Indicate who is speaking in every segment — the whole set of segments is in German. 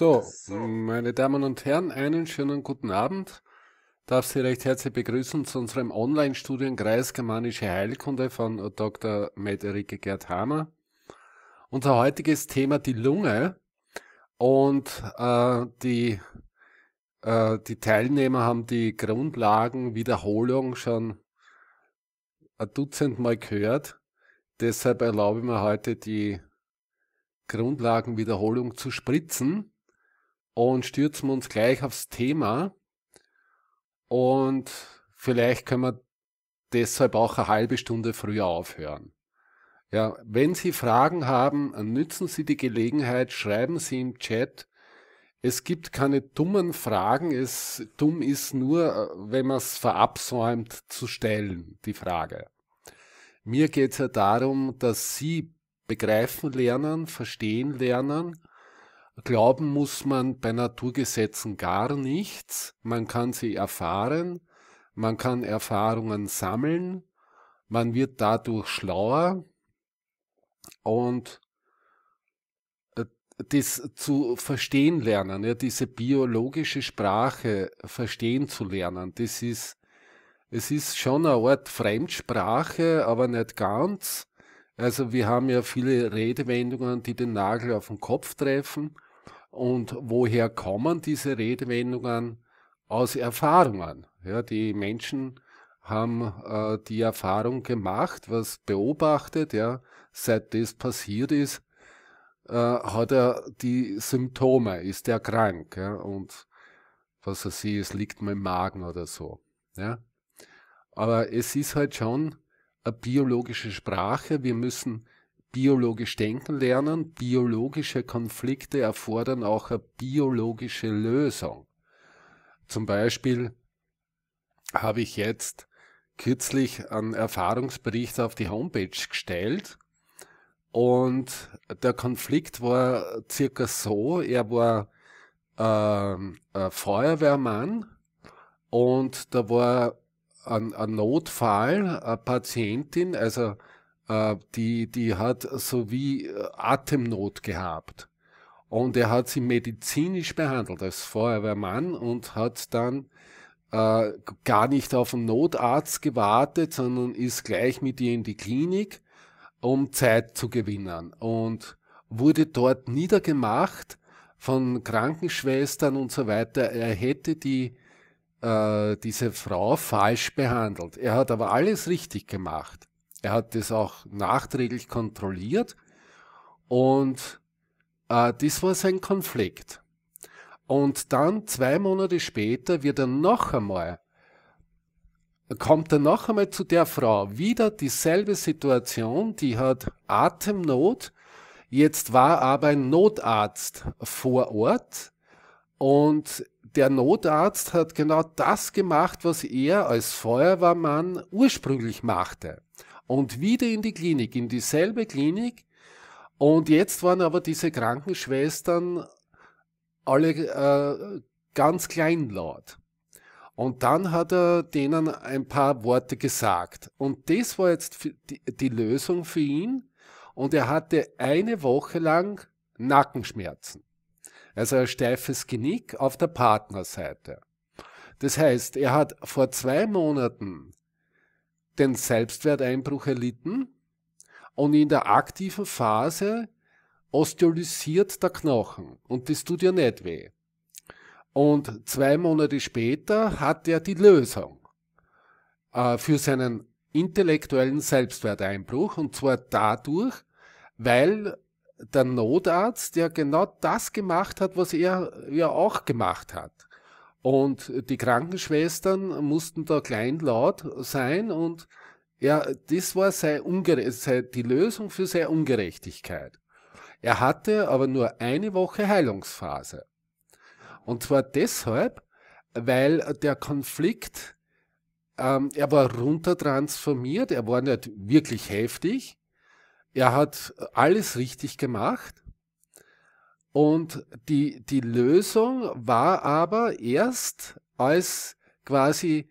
Speaker 1: So, meine Damen und Herren, einen schönen guten Abend. Darf Sie recht herzlich begrüßen zu unserem Online-Studienkreis Germanische Heilkunde von Dr. Mederike Gerd Hamer. Unser heutiges Thema die Lunge und äh, die, äh, die Teilnehmer haben die Grundlagen Wiederholung schon ein äh, Dutzend Mal gehört. Deshalb erlaube ich mir heute die Grundlagenwiederholung zu spritzen und stürzen wir uns gleich aufs Thema. Und vielleicht können wir deshalb auch eine halbe Stunde früher aufhören. Ja, wenn Sie Fragen haben, nützen Sie die Gelegenheit, schreiben Sie im Chat. Es gibt keine dummen Fragen. Es dumm ist nur, äh, wenn man es verabsäumt zu stellen, die Frage. Mir geht es ja darum, dass Sie begreifen lernen, verstehen lernen Glauben muss man bei Naturgesetzen gar nichts. Man kann sie erfahren, man kann Erfahrungen sammeln, man wird dadurch schlauer und äh, das zu verstehen lernen, ja, diese biologische Sprache verstehen zu lernen, das ist, es ist schon eine Art Fremdsprache, aber nicht ganz. Also wir haben ja viele Redewendungen, die den Nagel auf den Kopf treffen. Und woher kommen diese Redewendungen? Aus Erfahrungen. Ja, die Menschen haben äh, die Erfahrung gemacht, was beobachtet, ja, seit das passiert ist, äh, hat er die Symptome, ist er krank, ja, und was er sieht, es liegt mir im Magen oder so, ja. Aber es ist halt schon eine biologische Sprache, wir müssen biologisch denken lernen. Biologische Konflikte erfordern auch eine biologische Lösung. Zum Beispiel habe ich jetzt kürzlich einen Erfahrungsbericht auf die Homepage gestellt und der Konflikt war circa so, er war äh, Feuerwehrmann und da war ein, ein Notfall, eine Patientin, also äh, die, die hat so wie äh, Atemnot gehabt. Und er hat sie medizinisch behandelt als Feuerwehrmann und hat dann äh, gar nicht auf einen Notarzt gewartet, sondern ist gleich mit ihr in die Klinik, um Zeit zu gewinnen. Und wurde dort niedergemacht von Krankenschwestern und so weiter. Er hätte die, äh, diese Frau falsch behandelt. Er hat aber alles richtig gemacht. Er hat das auch nachträglich kontrolliert und äh, das war sein Konflikt. Und dann zwei Monate später wird er noch einmal, kommt er noch einmal zu der Frau, wieder dieselbe Situation, die hat Atemnot, jetzt war aber ein Notarzt vor Ort und der Notarzt hat genau das gemacht, was er als Feuerwehrmann ursprünglich machte und wieder in die Klinik, in dieselbe Klinik. Und jetzt waren aber diese Krankenschwestern alle äh, ganz kleinlaut. Und dann hat er denen ein paar Worte gesagt. Und das war jetzt die, die Lösung für ihn. Und er hatte eine Woche lang Nackenschmerzen. Also ein steifes Genick auf der Partnerseite. Das heißt, er hat vor zwei Monaten den Selbstwerteinbruch erlitten und in der aktiven Phase osteolysiert der Knochen und das tut ja nicht weh. Und zwei Monate später hat er die Lösung äh, für seinen intellektuellen Selbstwerteinbruch und zwar dadurch, weil der Notarzt ja genau das gemacht hat, was er ja auch gemacht hat. Und die Krankenschwestern mussten da kleinlaut sein und ja, das war sei Ungere sei die Lösung für seine Ungerechtigkeit. Er hatte aber nur eine Woche Heilungsphase. Und zwar deshalb, weil der Konflikt, ähm, er war runtertransformiert, er war nicht wirklich heftig, er hat alles richtig gemacht, und die, die Lösung war aber erst, als quasi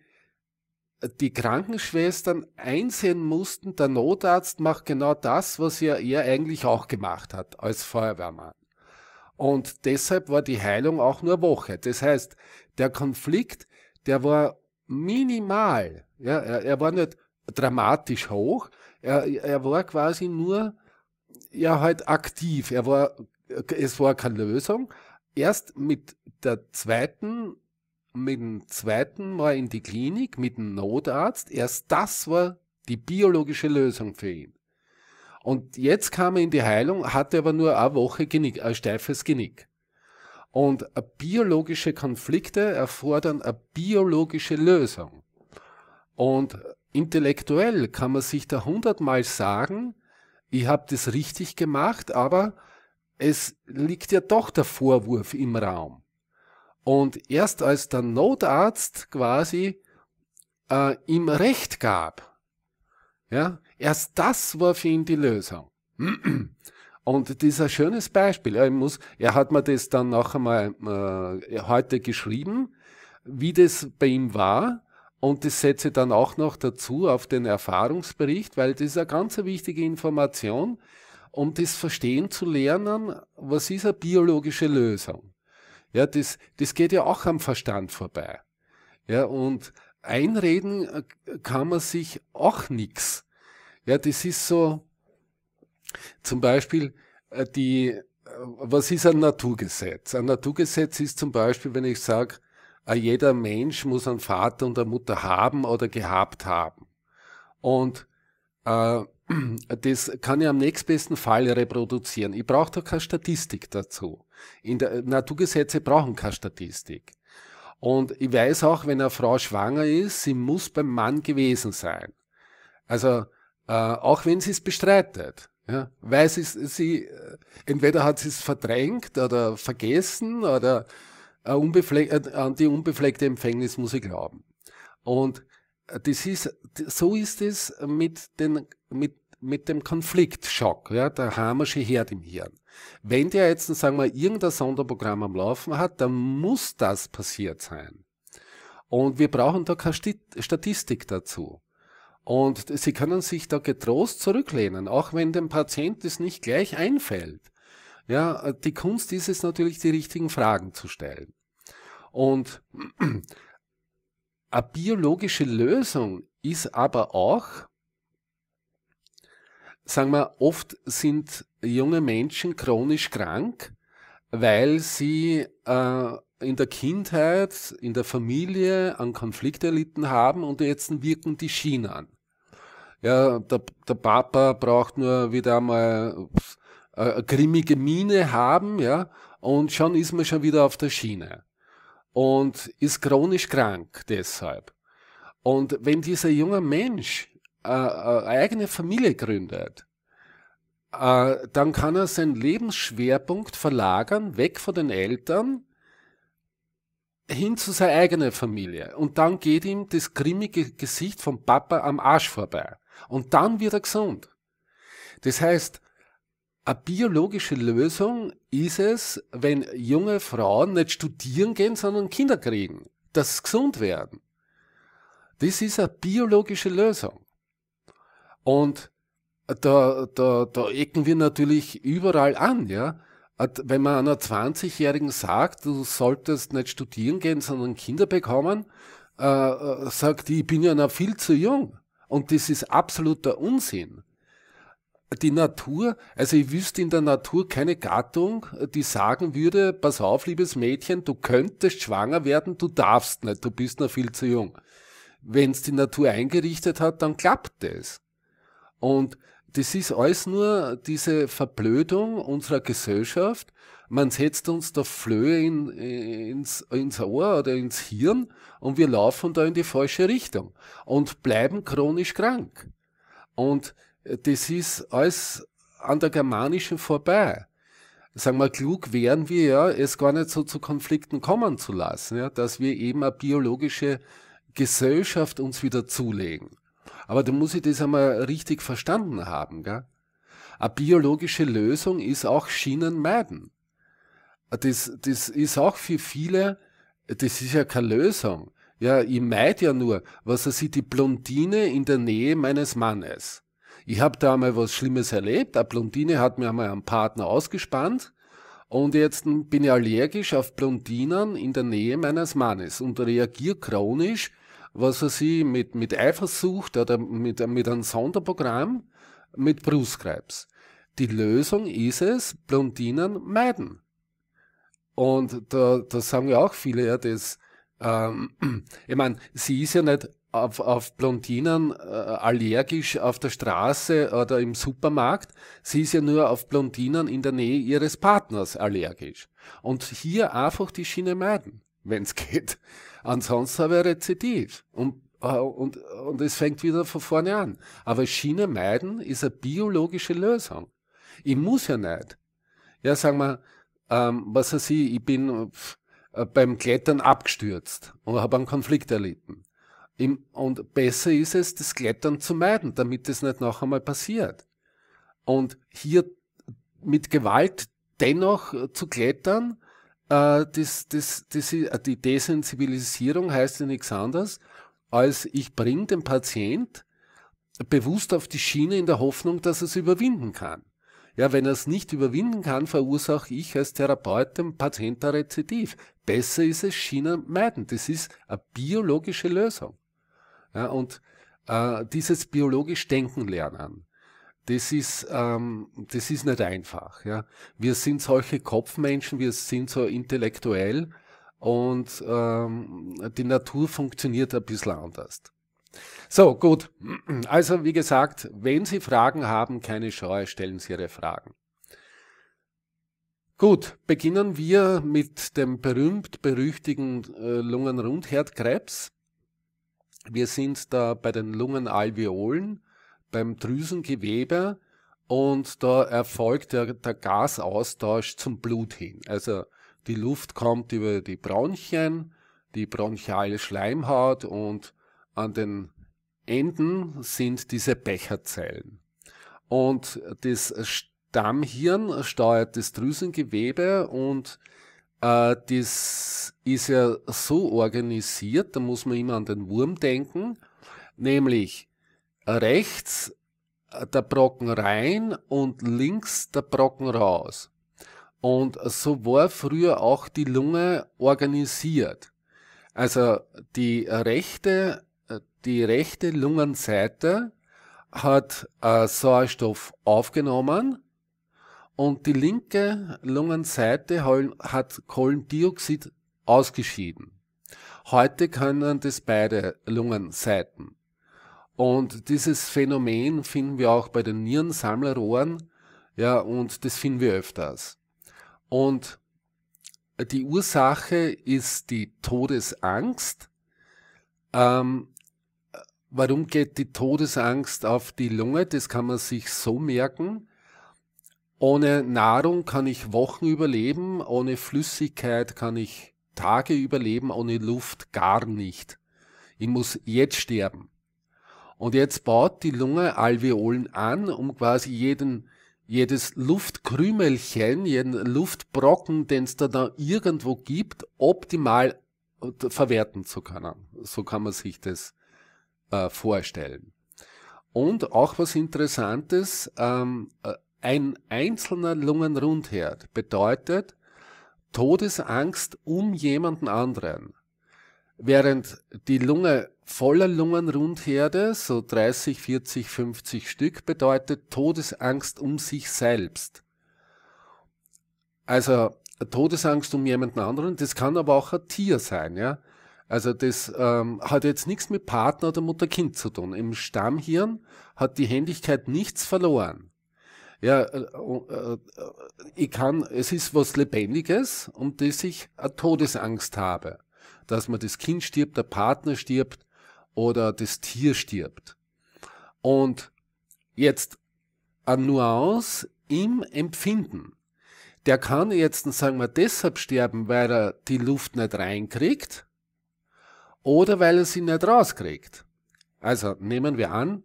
Speaker 1: die Krankenschwestern einsehen mussten, der Notarzt macht genau das, was er, er eigentlich auch gemacht hat als Feuerwehrmann. Und deshalb war die Heilung auch nur Woche. Das heißt, der Konflikt, der war minimal. Ja, er, er war nicht dramatisch hoch. Er, er war quasi nur ja halt aktiv. Er war äh, es war keine Lösung. Erst mit der zweiten, mit dem zweiten Mal in die Klinik, mit dem Notarzt, erst das war die biologische Lösung für ihn. Und jetzt kam er in die Heilung, hatte aber nur eine Woche Genick, ein steifes Genick. Und biologische Konflikte erfordern eine biologische Lösung. Und intellektuell kann man sich da hundertmal sagen, ich habe das richtig gemacht, aber es liegt ja doch der Vorwurf im Raum. Und erst als der Notarzt quasi äh, ihm Recht gab, ja, erst das war für ihn die Lösung. Und das ist ein schönes Beispiel. Er, muss, er hat mir das dann noch einmal äh, heute geschrieben, wie das bei ihm war. Und das setze ich dann auch noch dazu auf den Erfahrungsbericht, weil das ist eine ganz wichtige Information, um das Verstehen zu lernen, was ist eine biologische Lösung. Ja, das, das geht ja auch am Verstand vorbei. Ja, und einreden äh, kann man sich auch nichts. Ja, das ist so, zum Beispiel, äh, die, äh, was ist ein Naturgesetz? Ein Naturgesetz ist zum Beispiel, wenn ich sage, jeder Mensch muss einen Vater und eine Mutter haben oder gehabt haben. Und äh, das kann ich am nächstbesten Fall reproduzieren. Ich brauche doch keine Statistik dazu. In der äh, Naturgesetze brauchen keine Statistik. Und ich weiß auch, wenn eine Frau schwanger ist, sie muss beim Mann gewesen sein. Also äh, auch wenn sie es bestreitet. Ja, weil sie, sie, äh, entweder hat sie es verdrängt oder vergessen oder unbefleck, äh, an die unbefleckte Empfängnis muss ich glauben. Und das ist, so ist es mit den, mit mit dem Konfliktschock, ja, der Hamersche Herd im Hirn. Wenn der jetzt, sagen wir, irgendein Sonderprogramm am Laufen hat, dann muss das passiert sein. Und wir brauchen da keine Statistik dazu. Und Sie können sich da getrost zurücklehnen, auch wenn dem Patient es nicht gleich einfällt. Ja, die Kunst ist es natürlich, die richtigen Fragen zu stellen. Und eine biologische Lösung ist aber auch, sagen wir, oft sind junge Menschen chronisch krank, weil sie äh, in der Kindheit, in der Familie an Konflikt erlitten haben und jetzt wirken die Schienen an. Ja, der, der Papa braucht nur wieder einmal äh, eine grimmige Miene haben, ja, und schon ist man schon wieder auf der Schiene und ist chronisch krank deshalb. Und wenn dieser junge Mensch äh, äh eigene Familie gründet, äh, dann kann er seinen Lebensschwerpunkt verlagern, weg von den Eltern, hin zu seiner eigenen Familie. Und dann geht ihm das grimmige Gesicht vom Papa am Arsch vorbei. Und dann wird er gesund. Das heißt, eine biologische Lösung ist es, wenn junge Frauen nicht studieren gehen, sondern Kinder kriegen, dass sie gesund werden. Das ist eine biologische Lösung. Und da, da, da ecken wir natürlich überall an, ja. Wenn man einer 20-Jährigen sagt, du solltest nicht studieren gehen, sondern Kinder bekommen, äh, äh, sagt ich bin ja noch viel zu jung. Und das ist absoluter Unsinn. Die Natur, also ich wüsste in der Natur keine Gattung, die sagen würde, pass auf, liebes Mädchen, du könntest schwanger werden, du darfst nicht, du bist noch viel zu jung. Wenn es die Natur eingerichtet hat, dann klappt es. Und das ist alles nur diese Verblödung unserer Gesellschaft. Man setzt uns da Flöhe in, ins, ins Ohr oder ins Hirn und wir laufen da in die falsche Richtung und bleiben chronisch krank. Und das ist alles an der germanischen vorbei. Sagen wir, klug wären wir ja, es gar nicht so zu Konflikten kommen zu lassen, ja, dass wir eben eine biologische Gesellschaft uns wieder zulegen. Aber da muss ich das einmal richtig verstanden haben. Gell? Eine biologische Lösung ist auch Schienen meiden. Das, das ist auch für viele, das ist ja keine Lösung. Ja, ich meide ja nur, was er sieht, die Blondine in der Nähe meines Mannes. Ich habe da einmal was Schlimmes erlebt. Eine Blondine hat mir einmal einen Partner ausgespannt. Und jetzt bin ich allergisch auf Blondinen in der Nähe meines Mannes und reagiere chronisch was er sie mit, mit Eifersucht oder mit, mit einem Sonderprogramm mit Brustkrebs. Die Lösung ist es, Blondinen meiden. Und da, da sagen ja auch viele ja das, ähm, ich meine, sie ist ja nicht auf, auf Blondinen äh, allergisch auf der Straße oder im Supermarkt. Sie ist ja nur auf Blondinen in der Nähe ihres Partners allergisch. Und hier einfach die Schiene meiden, wenn es geht. Ansonsten habe ich Rezidiv. Und äh, und, und es fängt wieder von vorne an. Aber Schiene meiden ist eine biologische Lösung. Ich muss ja nicht. Ja, sagen wir, ähm, was weiß ich, ich bin äh, beim Klettern abgestürzt und habe einen Konflikt erlitten. Im, und besser ist es, das Klettern zu meiden, damit das nicht noch einmal passiert. Und hier mit Gewalt dennoch äh, zu klettern, äh, das, das, das, äh, die Desensibilisierung heißt ja nichts anderes, als ich bringe den Patient bewusst auf die Schiene in der Hoffnung, dass er es überwinden kann. Ja, wenn er es nicht überwinden kann, verursache ich als Therapeut dem Patienten ein Rezidiv. Besser ist es, Schiene meiden. Das ist eine biologische Lösung. Ja, und äh, dieses biologisch Denken lernen das ist, ähm, das ist nicht einfach. Ja. Wir sind solche Kopfmenschen, wir sind so intellektuell und ähm, die Natur funktioniert ein bisschen anders. So, gut. Also, wie gesagt, wenn Sie Fragen haben, keine Scheu, stellen Sie Ihre Fragen. Gut, beginnen wir mit dem berühmt-berüchtigen äh, Lungenrundherdkrebs. Wir sind da bei den Lungenalveolen beim Drüsengewebe und da erfolgt der, der Gasaustausch zum Blut hin. Also die Luft kommt über die Bronchien, die bronchiale Schleimhaut und an den Enden sind diese Becherzellen. Und das Stammhirn steuert das Drüsengewebe und äh, das ist ja so organisiert, da muss man immer an den Wurm denken, nämlich rechts äh, der Brocken rein und links der Brocken raus. Und so war früher auch die Lunge organisiert. Also die rechte, äh, die rechte Lungenseite hat äh, Sauerstoff aufgenommen und die linke Lungenseite hat Kohlendioxid ausgeschieden. Heute können das beide Lungenseiten. Und dieses Phänomen finden wir auch bei den Nierensammlerrohren, ja, und das finden wir öfters. Und die Ursache ist die Todesangst. Ähm, warum geht die Todesangst auf die Lunge? Das kann man sich so merken. Ohne Nahrung kann ich Wochen überleben, ohne Flüssigkeit kann ich Tage überleben, ohne Luft gar nicht. Ich muss jetzt sterben. Und jetzt baut die Lunge Alveolen an, um quasi jeden, jedes Luftkrümelchen, jeden Luftbrocken, den es da, da irgendwo gibt, optimal äh, verwerten zu können. So kann man sich das äh, vorstellen. Und auch was Interessantes, ähm, äh, ein einzelner Lungenrundherd bedeutet Todesangst um jemanden anderen. Während die Lunge voller Lungenrundherde, so 30, 40, 50 Stück, bedeutet Todesangst um sich selbst. Also Todesangst um jemanden anderen, das kann aber auch ein Tier sein, ja. Also das ähm, hat jetzt nichts mit Partner oder Mutter-Kind zu tun. Im Stammhirn hat die Händigkeit nichts verloren. Ja, äh, äh, äh, ich kann, es ist was Lebendiges, um das ich eine Todesangst habe dass man das Kind stirbt, der Partner stirbt oder das Tier stirbt. Und jetzt eine Nuance im Empfinden. Der kann jetzt, sagen wir, deshalb sterben, weil er die Luft nicht reinkriegt oder weil er sie nicht rauskriegt. Also nehmen wir an,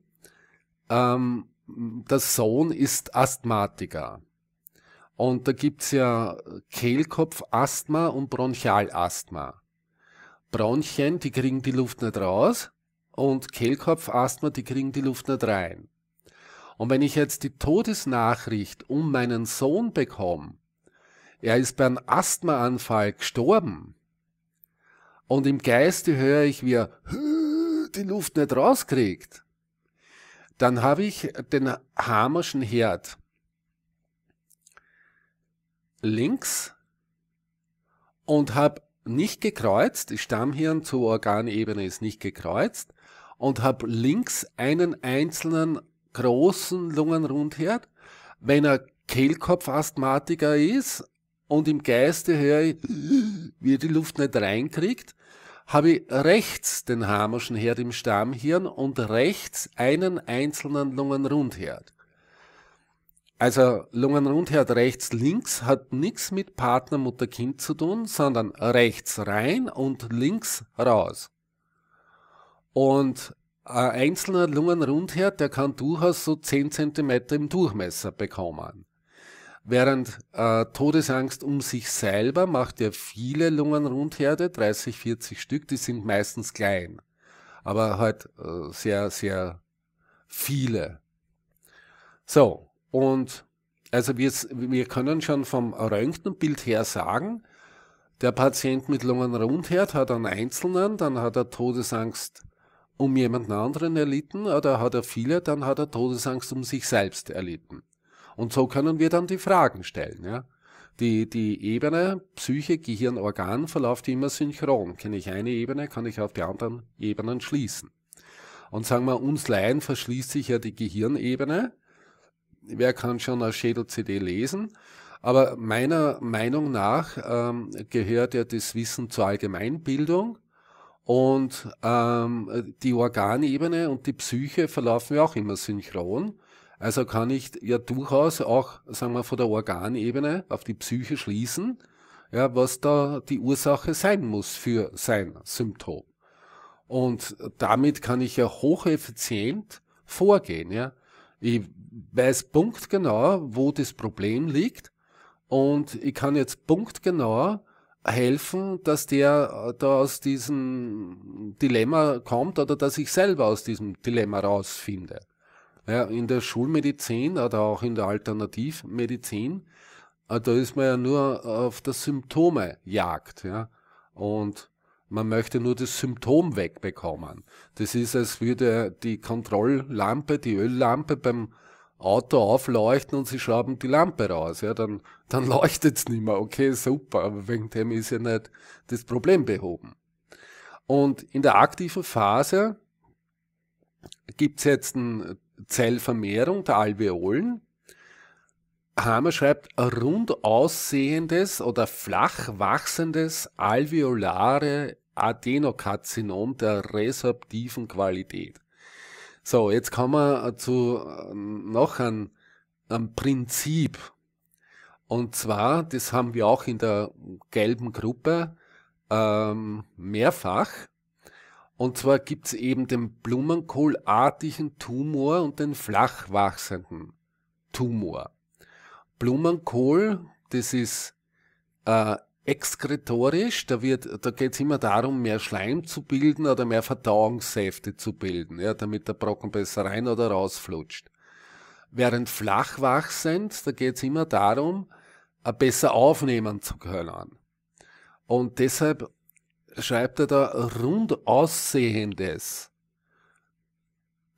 Speaker 1: ähm, der Sohn ist Asthmatiker. Und da gibt's ja Kehlkopfasthma und Bronchialasthma. Bronchien, die kriegen die Luft nicht raus und Kehlkopfasthma, die kriegen die Luft nicht rein. Und wenn ich jetzt die Todesnachricht um meinen Sohn bekomme, er ist beim Asthmaanfall gestorben, und im Geiste höre ich, wie er die Luft nicht rauskriegt, dann habe ich den Hamerschen Herd links und habe nicht gekreuzt, die Stammhirn zur Organebene ist nicht gekreuzt und habe links einen einzelnen großen Lungenrundherd. Wenn er Kehlkopfasthmatiker ist und im Geiste höre ich, wie er die Luft nicht reinkriegt, habe ich rechts den Hamerschen Herd im Stammhirn und rechts einen einzelnen Lungenrundherd. Also Lungenrundherd rechts links hat nichts mit Partner Mutter Kind zu tun, sondern rechts rein und links raus. Und ein einzelner Lungenrundherd, der kann durchaus so 10 cm im Durchmesser bekommen. Während äh, Todesangst um sich selber macht ja viele Lungenrundherde, 30, 40 Stück, die sind meistens klein, aber halt äh, sehr, sehr viele. So, und also wir, wir können schon vom Röntgenbild her sagen, der Patient mit Lungenrundherd hat einen Einzelnen, dann hat er Todesangst um jemanden anderen erlitten oder hat er viele, dann hat er Todesangst um sich selbst erlitten. Und so können wir dann die Fragen stellen. Ja? Die, die Ebene Psyche, Gehirn, Organ verläuft immer synchron. Kenne ich eine Ebene, kann ich auf die anderen Ebenen schließen. Und sagen wir, uns Laien verschließt sich ja die Gehirnebene, wer kann schon eine Schädel-CD lesen? Aber meiner Meinung nach ähm, gehört ja das Wissen zur Allgemeinbildung und ähm, die Organebene und die Psyche verlaufen ja auch immer synchron. Also kann ich ja durchaus auch, sagen wir, von der Organebene auf die Psyche schließen, ja, was da die Ursache sein muss für sein Symptom. Und damit kann ich ja hocheffizient vorgehen, ja. Ich weiß punktgenau, wo das Problem liegt und ich kann jetzt punktgenau helfen, dass der äh, da aus diesem Dilemma kommt oder dass ich selber aus diesem Dilemma rausfinde. Ja, in der Schulmedizin oder auch in der Alternativmedizin, äh, da ist man ja nur auf das Symptome jagt, ja. Und man möchte nur das Symptom wegbekommen. Das ist, als würde die Kontrolllampe, die Öllampe beim Auto aufleuchten und sie schrauben die Lampe raus, ja, dann, dann leuchtet's es nicht mehr. Okay, super, aber wegen dem ist ja nicht das Problem behoben. Und in der aktiven Phase gibt's jetzt eine Zellvermehrung der Alveolen. Hamer schreibt, rund aussehendes oder flach wachsendes alveolare Adenokarzinom der resorptiven Qualität. So, jetzt kommen wir äh, zu ähm, noch einem, einem Prinzip. Und zwar, das haben wir auch in der gelben Gruppe ähm, mehrfach. Und zwar gibt es eben den blumenkohlartigen Tumor und den flach wachsenden Tumor. Blumenkohl, das ist äh, exkretorisch, da wird, da geht's immer darum, mehr Schleim zu bilden oder mehr Verdauungssäfte zu bilden, ja, damit der Brocken besser rein oder rausflutscht. Während flachwach sind, da es immer darum, äh, besser aufnehmen zu können. Und deshalb schreibt er da rund aussehendes,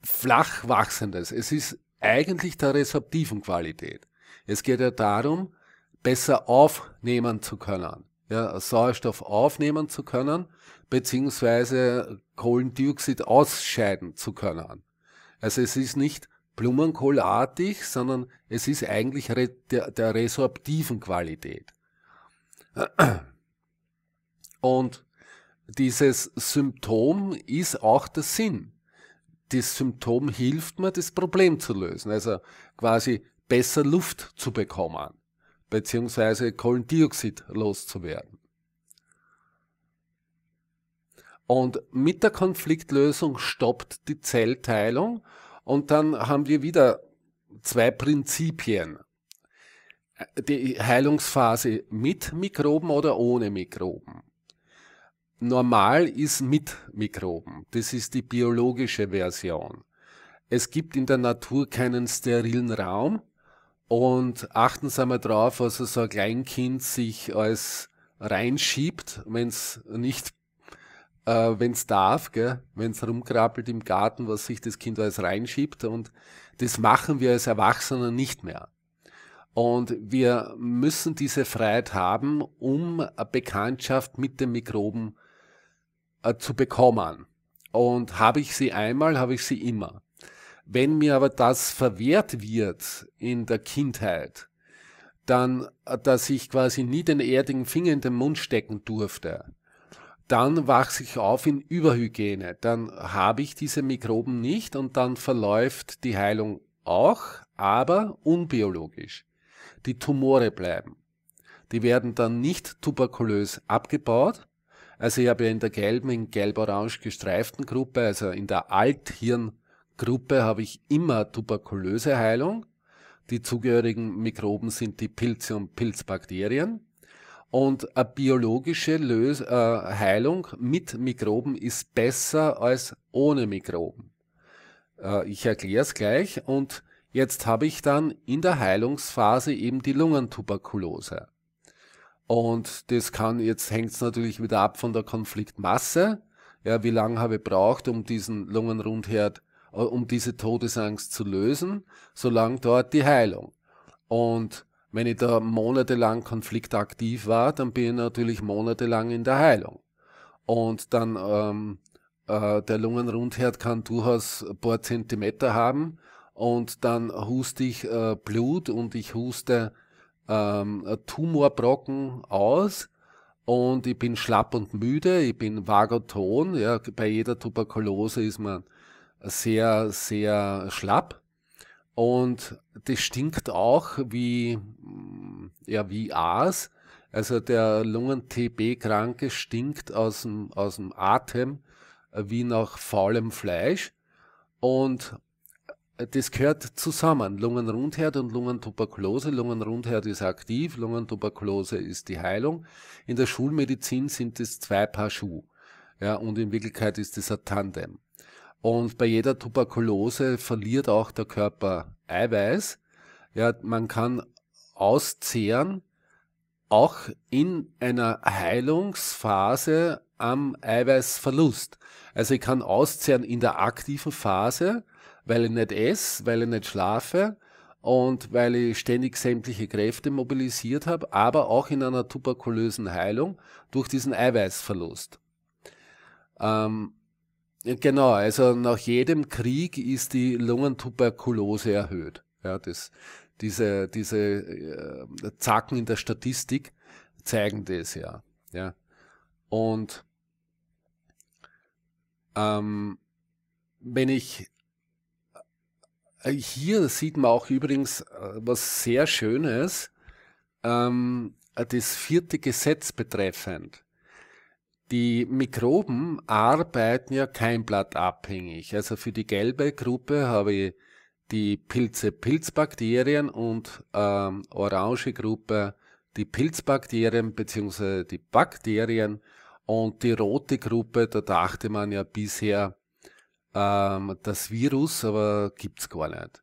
Speaker 1: flach wachsendes. Es ist eigentlich der resorptiven Qualität. Es geht ja darum, besser aufnehmen zu können, ja, Sauerstoff aufnehmen zu können, beziehungsweise Kohlendioxid ausscheiden zu können. Also es ist nicht blumenkohlartig, sondern es ist eigentlich der, der resorptiven Qualität. Und dieses Symptom ist auch der Sinn. Das Symptom hilft mir, das Problem zu lösen, also quasi besser Luft zu bekommen beziehungsweise Kohlendioxid loszuwerden. Und mit der Konfliktlösung stoppt die Zellteilung und dann haben wir wieder zwei Prinzipien. Die Heilungsphase mit Mikroben oder ohne Mikroben. Normal ist mit Mikroben. Das ist die biologische Version. Es gibt in der Natur keinen sterilen Raum, und achten Sie einmal drauf, also so ein Kleinkind sich als reinschiebt, wenn es nicht, äh, wenn es darf, wenn es rumkrabbelt im Garten, was sich das Kind als reinschiebt. Und das machen wir als Erwachsene nicht mehr. Und wir müssen diese Freiheit haben, um eine Bekanntschaft mit den Mikroben äh, zu bekommen. Und habe ich sie einmal, habe ich sie immer. Wenn mir aber das verwehrt wird in der Kindheit, dann, äh, dass ich quasi nie den erdigen Finger in den Mund stecken durfte, dann wachse ich auf in Überhygiene. Dann habe ich diese Mikroben nicht und dann verläuft die Heilung auch, aber unbiologisch. Die Tumore bleiben. Die werden dann nicht tuberkulös abgebaut. Also ich habe ja in der gelben, in gelb-orange gestreiften Gruppe, also in der Althirn Gruppe habe ich immer tuberkulöse Heilung. Die zugehörigen Mikroben sind die Pilze und Pilzbakterien. Und eine biologische Lös äh, Heilung mit Mikroben ist besser als ohne Mikroben. Äh, ich erkläre es gleich. Und jetzt habe ich dann in der Heilungsphase eben die Lungentuberkulose. Und das kann, jetzt hängt es natürlich wieder ab von der Konfliktmasse. Ja, wie lange habe ich braucht, um diesen Lungenrundherd äh, um diese Todesangst zu lösen, solange dort die Heilung. Und wenn ich da monatelang konfliktaktiv war, dann bin ich natürlich monatelang in der Heilung. Und dann ähm, äh, der Lungenrundherd kann durchaus ein paar Zentimeter haben und dann huste ich äh, Blut und ich huste ähm, Tumorbrocken aus und ich bin schlapp und müde, ich bin vagoton, ja, bei jeder Tuberkulose ist man sehr, sehr schlapp. Und das stinkt auch wie, mm, ja, wie Aas. Also der Lungen-TB-Kranke stinkt aus dem, aus dem Atem äh, wie nach faulem Fleisch. Und äh, das gehört zusammen. Lungenrundherd und Lungentuberkulose. Lungenrundherd ist aktiv, Lungentuberkulose ist die Heilung. In der Schulmedizin sind es zwei Paar Schuhe. Ja, und in Wirklichkeit ist es ein Tandem. Und bei jeder Tuberkulose verliert auch der Körper Eiweiß. Ja, man kann auszehren, auch in einer Heilungsphase am Eiweißverlust. Also ich kann auszehren in der aktiven Phase, weil ich nicht esse, weil ich nicht schlafe und weil ich ständig sämtliche Kräfte mobilisiert habe, aber auch in einer tuberkulösen Heilung durch diesen Eiweißverlust. Ähm, Genau, also nach jedem Krieg ist die Lungentuberkulose erhöht. Ja, das, diese diese äh, Zacken in der Statistik zeigen das ja. ja. Und ähm, wenn ich äh, hier sieht man auch übrigens äh, was sehr Schönes, ähm, das vierte Gesetz betreffend. Die Mikroben arbeiten ja kein Blatt abhängig. Also für die gelbe Gruppe habe ich die Pilze Pilzbakterien und ähm, orange Gruppe die Pilzbakterien bzw. die Bakterien und die rote Gruppe, da dachte man ja bisher ähm, das Virus, aber gibt's gar nicht.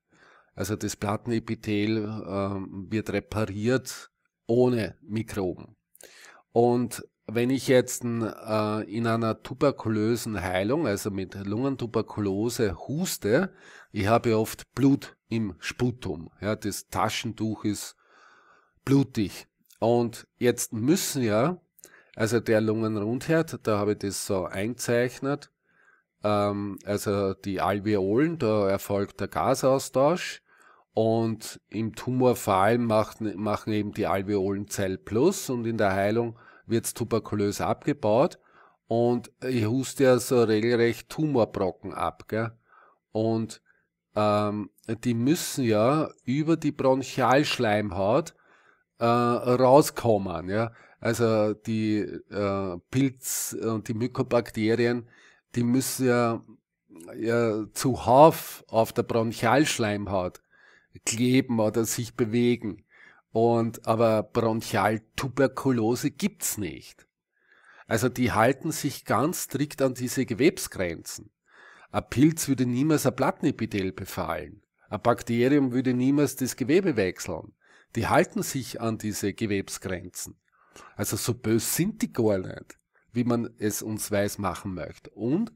Speaker 1: Also das Plattenepithel ähm, wird repariert ohne Mikroben. Und wenn ich jetzt äh, in einer tuberkulösen Heilung, also mit Lungentuberkulose, huste, ich habe oft Blut im Sputum. Ja, das Taschentuch ist blutig. Und jetzt müssen ja, also der Lungenrundherd, da habe ich das so eingezeichnet, ähm, also die Alveolen, da erfolgt der Gasaustausch. Und im Tumor vor allem machen, machen eben die Alveolen Zell Plus und in der Heilung wird es tuberkulös abgebaut und ich huste ja so regelrecht Tumorbrocken ab. Gell? Und ähm, die müssen ja über die Bronchialschleimhaut äh, rauskommen. Ja? Also die äh, Pilz und die Mykobakterien, die müssen ja, ja zuhauf auf der Bronchialschleimhaut kleben oder sich bewegen. Und, aber Bronchialtuberkulose gibt's nicht. Also die halten sich ganz strikt an diese Gewebsgrenzen. Ein Pilz würde niemals ein Plattenepithel befallen. Ein Bakterium würde niemals das Gewebe wechseln. Die halten sich an diese Gewebsgrenzen. Also so böse sind die gar nicht, wie man es uns weiß machen möchte. Und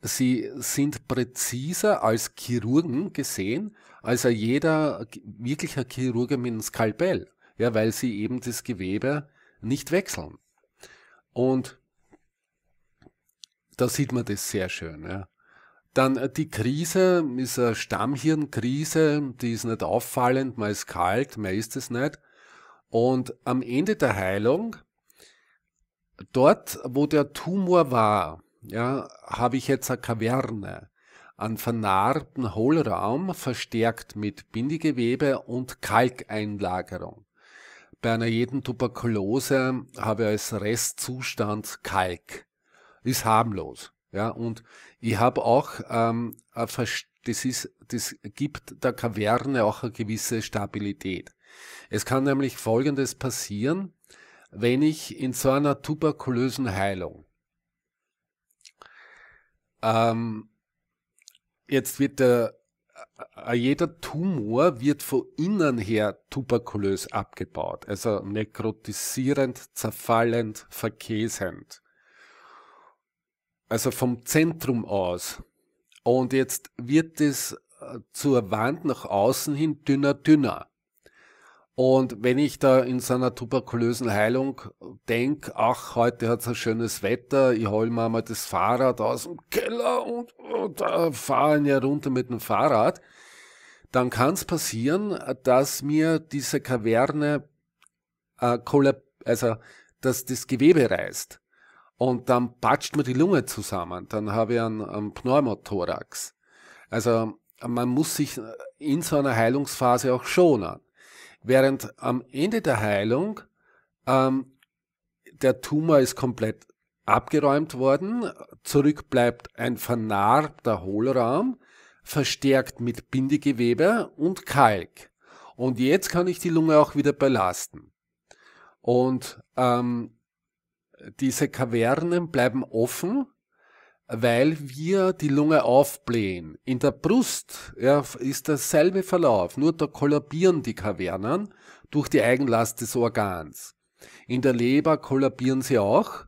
Speaker 1: Sie sind präziser als Chirurgen gesehen, als jeder wirklicher Chirurge mit einem Skalpell, ja, weil sie eben das Gewebe nicht wechseln. Und da sieht man das sehr schön. Ja. Dann äh, die Krise ist eine Stammhirnkrise, die ist nicht auffallend, man ist kalt, man ist es nicht. Und am Ende der Heilung, dort wo der Tumor war, ja, habe ich jetzt eine Kaverne, einen vernarbten Hohlraum, verstärkt mit Bindegewebe und Kalkeinlagerung. Bei einer jeden Tuberkulose habe ich als Restzustand Kalk. Ist harmlos. Ja, und ich habe auch, ähm, das, ist, das gibt der Kaverne auch eine gewisse Stabilität. Es kann nämlich Folgendes passieren, wenn ich in so einer tuberkulösen Heilung ähm, jetzt wird der äh, äh, jeder Tumor wird von innen her tuberkulös abgebaut, also nekrotisierend, zerfallend, verkäsend. Also vom Zentrum aus. Und jetzt wird es äh, zur Wand nach außen hin dünner, dünner. Und wenn ich da in so einer tuberkulösen Heilung äh, denke, ach, heute hat es ein schönes Wetter, ich hole mir mal das Fahrrad aus dem Keller und, und äh, fahre eine runter mit dem Fahrrad, dann kann es passieren, dass mir diese Kaverne äh, also dass das Gewebe reißt. Und dann patscht mir die Lunge zusammen, dann habe ich einen, einen Pneumothorax. Also man muss sich in so einer Heilungsphase auch schonen. Während am Ende der Heilung ähm, der Tumor ist komplett abgeräumt worden, zurück bleibt ein vernarbter Hohlraum, verstärkt mit Bindegewebe und Kalk. Und jetzt kann ich die Lunge auch wieder belasten. Und ähm, diese Kavernen bleiben offen weil wir die Lunge aufblähen. In der Brust ja, ist derselbe Verlauf, nur da kollabieren die Kavernen durch die Eigenlast des Organs. In der Leber kollabieren sie auch.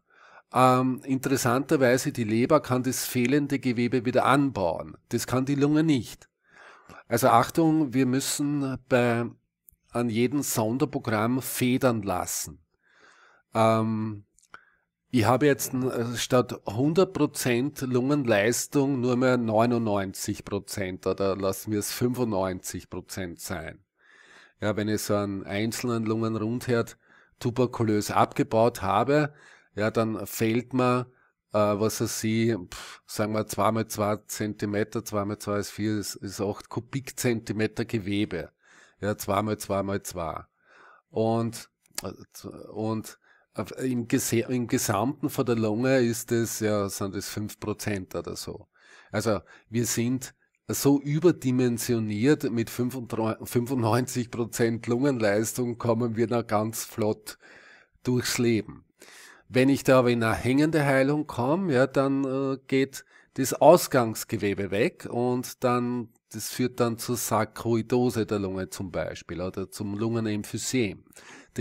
Speaker 1: Ähm, interessanterweise, die Leber kann das fehlende Gewebe wieder anbauen. Das kann die Lunge nicht. Also Achtung, wir müssen bei, an jedem Sonderprogramm federn lassen. Ähm, ich habe jetzt äh, statt 100% Lungenleistung nur mehr 99% oder lassen wir es 95% sein. Ja, wenn ich so einen einzelnen Lungenrundherd tuberkulös abgebaut habe, ja, dann fehlt mir, äh, was er sie, sagen wir 2 mal 2 Zentimeter, 2 mal 2 ist 4, ist, ist 8 Kubikzentimeter Gewebe. Ja, 2 mal 2 mal 2. Und, äh, und im, Ges im Gesamten von der Lunge ist es ja, sind es 5% oder so. Also wir sind so überdimensioniert mit 95% Lungenleistung kommen wir noch ganz flott durchs Leben. Wenn ich da aber in eine hängende Heilung komme, ja, dann äh, geht das Ausgangsgewebe weg und dann, das führt dann zur Sarkoidose der Lunge zum Beispiel oder zum Lungenemphysem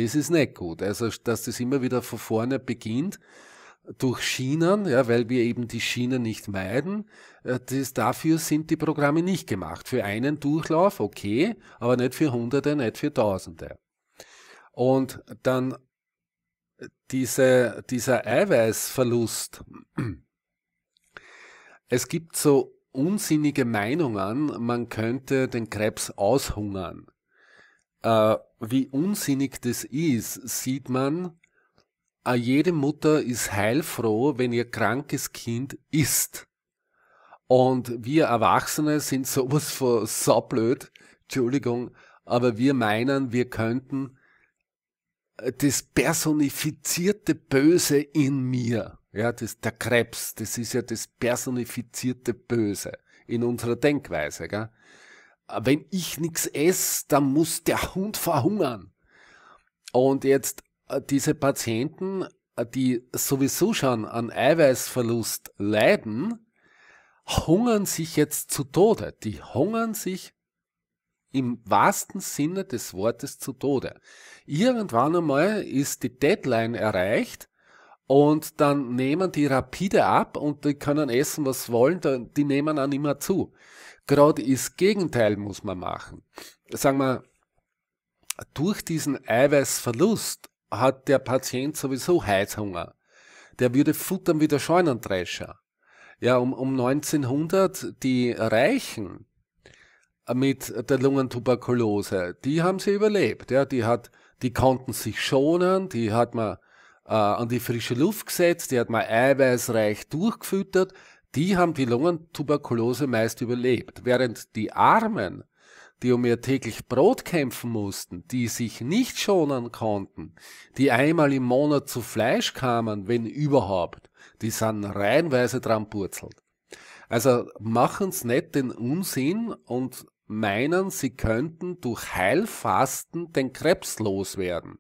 Speaker 1: das ist nicht gut. Also, dass das immer wieder von vorne beginnt durch Schienen, ja, weil wir eben die Schienen nicht meiden. Äh, das, dafür sind die Programme nicht gemacht. Für einen Durchlauf, okay, aber nicht für Hunderte, nicht für Tausende. Und dann äh, diese, dieser Eiweißverlust. Es gibt so unsinnige Meinungen, man könnte den Krebs aushungern äh, wie unsinnig das ist, sieht man, äh, jede Mutter ist heilfroh, wenn ihr krankes Kind isst. Und wir Erwachsene sind sowas von so blöd, Entschuldigung, aber wir meinen, wir könnten äh, das personifizierte Böse in mir, ja, das, der Krebs, das ist ja das personifizierte Böse in unserer Denkweise, gell? wenn ich nichts esse, dann muss der Hund verhungern. Und jetzt äh, diese Patienten, äh, die sowieso schon an Eiweißverlust leiden, hungern sich jetzt zu Tode. Die hungern sich im wahrsten Sinne des Wortes zu Tode. Irgendwann einmal ist die Deadline erreicht und dann nehmen die rapide ab und die können essen, was wollen, die nehmen dann immer zu gerade das Gegenteil muss man machen. Sagen wir, durch diesen Eiweißverlust hat der Patient sowieso Heißhunger. Der würde futtern wie der Scheunendrescher. Ja, um, um 1900 die Reichen mit der Lungentuberkulose, die haben sie überlebt. Ja, die hat, die konnten sich schonen, die hat man äh, an die frische Luft gesetzt, die hat man eiweißreich durchgefüttert die haben die Lungentuberkulose meist überlebt, während die Armen, die um ihr täglich Brot kämpfen mussten, die sich nicht schonen konnten, die einmal im Monat zu Fleisch kamen, wenn überhaupt, die sind reihenweise dran purzelt. Also machen's nicht den Unsinn und meinen, sie könnten durch Heilfasten den Krebs loswerden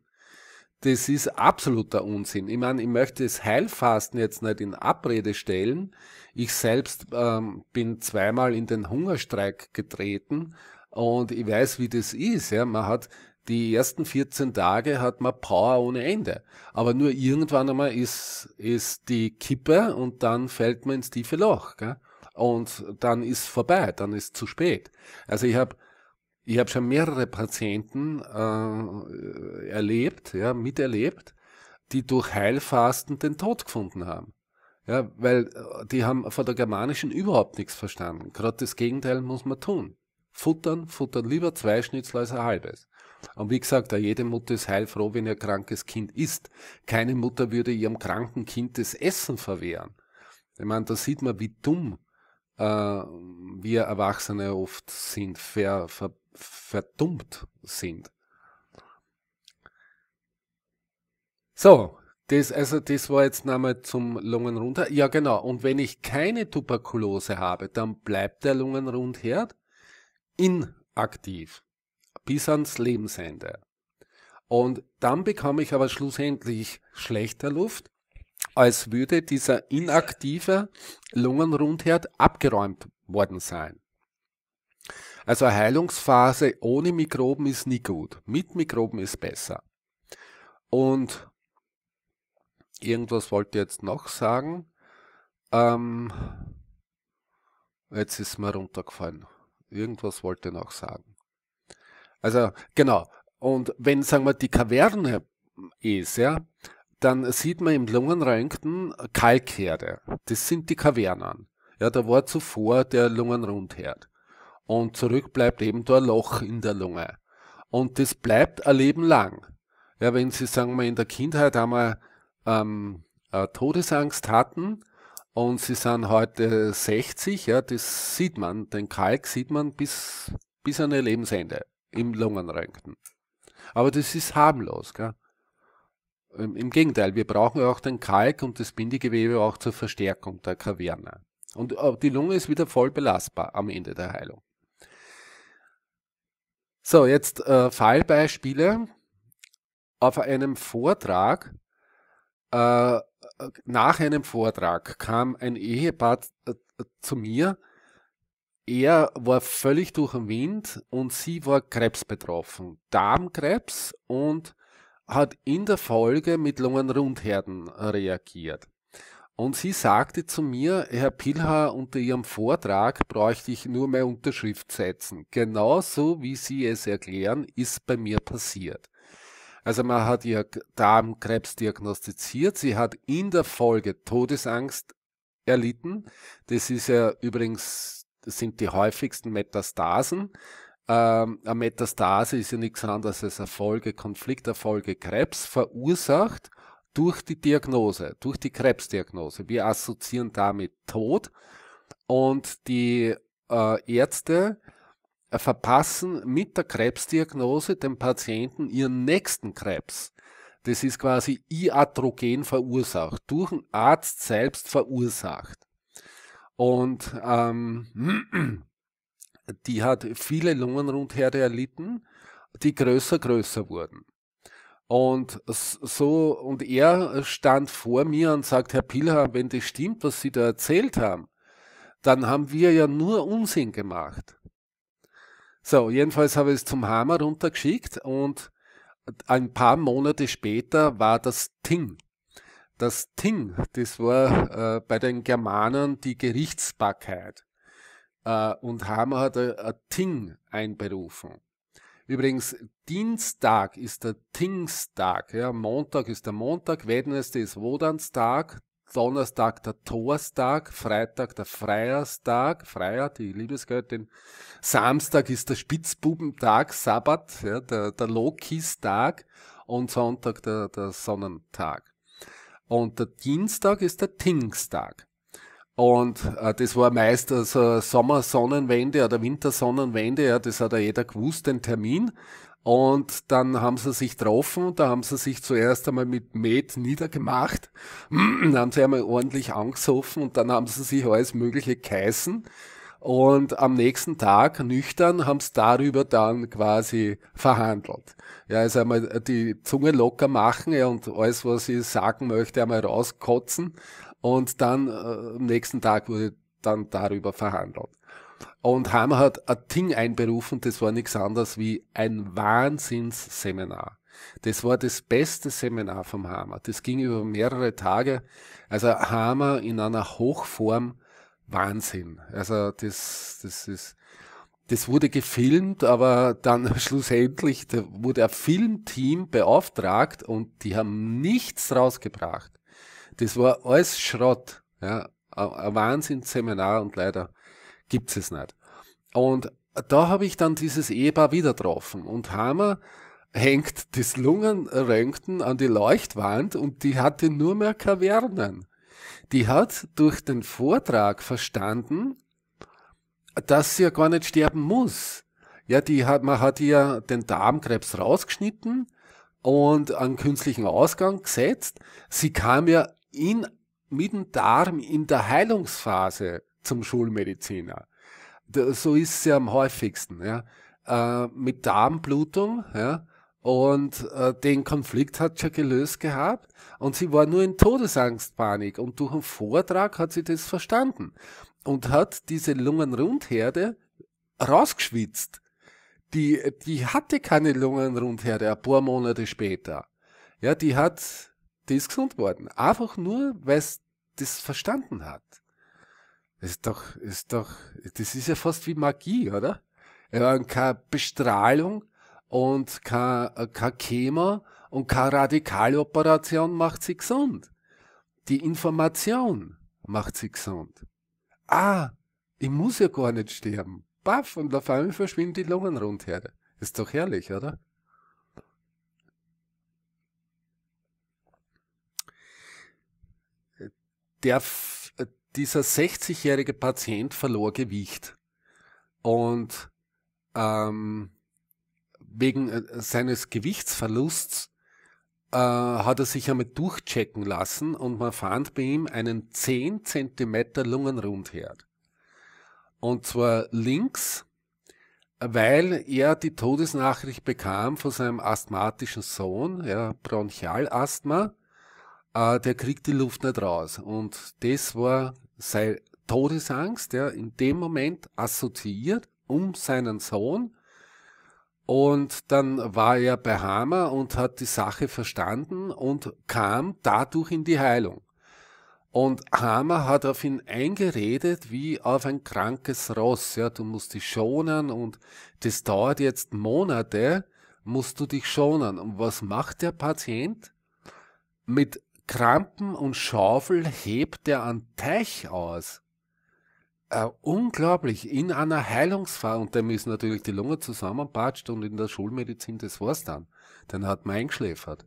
Speaker 1: das ist absoluter Unsinn. Ich meine, ich möchte das Heilfasten jetzt nicht in Abrede stellen. Ich selbst ähm, bin zweimal in den Hungerstreik getreten und ich weiß, wie das ist. Ja, man hat die ersten 14 Tage hat man Power ohne Ende. Aber nur irgendwann einmal ist, ist die Kippe und dann fällt man ins tiefe Loch. Gell? Und dann ist vorbei, dann ist zu spät. Also ich habe ich habe schon mehrere Patienten äh, erlebt, ja, miterlebt, die durch Heilfasten den Tod gefunden haben. Ja, weil äh, die haben von der germanischen überhaupt nichts verstanden. Gerade das Gegenteil muss man tun. Futtern, futtern lieber zwei Schnitzel als ein halbes. Und wie gesagt, jede Mutter ist heilfroh, wenn ihr krankes Kind isst. Keine Mutter würde ihrem kranken Kind das Essen verwehren. Ich meine, da sieht man, wie dumm äh, wir Erwachsene oft sind. Ver, ver, verdummt sind. So, das, also das war jetzt nochmal zum Lungenrundherd. Ja genau, und wenn ich keine Tuberkulose habe, dann bleibt der Lungenrundherd inaktiv bis ans Lebensende. Und dann bekomme ich aber schlussendlich schlechter Luft, als würde dieser inaktive Lungenrundherd abgeräumt worden sein. Also eine Heilungsphase ohne Mikroben ist nie gut. Mit Mikroben ist besser. Und irgendwas wollte ich jetzt noch sagen. Ähm, jetzt ist mir runtergefallen. Irgendwas wollte ich noch sagen. Also genau. Und wenn, sagen wir, die Kaverne ist, ja, dann sieht man im Lungenröntgen Kalkherde. Das sind die Kavernen. Ja, da war zuvor der Lungenrundherd und zurück bleibt eben da ein Loch in der Lunge. Und das bleibt ein Leben lang. Ja, wenn Sie, sagen wir, in der Kindheit einmal ähm, äh, Todesangst hatten und Sie sind heute 60, ja, das sieht man, den Kalk sieht man bis, bis an ihr Lebensende im Lungenröntgen. Aber das ist harmlos. Gell? Im, Im Gegenteil, wir brauchen ja auch den Kalk und das Bindegewebe auch zur Verstärkung der Kaverne. Und äh, die Lunge ist wieder voll belastbar am Ende der Heilung. So, jetzt äh, Fallbeispiele auf einem Vortrag. Äh, äh, nach einem Vortrag kam ein Ehepaar äh, zu mir. Er war völlig durch den Wind und sie war Krebs betroffen, Darmkrebs und hat in der Folge mit Lungenrundherden reagiert. Und sie sagte zu mir, Herr Pilhar, unter Ihrem Vortrag bräuchte ich nur mehr Unterschrift setzen. Genauso wie Sie es erklären, ist bei mir passiert. Also man hat ihr Darmkrebs diagnostiziert, sie hat in der Folge Todesangst erlitten. Das ist ja übrigens, das sind die häufigsten Metastasen. Ähm, eine Metastase ist ja nichts anderes als Erfolge, Konflikterfolge, Krebs verursacht durch die Diagnose, durch die Krebsdiagnose. Wir assoziieren damit Tod und die äh, Ärzte verpassen mit der Krebsdiagnose dem Patienten ihren nächsten Krebs. Das ist quasi iatrogen verursacht, durch den Arzt selbst verursacht. Und ähm, die hat viele Lungenrundherde erlitten, die größer, größer wurden. Und so, und er stand vor mir und sagt, Herr Pilham, wenn das stimmt, was Sie da erzählt haben, dann haben wir ja nur Unsinn gemacht. So, jedenfalls habe ich es zum Hammer runtergeschickt und ein paar Monate später war das Ting. Das Ting, das war äh, bei den Germanen die Gerichtsbarkeit. Äh, und Hammer hat ein Ting einberufen. Übrigens, Dienstag ist der Tingstag, ja, Montag ist der Montag, Wednesday ist Wodanstag, Donnerstag der Torstag, Freitag der Freierstag, Freier, die Liebesgöttin. Samstag ist der Spitzbubentag, Sabbat, ja, der, der Lokistag und Sonntag der, der Sonnentag. Und der Dienstag ist der Tingstag. Und äh, das war meist also Sommersonnenwende oder Wintersonnenwende, ja, das hat ja jeder gewusst, den Termin. Und dann haben sie sich getroffen, da haben sie sich zuerst einmal mit Met niedergemacht, dann haben sie einmal ordentlich angesoffen und dann haben sie sich alles Mögliche geheißen. Und am nächsten Tag, nüchtern, haben sie darüber dann quasi verhandelt. Ja, also einmal die Zunge locker machen ja, und alles, was ich sagen möchte, einmal rauskotzen und dann äh, am nächsten Tag wurde dann darüber verhandelt. Und Hammer hat ein Ding einberufen, das war nichts anderes wie ein Wahnsinnsseminar. Das war das beste Seminar vom Hammer. Das ging über mehrere Tage. Also Hammer in einer Hochform Wahnsinn. Also das, das ist, das wurde gefilmt, aber dann schlussendlich wurde ein Filmteam beauftragt und die haben nichts rausgebracht. Das war alles Schrott. Ja, ein Wahnsinnsseminar und leider gibt's es nicht. Und da habe ich dann dieses Ehepaar wieder getroffen und Hammer hängt das Lungenröntgen an die Leuchtwand und die hatte nur mehr Kavernen. Die hat durch den Vortrag verstanden, dass sie ja gar nicht sterben muss. Ja, die hat, man hat ihr den Darmkrebs rausgeschnitten und einen künstlichen Ausgang gesetzt. Sie kam ja in, mit dem Darm in der Heilungsphase zum Schulmediziner. so ist es ja am häufigsten. Ja. Äh, mit Darmblutung ja, und äh, den Konflikt hat sie gelöst gehabt und sie war nur in Todesangstpanik und durch einen Vortrag hat sie das verstanden und hat diese Lungenrundherde rausgeschwitzt. Die, die hatte keine Lungenrundherde ein paar Monate später. Ja, die hat die ist gesund worden. Einfach nur, weil es das verstanden hat. Das ist doch, ist doch, das ist ja fast wie Magie, oder? keine Bestrahlung und keine, äh, keine Chemo und keine Radikaloperation macht sie gesund. Die Information macht sie gesund. Ah, ich muss ja gar nicht sterben. Baff, und auf einmal verschwinden die Lungen rundher. Ist doch herrlich, oder? der, äh, dieser 60-jährige Patient verlor Gewicht und ähm, wegen äh, seines Gewichtsverlusts äh, hat er sich einmal durchchecken lassen und man fand bei ihm einen 10 cm Lungenrundherd. Und zwar links, weil er die Todesnachricht bekam von seinem asthmatischen Sohn, ja, Bronchialasthma, äh, der kriegt die Luft nicht raus. Und das war seine Todesangst, ja, in dem Moment assoziiert um seinen Sohn. Und dann war er bei Hammer und hat die Sache verstanden und kam dadurch in die Heilung. Und Hammer hat auf ihn eingeredet wie auf ein krankes Ross. Ja, du musst dich schonen und das dauert jetzt Monate, musst du dich schonen. Und was macht der Patient? Mit Krampen und Schaufel hebt er an Teich aus. Äh, unglaublich, in einer Heilungsphase, und dem ist natürlich die Lunge zusammenpatscht und in der Schulmedizin, das war's dann. Dann hat man eingeschläfert.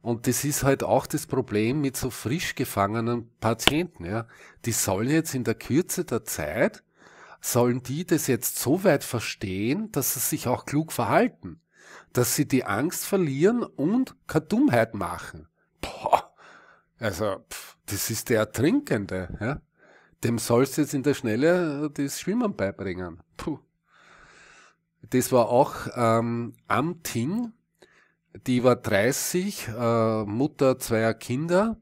Speaker 1: Und das ist halt auch das Problem mit so frisch gefangenen Patienten, ja. Die sollen jetzt in der Kürze der Zeit, sollen die das jetzt so weit verstehen, dass sie sich auch klug verhalten. Dass sie die Angst verlieren und keine Dummheit machen boah, also pff, das ist der Ertrinkende, ja. Dem sollst du jetzt in der Schnelle äh, das Schwimmen beibringen. Puh. Das war auch ähm, am die war 30, äh, Mutter zweier Kinder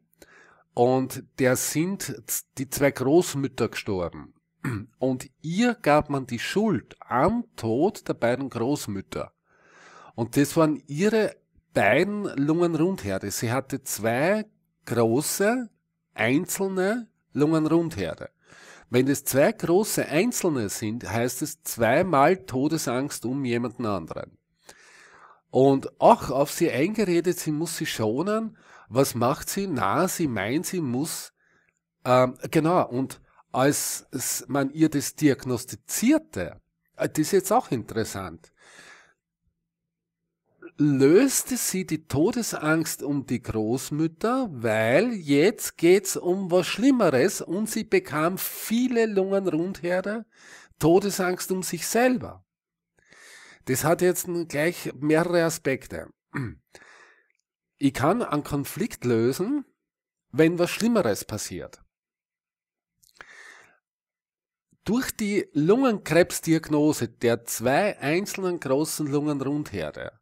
Speaker 1: und der sind die zwei Großmütter gestorben. Und ihr gab man die Schuld am Tod der beiden Großmütter. Und das waren ihre beiden Lungenrundherde. Sie hatte zwei große, einzelne Lungenrundherde. Wenn es zwei große Einzelne sind, heißt es zweimal Todesangst um jemanden anderen. Und auch auf sie eingeredet, sie muss sie schonen. Was macht sie? Na, sie meint, sie muss. Ähm, genau, und als man ihr das diagnostizierte, äh, das ist jetzt auch interessant, löste sie die Todesangst um die Großmütter, weil jetzt geht's um was Schlimmeres und sie bekam viele Lungenrundherde, Todesangst um sich selber. Das hat jetzt gleich mehrere Aspekte. Ich kann einen Konflikt lösen, wenn was Schlimmeres passiert. Durch die Lungenkrebsdiagnose der zwei einzelnen großen Lungenrundherde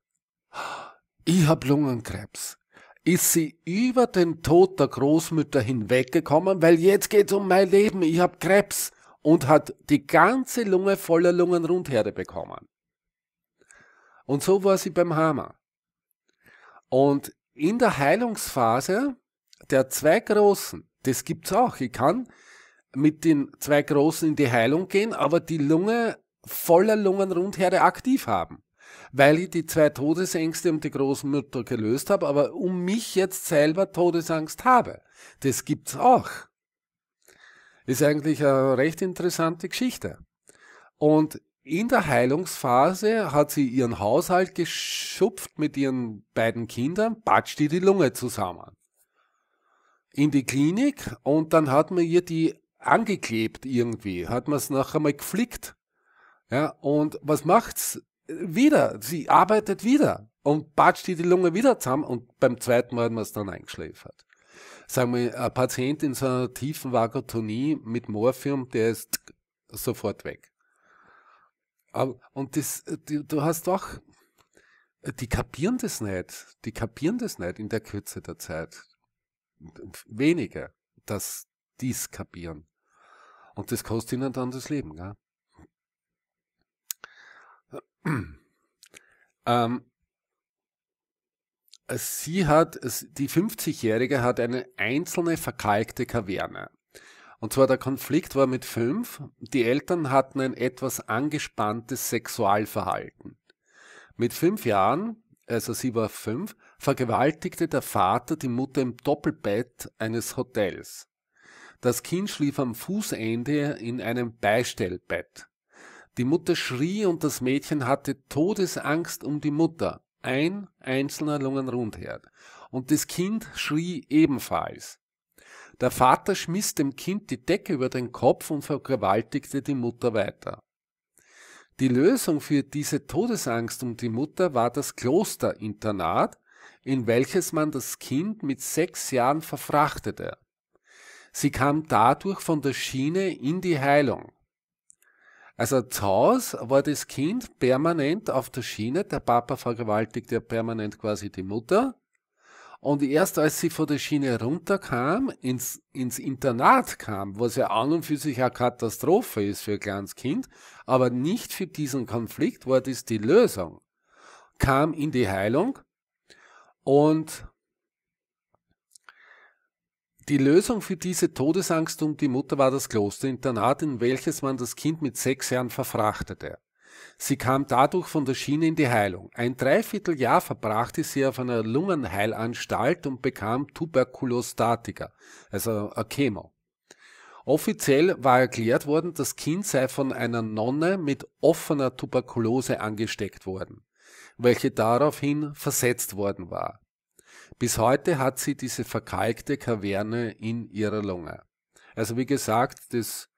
Speaker 1: ich habe Lungenkrebs. Ist sie über den Tod der Großmütter hinweggekommen, weil jetzt geht's um mein Leben, ich habe Krebs und hat die ganze Lunge voller Lungenrundherde bekommen. Und so war sie beim Hammer. Und in der Heilungsphase der zwei Großen, das gibt's auch, ich kann mit den zwei Großen in die Heilung gehen, aber die Lunge voller Lungenrundherde aktiv haben weil ich die zwei Todesängste um die Großmutter gelöst habe, aber um mich jetzt selber Todesangst habe. Das gibt's auch. Ist eigentlich eine recht interessante Geschichte. Und in der Heilungsphase hat sie ihren Haushalt geschupft mit ihren beiden Kindern, batscht die die Lunge zusammen. In die Klinik und dann hat man ihr die angeklebt irgendwie, hat man es nachher mal geflickt. Ja, und was macht's wieder, sie arbeitet wieder und batscht die, die Lunge wieder zusammen und beim zweiten Mal hat man es dann eingeschläfert. Sagen wir, ein Patient in so einer tiefen Vagotonie mit Morphium, der ist sofort weg. Und das, du hast doch, die kapieren das nicht. Die kapieren das nicht in der Kürze der Zeit. Wenige, dass dies kapieren. Und das kostet ihnen dann das Leben. Gell? ähm, sie hat, die 50-Jährige hat eine einzelne verkalkte Kaverne. Und zwar der Konflikt war mit fünf. Die Eltern hatten ein etwas angespanntes Sexualverhalten. Mit fünf Jahren, also sie war fünf, vergewaltigte der Vater die Mutter im Doppelbett eines Hotels. Das Kind schlief am Fußende in einem Beistellbett. Die Mutter schrie und das Mädchen hatte Todesangst um die Mutter. Ein einzelner Lungenrundherd. Und das Kind schrie ebenfalls. Der Vater schmiss dem Kind die Decke über den Kopf und vergewaltigte die Mutter weiter. Die Lösung für diese Todesangst um die Mutter war das Klosterinternat, in welches man das Kind mit sechs Jahren verfrachtete. Sie kam dadurch von der Schiene in die Heilung. Also zu Hause war das Kind permanent auf der Schiene, der Papa vergewaltigte permanent quasi die Mutter. Und erst als sie von der Schiene runterkam, ins, ins Internat kam, was ja an und für sich eine Katastrophe ist für ein kleines Kind, aber nicht für diesen Konflikt war das die Lösung, kam in die Heilung und die Lösung für diese Todesangst um die Mutter war das Klosterinternat, in welches man das Kind mit sechs Jahren verfrachtete. Sie kam dadurch von der Schiene in die Heilung. Ein Dreivierteljahr verbrachte sie auf einer Lungenheilanstalt und bekam Tuberkulostatika, also eine Chemo. Offiziell war erklärt worden, das Kind sei von einer Nonne mit offener Tuberkulose angesteckt worden, welche daraufhin versetzt worden war. Bis heute hat sie diese verkalkte Kaverne in ihrer Lunge. Also wie gesagt, das,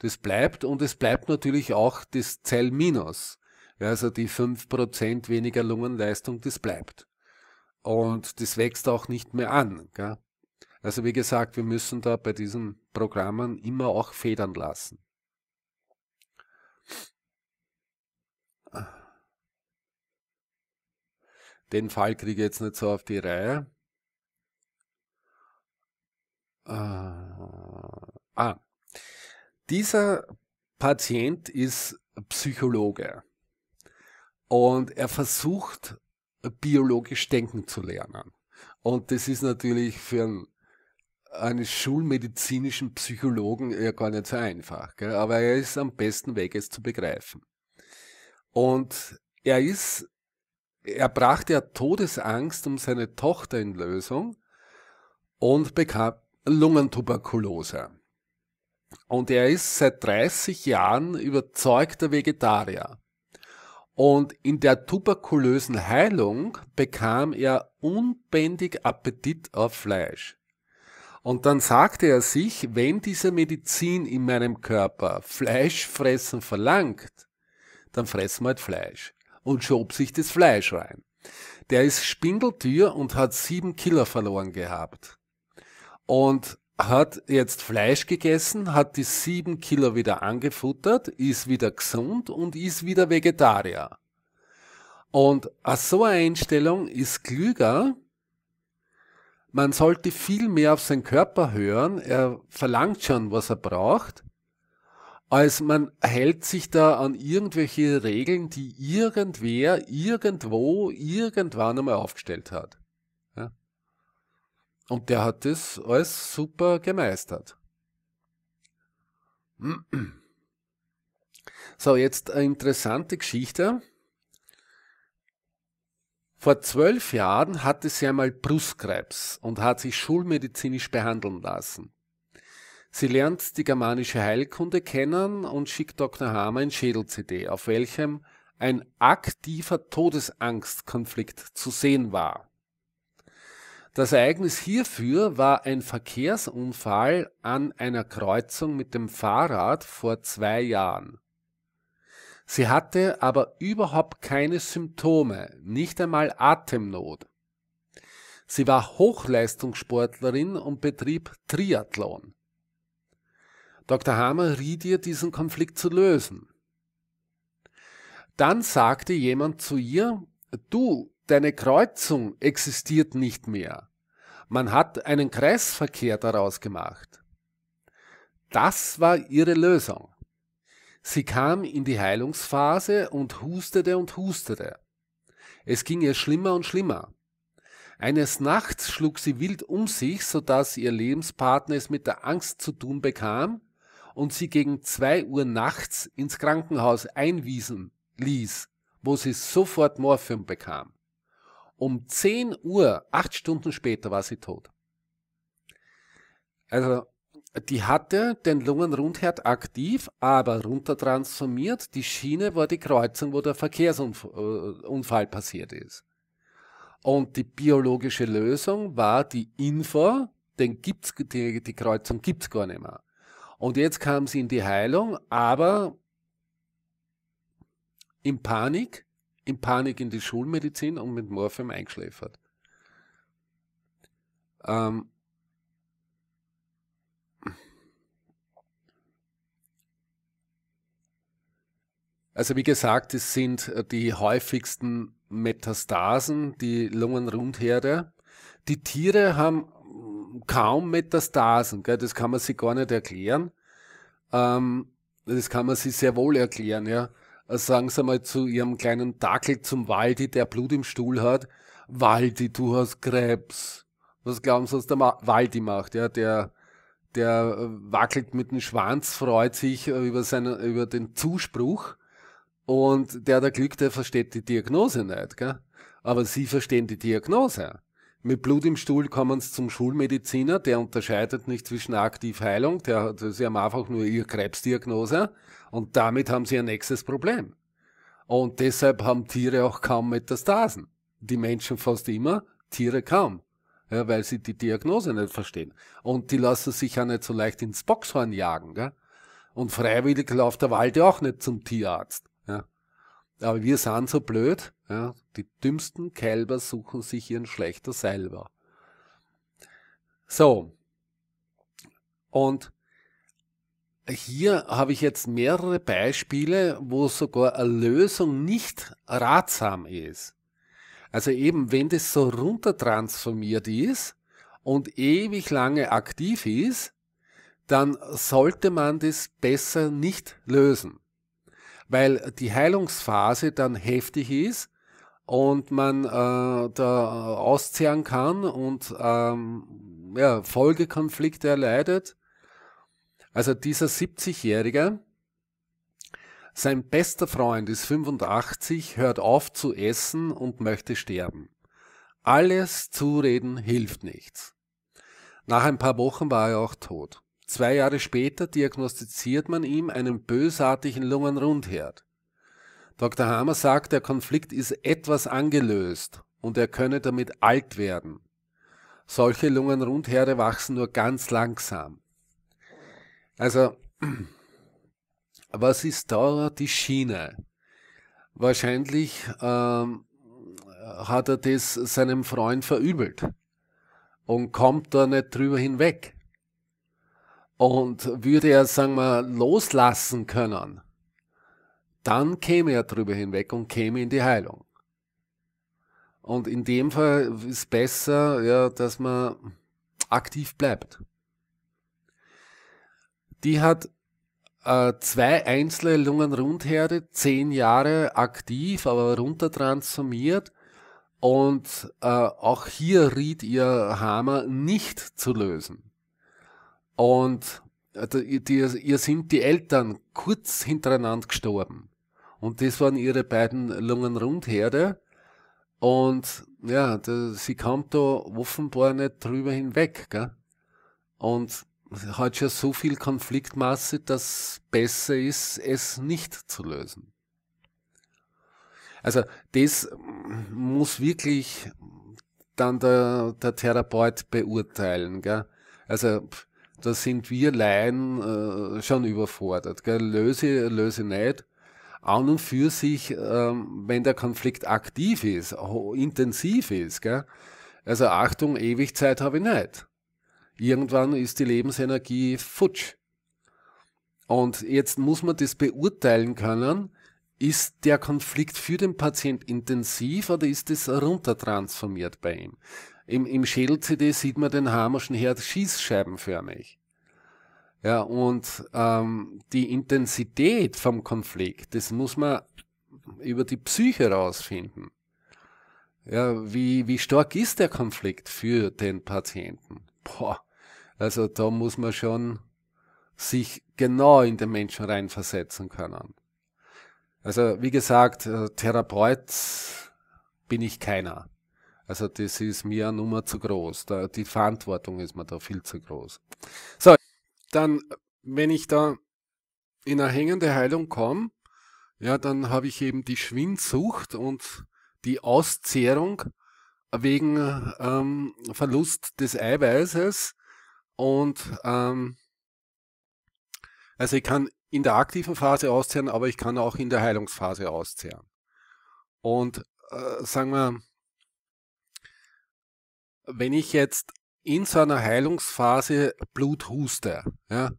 Speaker 1: das bleibt und es bleibt natürlich auch das Zellminus. Also die fünf Prozent weniger Lungenleistung, das bleibt. Und das wächst auch nicht mehr an. Gell? Also wie gesagt, wir müssen da bei diesen Programmen immer auch federn lassen. Den Fall kriege ich jetzt nicht so auf die Reihe. Äh, ah, dieser Patient ist Psychologe und er versucht biologisch denken zu lernen. Und das ist natürlich für einen, einen schulmedizinischen Psychologen ja gar nicht so einfach, gell? aber er ist am besten Weg, es zu begreifen. Und er ist er brachte ja Todesangst um seine Tochter in Lösung und bekam Lungentuberkulose. Und er ist seit 30 Jahren überzeugter Vegetarier. Und in der tuberkulösen Heilung bekam er unbändig Appetit auf Fleisch. Und dann sagte er sich, wenn diese Medizin in meinem Körper Fleischfressen verlangt, dann fressen wir halt Fleisch und schob sich das Fleisch rein. Der ist Spindeltür und hat sieben Killer verloren gehabt. Und hat jetzt Fleisch gegessen, hat die sieben Killer wieder angefuttert, ist wieder gesund und ist wieder Vegetarier. Und aus so einer Einstellung ist klüger, man sollte viel mehr auf seinen Körper hören, er verlangt schon, was er braucht, als man hält sich da an irgendwelche Regeln, die irgendwer, irgendwo, irgendwann einmal aufgestellt hat. Ja? Und der hat das alles super gemeistert. So, jetzt eine interessante Geschichte. Vor zwölf Jahren hatte sie einmal Brustkrebs und hat sich schulmedizinisch behandeln lassen. Sie lernt die germanische Heilkunde kennen und schickt Dr. Hamer ein Schädel-CD, auf welchem ein aktiver Todesangstkonflikt zu sehen war. Das Ereignis hierfür war ein Verkehrsunfall an einer Kreuzung mit dem Fahrrad vor zwei Jahren. Sie hatte aber überhaupt keine Symptome, nicht einmal Atemnot. Sie war Hochleistungssportlerin und betrieb Triathlon. Dr. Hamer riet ihr, diesen Konflikt zu lösen. Dann sagte jemand zu ihr, du, deine Kreuzung existiert nicht mehr. Man hat einen Kreisverkehr daraus gemacht. Das war ihre Lösung. Sie kam in die Heilungsphase und hustete und hustete. Es ging ihr schlimmer und schlimmer. Eines Nachts schlug sie wild um sich, sodass ihr Lebenspartner es mit der Angst zu tun bekam, und sie gegen zwei Uhr nachts ins Krankenhaus einwiesen ließ, wo sie sofort Morphium bekam. Um 10 Uhr, acht Stunden später, war sie tot. Also, die hatte den Lungenrundherd aktiv, aber runtertransformiert. Die Schiene war die Kreuzung, wo der Verkehrsunfall äh, passiert ist. Und die biologische Lösung war die Info, denn gibt's, die, die Kreuzung gibt's gar nicht mehr. Und jetzt kam sie in die Heilung, aber in Panik, in Panik in die Schulmedizin und mit Morphium eingeschläfert. Ähm, Also wie gesagt, es sind äh, die häufigsten Metastasen, die Lungenrundherde. Die Tiere haben kaum Metastasen. Gell? Das kann man sich gar nicht erklären. Ähm, das kann man sich sehr wohl erklären. Ja? Also sagen Sie mal zu Ihrem kleinen Dackel, zum Waldi, der Blut im Stuhl hat. Waldi, du hast Krebs. Was glauben Sie, was der Ma Waldi macht? Ja? Der, der äh, wackelt mit dem Schwanz, freut sich äh, über, seinen, über den Zuspruch. Und der der Glück, der versteht die Diagnose nicht. Gell? Aber Sie verstehen die Diagnose. Mit Blut im Stuhl kommen sie zum Schulmediziner, der unterscheidet nicht zwischen Aktivheilung, der, sie haben einfach nur ihre Krebsdiagnose und damit haben sie ein nächstes Problem. Und deshalb haben Tiere auch kaum Metastasen. Die Menschen fast immer, Tiere kaum. Ja, weil sie die Diagnose nicht verstehen. Und die lassen sich ja nicht so leicht ins Boxhorn jagen. Gell? Und freiwillig läuft der Wald ja auch nicht zum Tierarzt. Aber wir sind so blöd, ja, die dümmsten Kälber suchen sich ihren Schlechter selber. So. Und hier habe ich jetzt mehrere Beispiele, wo sogar eine Lösung nicht ratsam ist. Also eben, wenn das so runtertransformiert ist und ewig lange aktiv ist, dann sollte man das besser nicht lösen weil die Heilungsphase dann heftig ist und man äh, da auszehren kann und ähm, ja, Folgekonflikte erleidet. Also dieser 70-Jährige, sein bester Freund ist 85, hört auf zu essen und möchte sterben. Alles Zureden hilft nichts. Nach ein paar Wochen war er auch tot. Zwei Jahre später diagnostiziert man ihm einen bösartigen Lungenrundherd. Dr. Hammer sagt, der Konflikt ist etwas angelöst und er könne damit alt werden. Solche Lungenrundherde wachsen nur ganz langsam. Also, was ist da die Schiene? Wahrscheinlich ähm, hat er das seinem Freund verübelt und kommt da nicht drüber hinweg und würde er, sagen wir, loslassen können, dann käme er drüber hinweg und käme in die Heilung. Und in dem Fall ist besser, ja, dass man aktiv bleibt. Die hat äh, zwei einzelne Lungenrundherde, zehn Jahre aktiv, aber runtertransformiert. Und äh, auch hier riet ihr Hammer nicht zu lösen. Und also, die, ihr sind die Eltern kurz hintereinander gestorben. Und das waren ihre beiden Lungenrundherde. Und ja, da, sie kam da offenbar nicht drüber hinweg. Gell? Und hat schon so viel Konfliktmasse, dass besser ist, es nicht zu lösen. Also das muss wirklich dann der, der Therapeut beurteilen. Gell? Also pff, da sind wir Laien äh, schon überfordert. Gell? Löse, löse nicht. An und für sich, ähm, wenn der Konflikt aktiv ist, intensiv ist, gell? also Achtung, ewig Zeit habe ich nicht. Irgendwann ist die Lebensenergie futsch. Und jetzt muss man das beurteilen können, ist der Konflikt für den Patient intensiv oder ist es runtertransformiert bei ihm? im, im Schädel-CD sieht man den hamerschen Herd schießscheibenförmig. Ja, und ähm, die Intensität vom Konflikt, das muss man über die Psyche rausfinden. Ja, wie, wie stark ist der Konflikt für den Patienten? Boah, also da muss man schon sich genau in den Menschen reinversetzen können. Also wie gesagt, äh, Therapeut bin ich keiner. Also das ist mir eine Nummer zu groß. Da, die Verantwortung ist mir da viel zu groß. So, dann, wenn ich da in eine hängende Heilung komme, ja, dann habe ich eben die Schwindsucht und die Auszehrung wegen ähm, Verlust des Eiweißes. Und ähm, also ich kann in der aktiven Phase auszehren, aber ich kann auch in der Heilungsphase auszehren. Und äh, sagen wir, wenn ich jetzt in so einer Heilungsphase Blut huste, ja,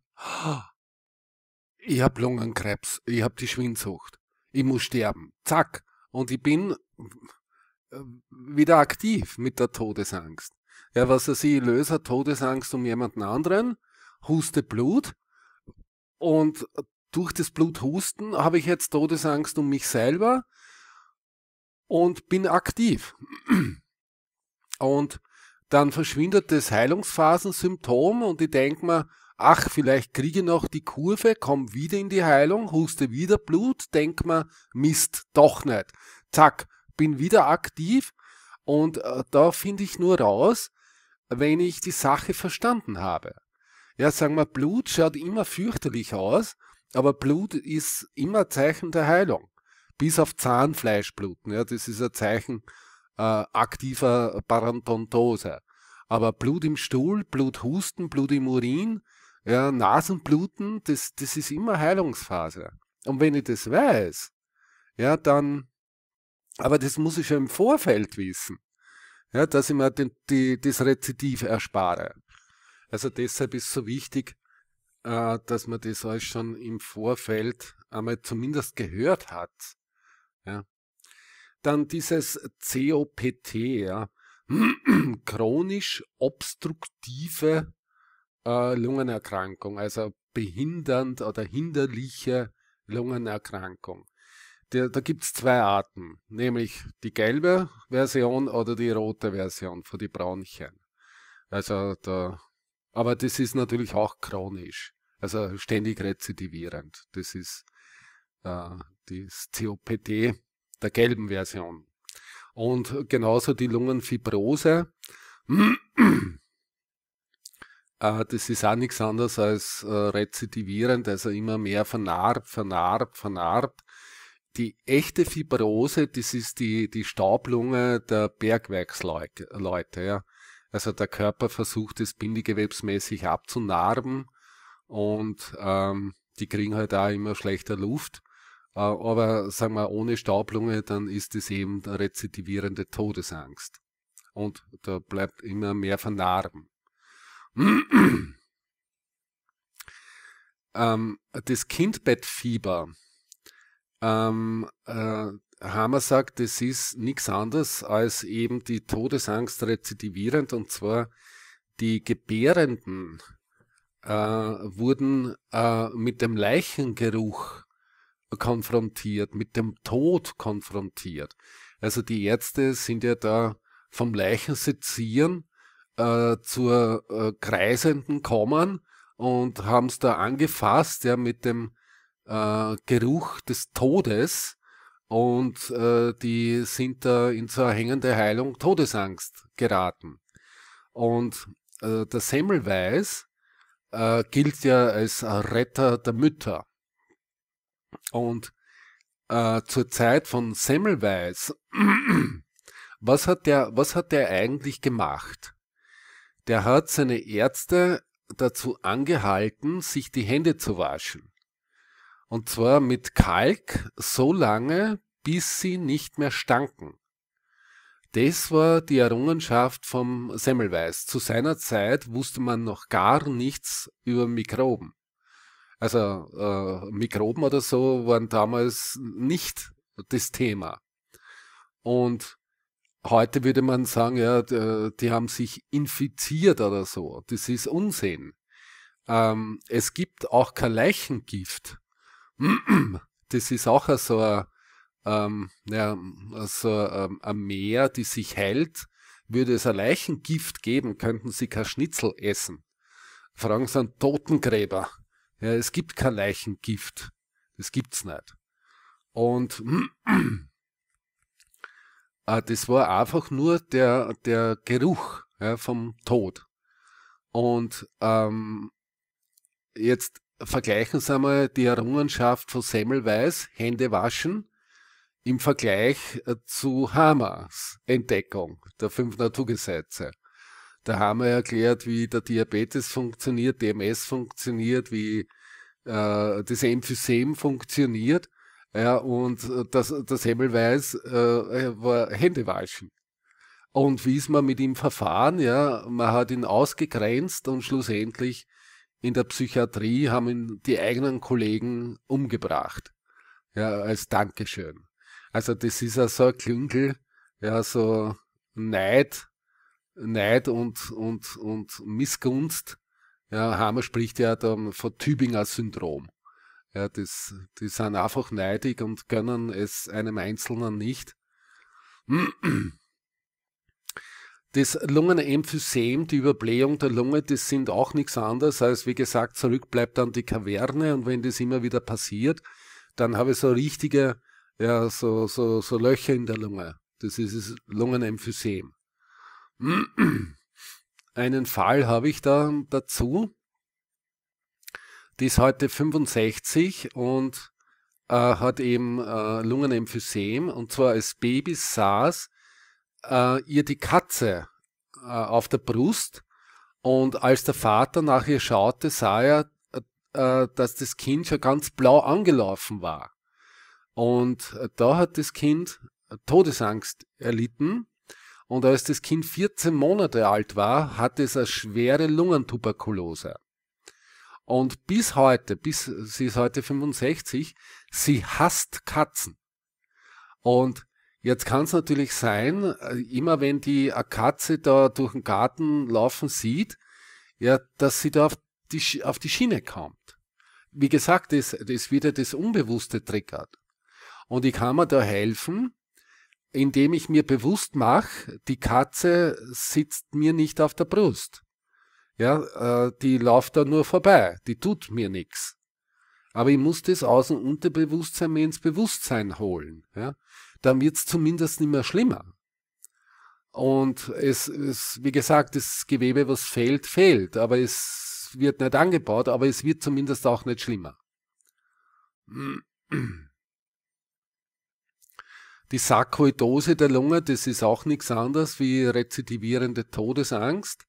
Speaker 1: ich habe Lungenkrebs, ich habe die Schwindsucht, ich muss sterben, zack, und ich bin äh, wieder aktiv mit der Todesangst. Ja, was er sie löse Todesangst um jemanden anderen, huste Blut und durch das Bluthusten habe ich jetzt Todesangst um mich selber und bin aktiv. Und dann verschwindet das Heilungsphasensymptom und ich denke mir, ach, vielleicht kriege ich noch die Kurve, komme wieder in die Heilung, huste wieder Blut, denke mir, Mist, doch nicht. Zack, bin wieder aktiv und äh, da finde ich nur raus, wenn ich die Sache verstanden habe. Ja, sagen wir, Blut schaut immer fürchterlich aus, aber Blut ist immer Zeichen der Heilung. Bis auf Zahnfleischbluten, ja, das ist ein Zeichen äh, aktiver Parantontose. Aber Blut im Stuhl, Bluthusten, Blut im Urin, ja, Nasenbluten, das, das ist immer Heilungsphase. Und wenn ich das weiß, ja, dann, aber das muss ich ja im Vorfeld wissen, ja, dass ich mir den, die, das Rezidiv erspare. Also deshalb ist so wichtig, äh, dass man das alles schon im Vorfeld einmal zumindest gehört hat. Ja. Dann dieses COPT, ja, chronisch obstruktive äh, Lungenerkrankung, also behindernd oder hinderliche Lungenerkrankung. Der, da gibt es zwei Arten, nämlich die gelbe Version oder die rote Version für die Bronchien. Also da, aber das ist natürlich auch chronisch, also ständig rezidivierend. Das ist äh, das COPD der gelben Version. Und genauso die Lungenfibrose. Äh, das ist auch nichts anderes als äh, rezidivierend, also immer mehr vernarbt, vernarbt, vernarbt. Die echte Fibrose, das ist die, die Staublunge der Bergwerksleute. Ja. Also der Körper versucht das bindegewebsmäßig abzunarben und ähm, die kriegen halt auch immer schlechter Luft aber sagen wir, ohne Staublunge, dann ist es eben rezidivierende Todesangst. Und da bleibt immer mehr vernarben. ähm, das Kindbettfieber, ähm, äh, Hammer sagt, das ist nichts anderes als eben die Todesangst rezidivierend und zwar die Gebärenden äh, wurden äh, mit dem Leichengeruch konfrontiert, mit dem Tod konfrontiert. Also die Ärzte sind ja da vom Leichen sezieren äh, zur äh, Kreisenden kommen und haben es da angefasst, ja, mit dem äh, Geruch des Todes und äh, die sind da in so eine hängende Heilung Todesangst geraten. Und äh, der Semmelweis äh, gilt ja als Retter der Mütter. Und äh, zur Zeit von Semmelweis, was hat, der, was hat der eigentlich gemacht? Der hat seine Ärzte dazu angehalten, sich die Hände zu waschen. Und zwar mit Kalk so lange, bis sie nicht mehr stanken. Das war die Errungenschaft vom Semmelweis. Zu seiner Zeit wusste man noch gar nichts über Mikroben. Also äh, Mikroben oder so waren damals nicht das Thema. Und heute würde man sagen, ja, die haben sich infiziert oder so. Das ist Unsinn. Ähm, es gibt auch kein Leichengift. Das ist auch so ein, ähm, ja, so ein, Meer, die sich hält. Würde es ein Leichengift geben, könnten sie kein Schnitzel essen. Fragen Sie einen Totengräber. Ja, es gibt kein Leichengift. Das gibt's nicht. Und äh, das war einfach nur der, der Geruch ja, vom Tod. Und ähm, jetzt vergleichen Sie einmal die Errungenschaft von Semmelweis, Hände waschen, im Vergleich äh, zu Hamas Entdeckung der fünf Naturgesetze. Da haben wir erklärt, wie der Diabetes funktioniert, DMS funktioniert, wie äh, das Emphysem funktioniert. Ja, und äh, das, das Hemmelweis äh, äh, war Händewaschen. Und wie ist man mit ihm verfahren? Ja, man hat ihn ausgegrenzt und schlussendlich in der Psychiatrie haben ihn die eigenen Kollegen umgebracht. Ja, als Dankeschön. Also das ist ja so ein Klünkel, ja, so Neid, Neid und, und, und Missgunst. Ja, Hammer spricht ja dann von Tübinger Syndrom. Ja, das, die sind einfach neidig und gönnen es einem Einzelnen nicht. Das Lungenemphysem, die Überblähung der Lunge, das sind auch nichts anderes als, wie gesagt, zurück bleibt dann die Kaverne und wenn das immer wieder passiert, dann habe ich so richtige, ja, so, so, so Löcher in der Lunge. Das ist das Lungenemphysem. Einen Fall habe ich da dazu. Die ist heute 65 und äh, hat eben äh, Lungenemphysem und zwar als Baby saß äh, ihr die Katze äh, auf der Brust und als der Vater nach ihr schaute, sah er, äh, äh, dass das Kind schon ganz blau angelaufen war. Und äh, da hat das Kind Todesangst erlitten und als das Kind 14 Monate alt war, hatte es eine schwere Lungentuberkulose. Und bis heute, bis sie ist heute 65, sie hasst Katzen. Und jetzt kann es natürlich sein, äh, immer wenn die eine Katze da durch den Garten laufen sieht, ja, dass sie da auf die, auf die Schiene kommt. Wie gesagt, das, das wieder das Unbewusste triggert. Und ich kann mir da helfen, indem ich mir bewusst mache, die Katze sitzt mir nicht auf der Brust. Ja, äh, die läuft da nur vorbei, die tut mir nichts. Aber ich muss das aus dem Unterbewusstsein mir ins Bewusstsein holen. Ja? Dann wird's zumindest nicht mehr schlimmer. Und es ist, wie gesagt, das Gewebe, was fehlt, fehlt. Aber es wird nicht angebaut, aber es wird zumindest auch nicht schlimmer. Die Sarkoidose der Lunge, das ist auch nichts anderes wie rezidivierende Todesangst.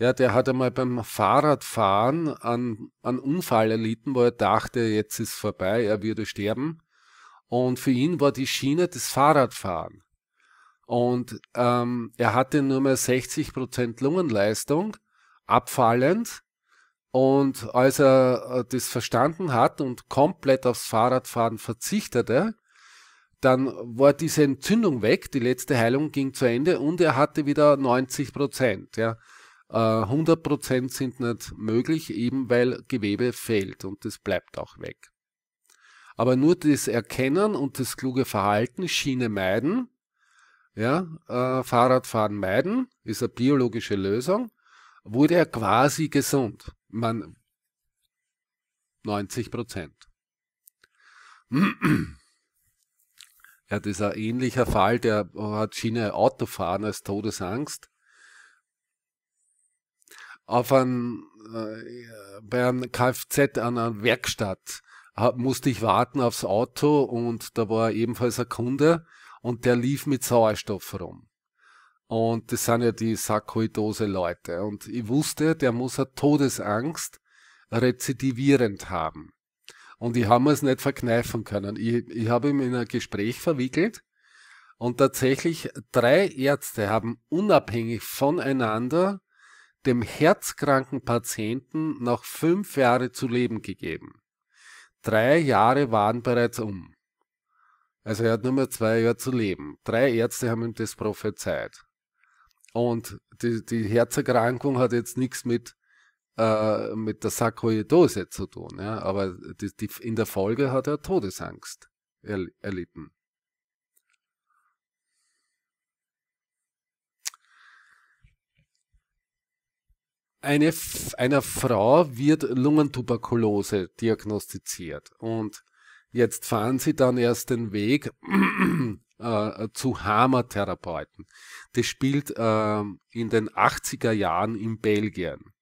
Speaker 1: Ja, der hat einmal beim Fahrradfahren einen, einen Unfall erlitten, wo er dachte, jetzt ist vorbei, er würde sterben. Und für ihn war die Schiene das Fahrradfahren. Und ähm, er hatte nur mehr 60% Prozent Lungenleistung, abfallend. Und als er äh, das verstanden hat und komplett aufs Fahrradfahren verzichtete, dann war diese Entzündung weg, die letzte Heilung ging zu Ende und er hatte wieder 90 Prozent. Ja. 100 äh, Prozent sind nicht möglich, eben weil Gewebe fehlt und das bleibt auch weg. Aber nur das Erkennen und das kluge Verhalten, Schiene meiden, ja, äh, Fahrradfahren meiden, ist eine biologische Lösung, wurde er quasi gesund. Man 90 Prozent. Ja, das ist ein ähnlicher Fall, der hat Schiene Autofahren als Todesangst. Auf ein, äh, bei einem Kfz an einer Werkstatt musste ich warten aufs Auto und da war ebenfalls ein Kunde und der lief mit Sauerstoff rum. Und das sind ja die sarkoidose Leute. Und ich wusste, der muss eine Todesangst rezidivierend haben. Und ich habe es nicht verkneifen können. Ich, ich habe ihn in ein Gespräch verwickelt und tatsächlich drei Ärzte haben unabhängig voneinander dem herzkranken Patienten noch fünf Jahre zu leben gegeben. Drei Jahre waren bereits um. Also er hat nur mehr zwei Jahre zu leben. Drei Ärzte haben ihm das prophezeit. Und die, die Herzerkrankung hat jetzt nichts mit äh, mit der Sarkoidose zu tun. Ja? Aber die, die, in der Folge hat er Todesangst erl erlitten. Eine, einer Frau wird Lungentuberkulose diagnostiziert und jetzt fahren sie dann erst den Weg äh, zu hamer Das spielt äh, in den 80er Jahren in Belgien.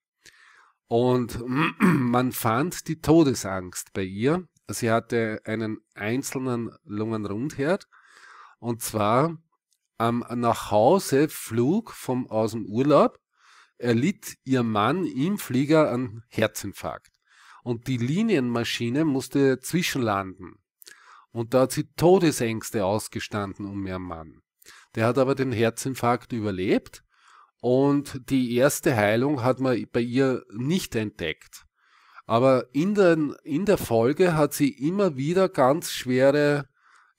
Speaker 1: Und man fand die Todesangst bei ihr. Sie hatte einen einzelnen Lungenrundherd. Und zwar am Nachhauseflug vom, aus dem Urlaub erlitt ihr Mann im Flieger einen Herzinfarkt. Und die Linienmaschine musste zwischenlanden. Und da hat sie Todesängste ausgestanden um ihren Mann. Der hat aber den Herzinfarkt überlebt und die erste Heilung hat man bei ihr nicht entdeckt. Aber in, den, in der Folge hat sie immer wieder ganz schwere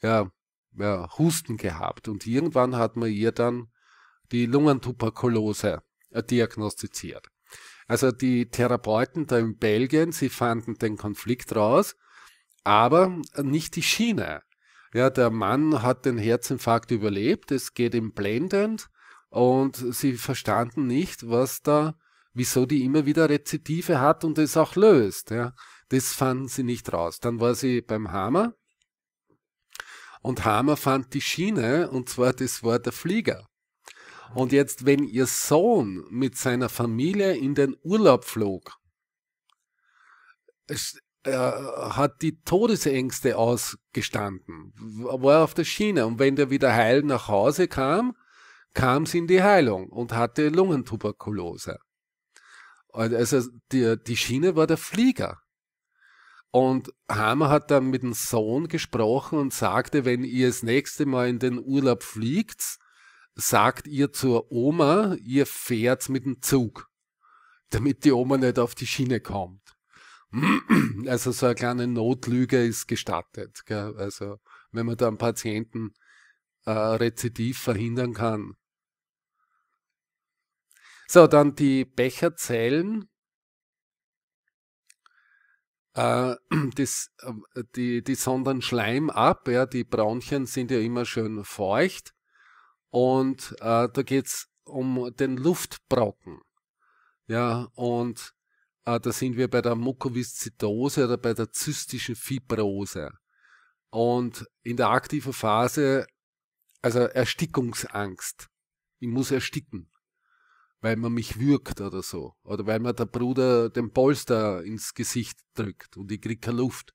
Speaker 1: ja, ja, Husten gehabt. Und irgendwann hat man ihr dann die Lungentuberkulose äh, diagnostiziert. Also die Therapeuten da in Belgien, sie fanden den Konflikt raus, aber nicht die Schiene. Ja, der Mann hat den Herzinfarkt überlebt, es geht ihm blendend und sie verstanden nicht, was da, wieso die immer wieder Rezidive hat und es auch löst. Ja. Das fanden sie nicht raus. Dann war sie beim Hammer und Hammer fand die Schiene und zwar das war der Flieger. Und jetzt, wenn ihr Sohn mit seiner Familie in den Urlaub flog, es, äh, hat die Todesängste ausgestanden, war auf der Schiene. Und wenn der wieder heil nach Hause kam, kam sie in die Heilung und hatte Lungentuberkulose. Also, also die, die Schiene war der Flieger. Und Hammer hat dann mit dem Sohn gesprochen und sagte, wenn ihr das nächste Mal in den Urlaub fliegt, sagt ihr zur Oma, ihr fährt mit dem Zug, damit die Oma nicht auf die Schiene kommt. Also so eine kleine Notlüge ist gestattet. Gell? Also wenn man da einen Patienten äh, Rezidiv verhindern kann. So, dann die Becherzellen. Äh, das, äh, die, die sondern Schleim ab, ja, die Braunchen sind ja immer schön feucht. Und äh, da es um den Luftbrocken. Ja, und äh, da sind wir bei der Mukoviszidose oder bei der zystischen Fibrose. Und in der aktiven Phase also Erstickungsangst. Ich muss ersticken, weil man mich würgt oder so. Oder weil mir der Bruder den Polster ins Gesicht drückt und ich kriege keine Luft.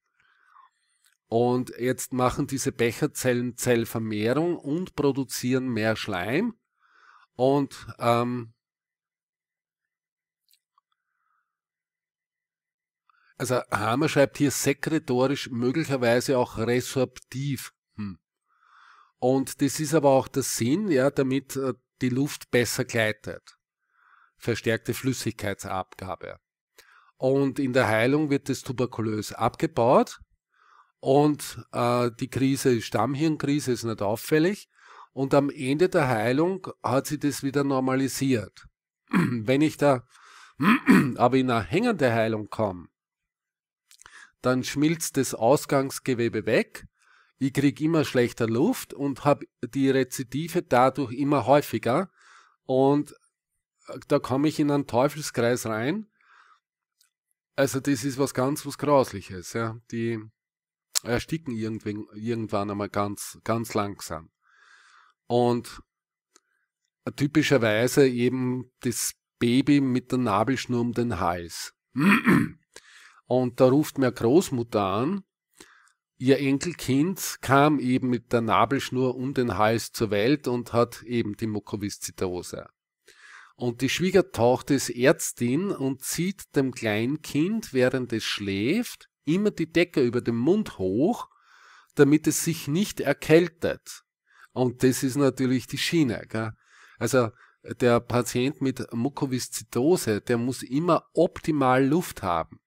Speaker 1: Und jetzt machen diese Becherzellen Zellvermehrung und produzieren mehr Schleim. Und ähm, also Hammer schreibt hier sekretorisch, möglicherweise auch resorptiv und das ist aber auch der Sinn, ja, damit äh, die Luft besser gleitet. Verstärkte Flüssigkeitsabgabe. Und in der Heilung wird das tuberkulös abgebaut und äh, die Krise, Stammhirnkrise ist nicht auffällig. Und am Ende der Heilung hat sie das wieder normalisiert. Wenn ich da aber in eine hängende Heilung komme, dann schmilzt das Ausgangsgewebe weg ich kriege immer schlechter Luft und habe die Rezidive dadurch immer häufiger. Und äh, da komme ich in einen Teufelskreis rein. Also das ist was ganz was Grausliches. Ja. Die ersticken irgendwann, irgendwann einmal ganz, ganz langsam. Und typischerweise eben das Baby mit der Nabelschnur um den Hals. Und da ruft mir Großmutter an Ihr Enkelkind kam eben mit der Nabelschnur um den Hals zur Welt und hat eben die Mukoviszidose. Und die Schwiegertochter ist Ärztin und zieht dem Kleinkind, während es schläft, immer die Decke über den Mund hoch, damit es sich nicht erkältet. Und das ist natürlich die Schiene. Gell? Also der Patient mit Mukoviszidose, der muss immer optimal Luft haben.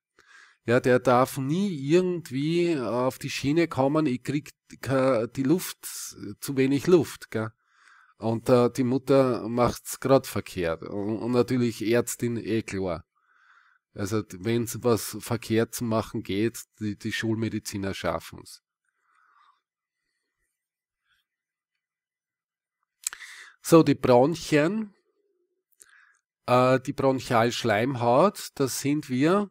Speaker 1: Ja, der darf nie irgendwie auf die Schiene kommen, ich krieg die Luft, zu wenig Luft, gell? Und äh, die Mutter macht's grad verkehrt. Und, und natürlich Ärztin, eh klar. Also wenn's was verkehrt zu machen geht, die, die Schulmediziner schaffen's. So, die Bronchien, äh, die Bronchialschleimhaut, das sind wir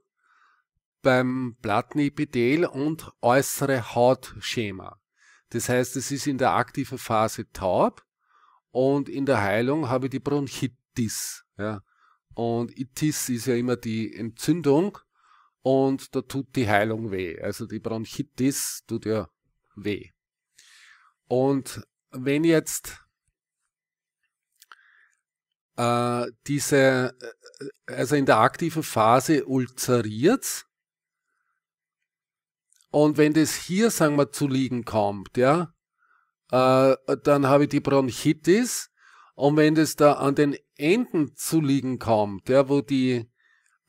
Speaker 1: beim Plattenepithel und äußere Hautschema. Das heißt, es ist in der aktiven Phase taub und in der Heilung habe ich die Bronchitis. Ja. Und Itis ist ja immer die Entzündung und da tut die Heilung weh. Also die Bronchitis tut ja weh. Und wenn jetzt äh, diese, äh, äh, also in der aktiven Phase ulzeriert und wenn das hier, sagen wir, zu liegen kommt, ja, äh, dann habe ich die Bronchitis. Und wenn das da an den Enden zu liegen kommt, ja, wo die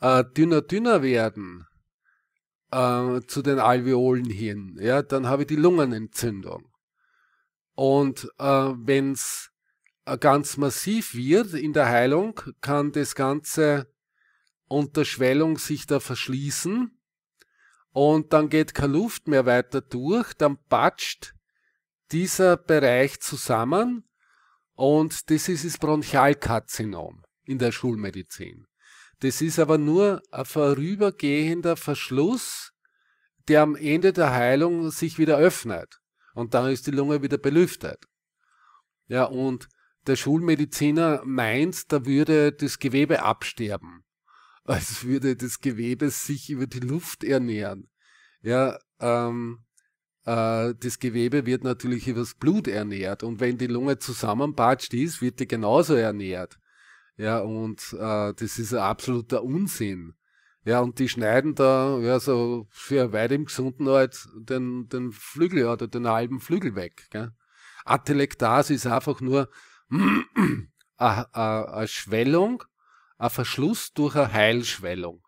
Speaker 1: äh, dünner, dünner werden, äh, zu den Alveolen hin, ja, dann habe ich die Lungenentzündung. Und äh, wenn es äh, ganz massiv wird in der Heilung, kann das Ganze unter Schwellung sich da verschließen und dann geht keine Luft mehr weiter durch, dann patscht dieser Bereich zusammen und das ist das Bronchialkarzinom in der Schulmedizin. Das ist aber nur ein vorübergehender Verschluss, der am Ende der Heilung sich wieder öffnet und dann ist die Lunge wieder belüftet. Ja, und der Schulmediziner meint, da würde das Gewebe absterben als würde das Gewebe sich über die Luft ernähren. Ja, ähm, äh, das Gewebe wird natürlich übers Blut ernährt und wenn die Lunge zusammenpatscht ist, wird die genauso ernährt. Ja, und äh, das ist ein absoluter Unsinn. Ja, und die schneiden da, ja, so für weit im Gesunden halt den, den Flügel oder den halben Flügel weg. Gell? Atelektase ist einfach nur eine, eine Schwellung ein Verschluss durch eine Heilschwellung.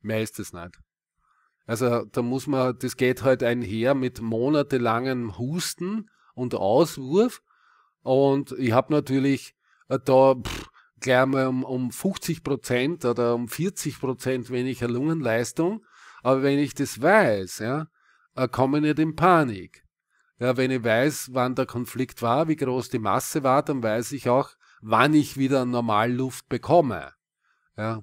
Speaker 1: Mehr ist es nicht. Also da muss man, das geht halt einher mit monatelangem Husten und Auswurf. Und ich habe natürlich äh, da pff, gleich mal um, um 50 Prozent oder um 40 Prozent weniger Lungenleistung. Aber wenn ich das weiß, ja, äh, komme ich nicht in Panik. Ja, wenn ich weiß, wann der Konflikt war, wie groß die Masse war, dann weiß ich auch, wann ich wieder Normalluft bekomme. Ja.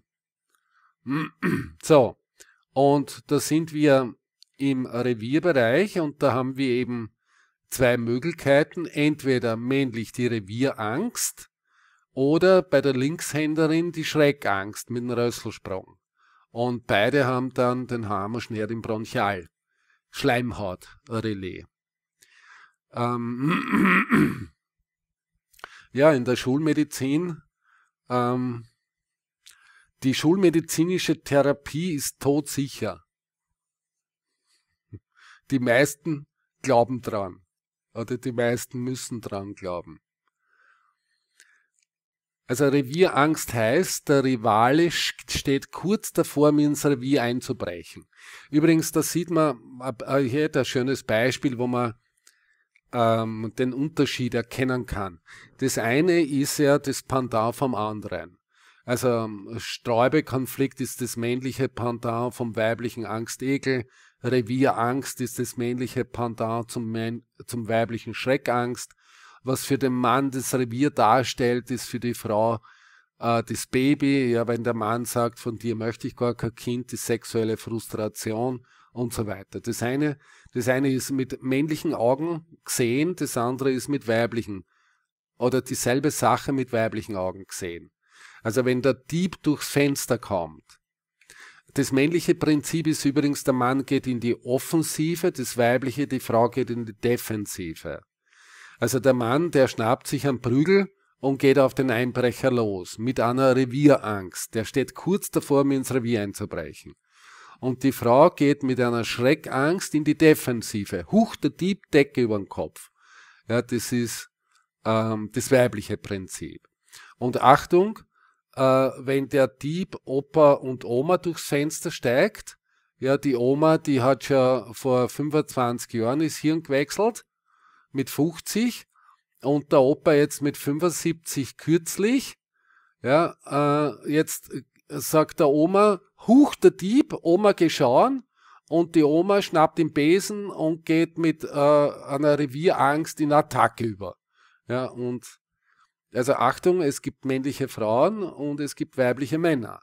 Speaker 1: So, und da sind wir im Revierbereich und da haben wir eben zwei Möglichkeiten. Entweder männlich die Revierangst oder bei der Linkshänderin die Schreckangst mit dem Rösselsprung. Und beide haben dann den Hammerschnär im Bronchial. Schleimhautrelais. Ähm, ja, in der Schulmedizin. Ähm, die schulmedizinische Therapie ist todsicher. Die meisten glauben dran. Oder die meisten müssen dran glauben. Also Revierangst heißt, der Rivale steht kurz davor, mir ins Revier einzubrechen. Übrigens, da sieht man, äh, hier ein schönes Beispiel, wo man ähm, den Unterschied erkennen kann. Das eine ist ja das Pendant vom anderen. Also ähm, Sträubekonflikt ist das männliche Pendant vom weiblichen Angstekel, Revierangst ist das männliche Pendant zum, Män zum weiblichen Schreckangst. Was für den Mann das Revier darstellt, ist für die Frau äh, das Baby. Ja, wenn der Mann sagt, von dir möchte ich gar kein Kind, die sexuelle Frustration und so weiter. Das eine das eine ist mit männlichen Augen gesehen, das andere ist mit weiblichen. Oder dieselbe Sache mit weiblichen Augen gesehen. Also wenn der Dieb durchs Fenster kommt. Das männliche Prinzip ist übrigens, der Mann geht in die Offensive, das weibliche, die Frau geht in die Defensive. Also der Mann, der schnappt sich am Prügel und geht auf den Einbrecher los, mit einer Revierangst. Der steht kurz davor, mir ins Revier einzubrechen und die Frau geht mit einer Schreckangst in die Defensive. Huch, der Dieb, Decke über den Kopf. Ja, das ist ähm, das weibliche Prinzip. Und Achtung, äh, wenn der Dieb Opa und Oma durchs Fenster steigt, ja, die Oma, die hat schon vor 25 Jahren ist Hirn gewechselt mit 50 und der Opa jetzt mit 75 kürzlich. Ja, äh, jetzt sagt der Oma, Huch, der Dieb, Oma geschauen und die Oma schnappt den Besen und geht mit äh, einer Revierangst in Attacke über. Ja, und also Achtung, es gibt männliche Frauen und es gibt weibliche Männer.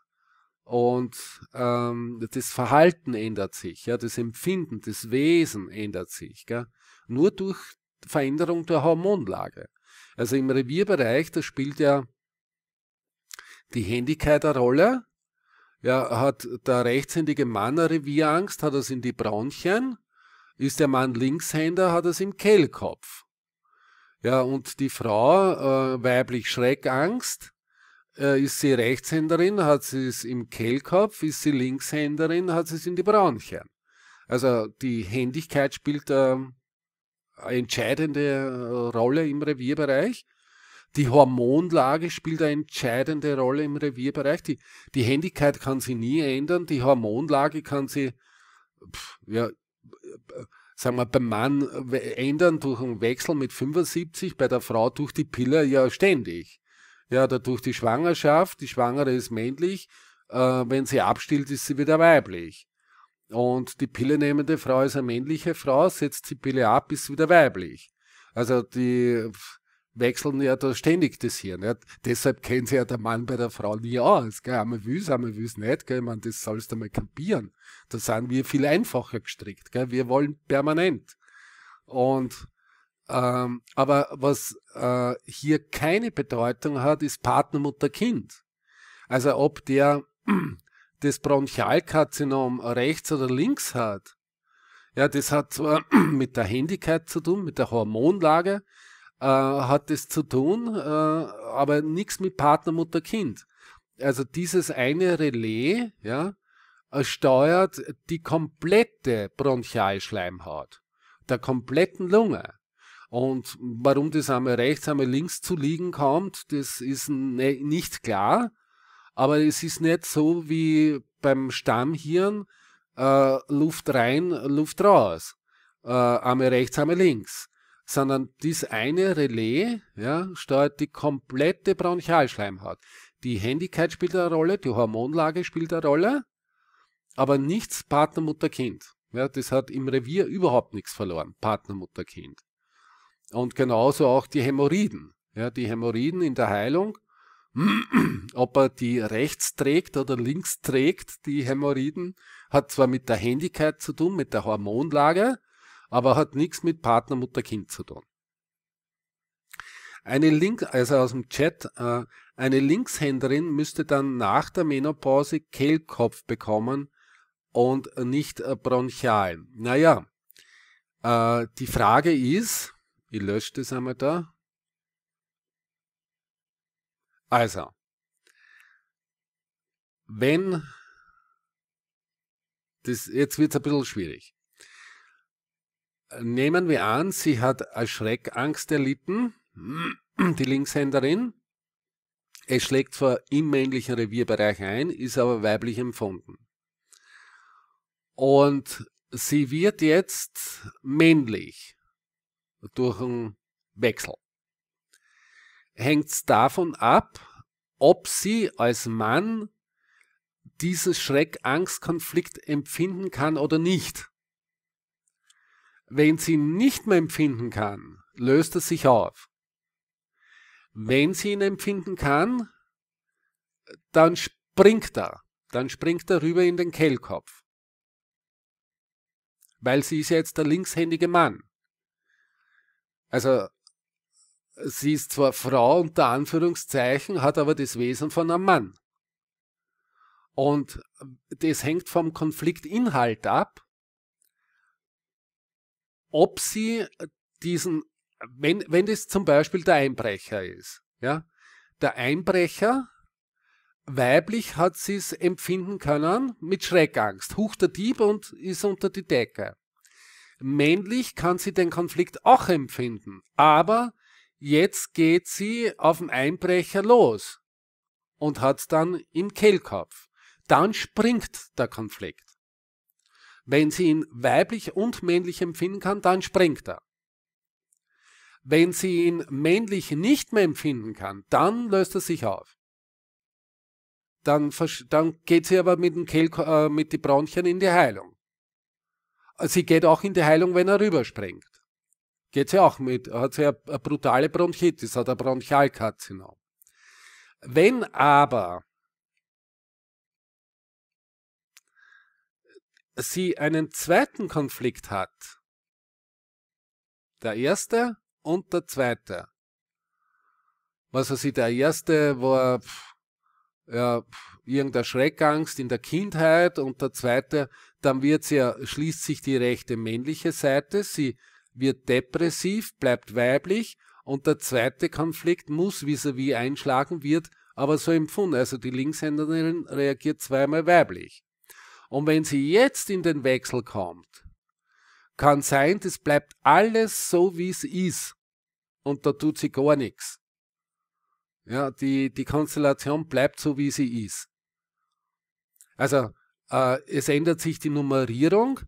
Speaker 1: Und ähm, das Verhalten ändert sich, ja, das Empfinden, das Wesen ändert sich. Gell? Nur durch Veränderung der Hormonlage. Also im Revierbereich, da spielt ja die Händigkeit eine Rolle, ja, hat der rechtshändige Mann eine Revierangst, hat er es in die Bronchien. Ist der Mann Linkshänder, hat er es im Kehlkopf. Ja, und die Frau, äh, weiblich Schreckangst, äh, ist sie Rechtshänderin, hat sie es im Kehlkopf, ist sie Linkshänderin, hat sie es in die Bronchien. Also die Händigkeit spielt äh, eine entscheidende äh, Rolle im Revierbereich. Die Hormonlage spielt eine entscheidende Rolle im Revierbereich. Die, die Händigkeit kann sie nie ändern. Die Hormonlage kann sie, pf, ja, sagen wir, beim Mann äh, ändern durch einen Wechsel mit 75, bei der Frau durch die Pille ja ständig. Ja, oder durch die Schwangerschaft. Die Schwangere ist männlich. Äh, wenn sie abstillt, ist sie wieder weiblich. Und die Pille nehmende Frau ist eine männliche Frau, setzt die Pille ab, ist sie wieder weiblich. Also die, pf, wechseln ja da ständig das Hirn. Ja. Deshalb kennt sich ja der Mann bei der Frau nie aus. Gell. Einmal ah, will's, einmal ah, will's nicht. Gell. Ich meine, das sollst du mal kapieren. Da sind wir viel einfacher gestrickt. Gell. Wir wollen permanent. Und ähm, aber was äh, hier keine Bedeutung hat, ist Partner Mutter Kind. Also ob der das Bronchialkarzinom rechts oder links hat, ja, das hat zwar mit der Händigkeit zu tun, mit der Hormonlage, äh, hat es zu tun, äh, aber nichts mit Partner, Mutter, Kind. Also dieses eine Relais ja, äh, steuert die komplette Bronchialschleimhaut, der kompletten Lunge. Und warum das einmal rechts, einmal links zu liegen kommt, das ist ne, nicht klar. Aber es ist nicht so wie beim Stammhirn, äh, Luft rein, Luft raus. Äh, einmal rechts, einmal links sondern dies eine Relais ja, steuert die komplette Bronchialschleimhaut. Die Händigkeit spielt eine Rolle, die Hormonlage spielt eine Rolle, aber nichts Partner, Mutter, Kind. Ja, das hat im Revier überhaupt nichts verloren, Partner, Mutter, Kind. Und genauso auch die Hämorrhoiden. Ja, die Hämorrhoiden in der Heilung, ob er die rechts trägt oder links trägt, die Hämorrhoiden, hat zwar mit der Händigkeit zu tun, mit der Hormonlage, aber hat nichts mit Partner, Mutter, Kind zu tun. Eine Link, also aus dem Chat, äh, eine Linkshänderin müsste dann nach der Menopause Kehlkopf bekommen und nicht äh, bronchial. Naja, äh, die Frage ist, ich lösche das einmal da. Also, wenn das, jetzt wird es ein bisschen schwierig nehmen wir an, sie hat Schreckangst erlitten, die Linkshänderin. Es schlägt zwar im männlichen Revierbereich ein, ist aber weiblich empfunden. Und sie wird jetzt männlich durch einen Wechsel. Hängt es davon ab, ob sie als Mann diesen Schreckangstkonflikt empfinden kann oder nicht. Wenn sie ihn nicht mehr empfinden kann, löst er sich auf. Wenn sie ihn empfinden kann, dann springt er. Dann springt er rüber in den Kellkopf. Weil sie ist jetzt der linkshändige Mann. Also, sie ist zwar Frau unter Anführungszeichen, hat aber das Wesen von einem Mann. Und das hängt vom Konfliktinhalt ab ob sie äh, diesen, wenn, wenn das zum Beispiel der Einbrecher ist, ja, der Einbrecher, weiblich hat sie es empfinden können mit Schreckangst, hucht der Dieb und ist unter die Decke. Männlich kann sie den Konflikt auch empfinden, aber jetzt geht sie auf den Einbrecher los und hat es dann im Kehlkopf. Dann springt der Konflikt. Wenn sie ihn weiblich und männlich empfinden kann, dann springt er. Wenn sie ihn männlich nicht mehr empfinden kann, dann löst er sich auf. Dann, dann geht sie aber mit, dem Kel äh, mit den Bronchien in die Heilung. Sie geht auch in die Heilung, wenn er rüberspringt. Geht sie auch mit, hat sie eine, eine brutale Bronchitis, hat ein Bronchialkarzinom. Wenn aber sie einen zweiten Konflikt hat. Der erste und der zweite. Was also weiß ich, der erste war pff, ja, pff, irgendeine Schreckangst in der Kindheit und der zweite, dann wird sie schließt sich die rechte männliche Seite, sie wird depressiv, bleibt weiblich und der zweite Konflikt muss vis-à-vis -vis einschlagen, wird aber so empfunden. Also die Linkshänderin reagiert zweimal weiblich. Und wenn sie jetzt in den Wechsel kommt, kann sein, das bleibt alles so, wie es ist. Und da tut sie gar nichts. Ja, die, die Konstellation bleibt so, wie sie ist. Also, äh, es ändert sich die Nummerierung.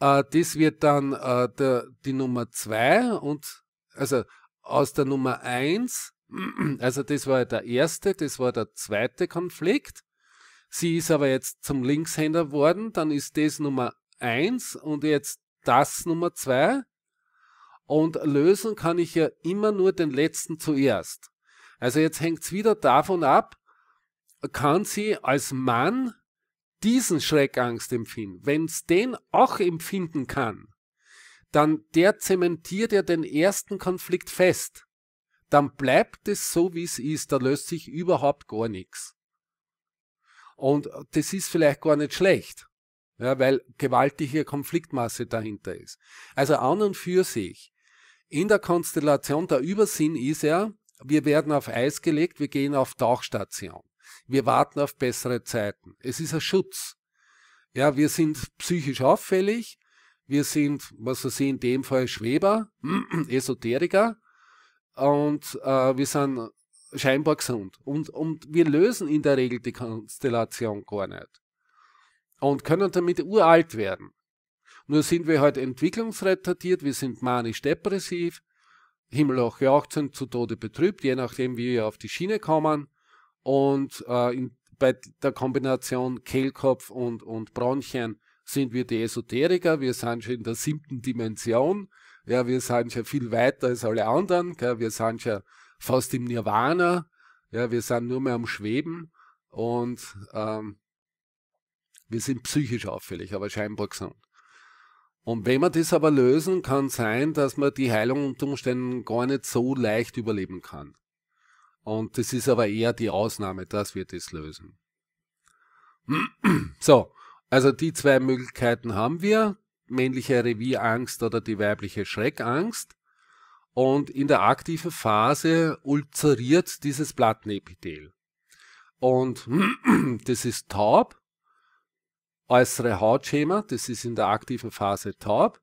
Speaker 1: Äh, das wird dann äh, der, die Nummer 2 und also aus der Nummer 1, also das war der erste, das war der zweite Konflikt. Sie ist aber jetzt zum Linkshänder worden, dann ist das Nummer 1 und jetzt das Nummer 2. Und lösen kann ich ja immer nur den letzten zuerst. Also jetzt hängt es wieder davon ab, kann sie als Mann diesen Schreckangst empfinden. Wenn es den auch empfinden kann, dann der zementiert ja den ersten Konflikt fest. Dann bleibt es so, wie es ist. Da löst sich überhaupt gar nichts. Und das ist vielleicht gar nicht schlecht, ja, weil gewaltige Konfliktmasse dahinter ist. Also an und für sich, in der Konstellation der Übersinn ist ja, wir werden auf Eis gelegt, wir gehen auf Tauchstation. Wir warten auf bessere Zeiten. Es ist ein Schutz. Ja, wir sind psychisch auffällig. Wir sind, was weiß ich, in dem Fall Schweber, Esoteriker. Und äh, wir sind scheinbar gesund. Und, und wir lösen in der Regel die Konstellation gar nicht. Und können damit uralt werden. Nur sind wir heute halt entwicklungsretardiert, wir sind manisch-depressiv, himmelhoch jauchzend, zu Tode betrübt, je nachdem, wie wir auf die Schiene kommen. Und äh, in, bei der Kombination Kehlkopf und, und Bronchien sind wir die Esoteriker, wir sind schon in der siebten Dimension, ja, wir sind schon viel weiter als alle anderen, gell? wir sind schon fast im Nirvana. Ja, wir sind nur mehr am Schweben und ähm, wir sind psychisch auffällig, aber scheinbar gesund. Und wenn wir das aber lösen, kann sein, dass man die Heilung unter Umständen gar nicht so leicht überleben kann. Und das ist aber eher die Ausnahme, dass wir das lösen. So, also die zwei Möglichkeiten haben wir. Männliche Revierangst oder die weibliche Schreckangst und in der aktiven Phase ulzeriert dieses Plattenepithel. Und das ist taub, äußere Hautschema, das ist in der aktiven Phase taub.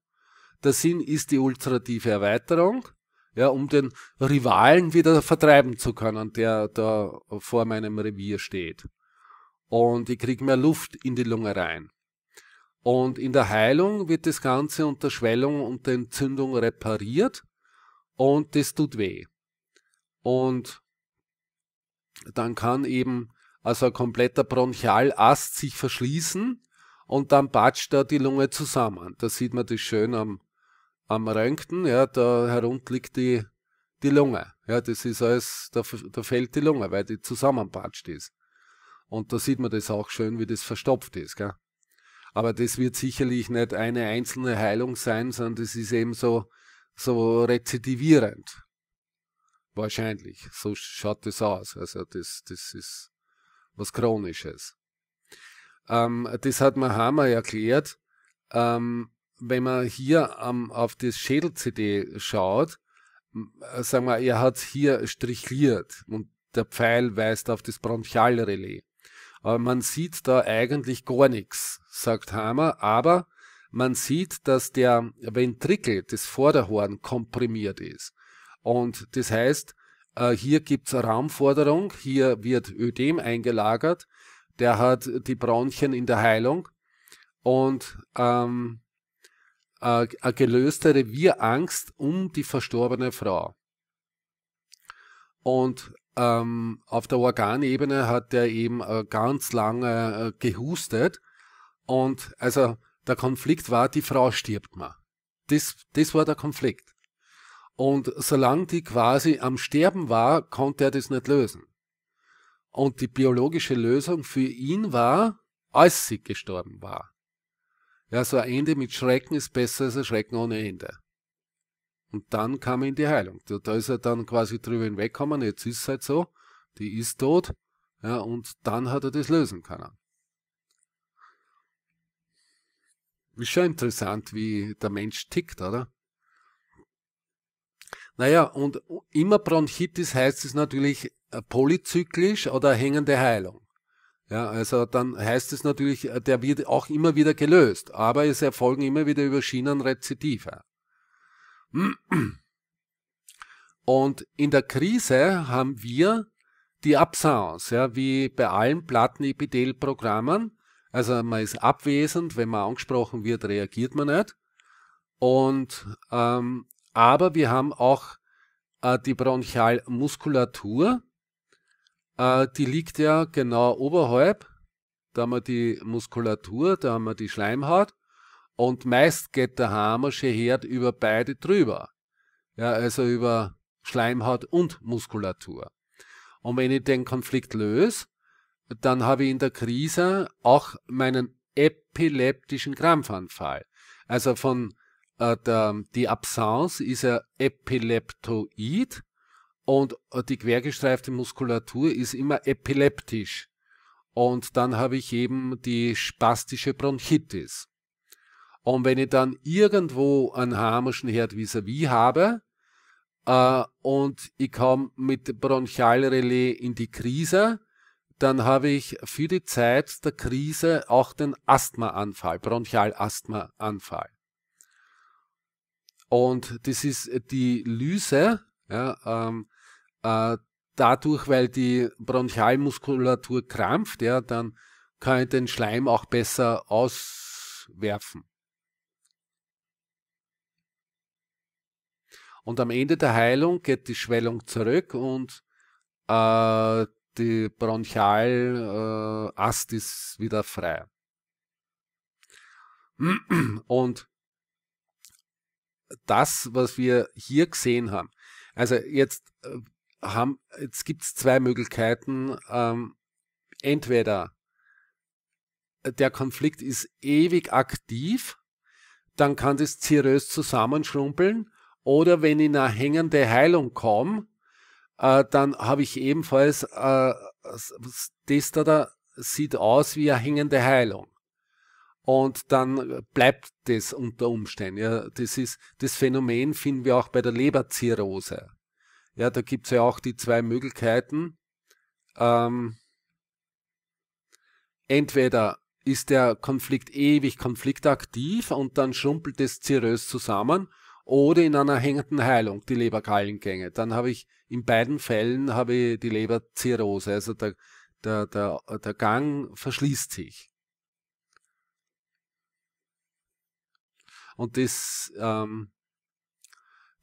Speaker 1: Der Sinn ist die ulcerative Erweiterung, ja, um den Rivalen wieder vertreiben zu können, der da vor meinem Revier steht. Und ich kriege mehr Luft in die Lunge rein. Und in der Heilung wird das Ganze unter Schwellung und Entzündung repariert und das tut weh. Und dann kann eben also ein kompletter Bronchialast sich verschließen und dann batscht da die Lunge zusammen. Da sieht man das schön am, am Röntgen, ja, da herunter liegt die, die Lunge. Ja, das ist alles, da, da fällt die Lunge, weil die zusammenpatscht ist. Und da sieht man das auch schön, wie das verstopft ist. Gell? Aber das wird sicherlich nicht eine einzelne Heilung sein, sondern das ist eben so so rezidivierend. Wahrscheinlich. So schaut das aus. Also das, das ist was Chronisches. Ähm, das hat mir Hammer erklärt. Ähm, wenn man hier ähm, auf das Schädel-CD schaut, äh, sagen wir, er hat hier strichliert und der Pfeil weist auf das Bronchialrelais. Aber man sieht da eigentlich gar nichts, sagt Hammer, aber man sieht, dass der Ventrikel des Vorderhorn komprimiert ist. Und das heißt, äh, hier gibt es Raumforderung, hier wird Ödem eingelagert, der hat die Bronchien in der Heilung und ähm, äh, eine gelöste Revierangst um die verstorbene Frau. Und ähm, auf der Organebene hat der eben äh, ganz lange gehustet und also der Konflikt war, die Frau stirbt mal. Das, das war der Konflikt. Und solange die quasi am Sterben war, konnte er das nicht lösen. Und die biologische Lösung für ihn war, als sie gestorben war. Ja, so ein Ende mit Schrecken ist besser als ein Schrecken ohne Ende. Und dann kam er in die Heilung. Da ist er dann quasi drüber hinweggekommen, jetzt ist es halt so, die ist tot, ja, und dann hat er das lösen können. Ist schon interessant, wie der Mensch tickt, oder? Naja, und immer Bronchitis heißt es natürlich äh, polyzyklisch oder hängende Heilung. Ja, also dann heißt es natürlich, äh, der wird auch immer wieder gelöst, aber es erfolgen immer wieder über Schienen Rezidive. Und in der Krise haben wir die Absence, ja, wie bei allen Plattenepidel-Programmen, also man ist abwesend, wenn man angesprochen wird, reagiert man nicht. Und ähm, aber wir haben auch äh, die Bronchialmuskulatur, äh, die liegt ja genau oberhalb. Da haben wir die Muskulatur, da haben wir die Schleimhaut und meist geht der Hamersche Herd über beide drüber. Ja, also über Schleimhaut und Muskulatur. Und wenn ich den Konflikt löse, dann habe ich in der Krise auch meinen epileptischen Krampfanfall. Also von äh, der, die Absence ist ja epileptoid und äh, die quergestreifte Muskulatur ist immer epileptisch. Und dann habe ich eben die spastische Bronchitis. Und wenn ich dann irgendwo einen harmonischen Herd vis-à-vis -vis habe äh, und ich komme mit Bronchialrelais in die Krise, dann habe ich für die Zeit der Krise auch den Asthmaanfall, Bronchialasthmaanfall. Und das ist die Lyse, ja, ähm, äh, dadurch, weil die Bronchialmuskulatur krampft, ja, dann kann ich den Schleim auch besser auswerfen. Und am Ende der Heilung geht die Schwellung zurück und äh, die Bronchialast äh, ist wieder frei. Und das, was wir hier gesehen haben, also jetzt äh, haben, jetzt gibt es zwei Möglichkeiten. Ähm, entweder äh, der Konflikt ist ewig aktiv, dann kann das zirös zusammenschrumpeln, oder wenn ich in eine hängende Heilung komme, äh, dann habe ich ebenfalls, äh, das da, da sieht aus wie eine hängende Heilung. Und dann bleibt das unter Umständen. Ja, das, ist, das Phänomen finden wir auch bei der Leberzirrhose. Ja, da gibt es ja auch die zwei Möglichkeiten. Ähm, entweder ist der Konflikt ewig konfliktaktiv und dann schrumpelt das zirrös zusammen oder in einer hängenden Heilung die Leberkallengänge. Dann habe ich in beiden Fällen habe ich die Leberzirrhose, also der, der, der, der Gang verschließt sich. Und das, ähm,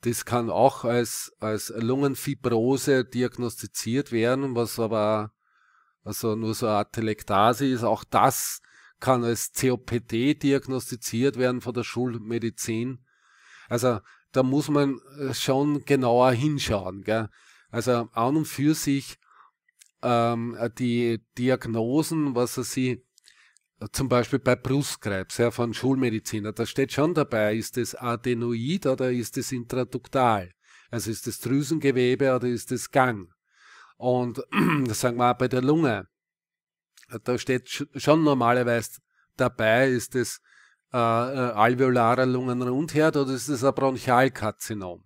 Speaker 1: das kann auch als, als Lungenfibrose diagnostiziert werden, was aber also nur so eine Art Atelektase ist. Auch das kann als COPD diagnostiziert werden von der Schulmedizin also da muss man äh, schon genauer hinschauen. Gell? Also an und für sich ähm, die Diagnosen, was er sie äh, zum Beispiel bei Brustkrebs ja, von Schulmediziner, da steht schon dabei, ist es Adenoid oder ist es intraduktal? Also ist es Drüsengewebe oder ist es Gang? Und das sagen wir auch bei der Lunge, da steht schon normalerweise dabei, ist es äh, äh alveolarer Lungenrundherd oder ist es ein Bronchialkarzinom?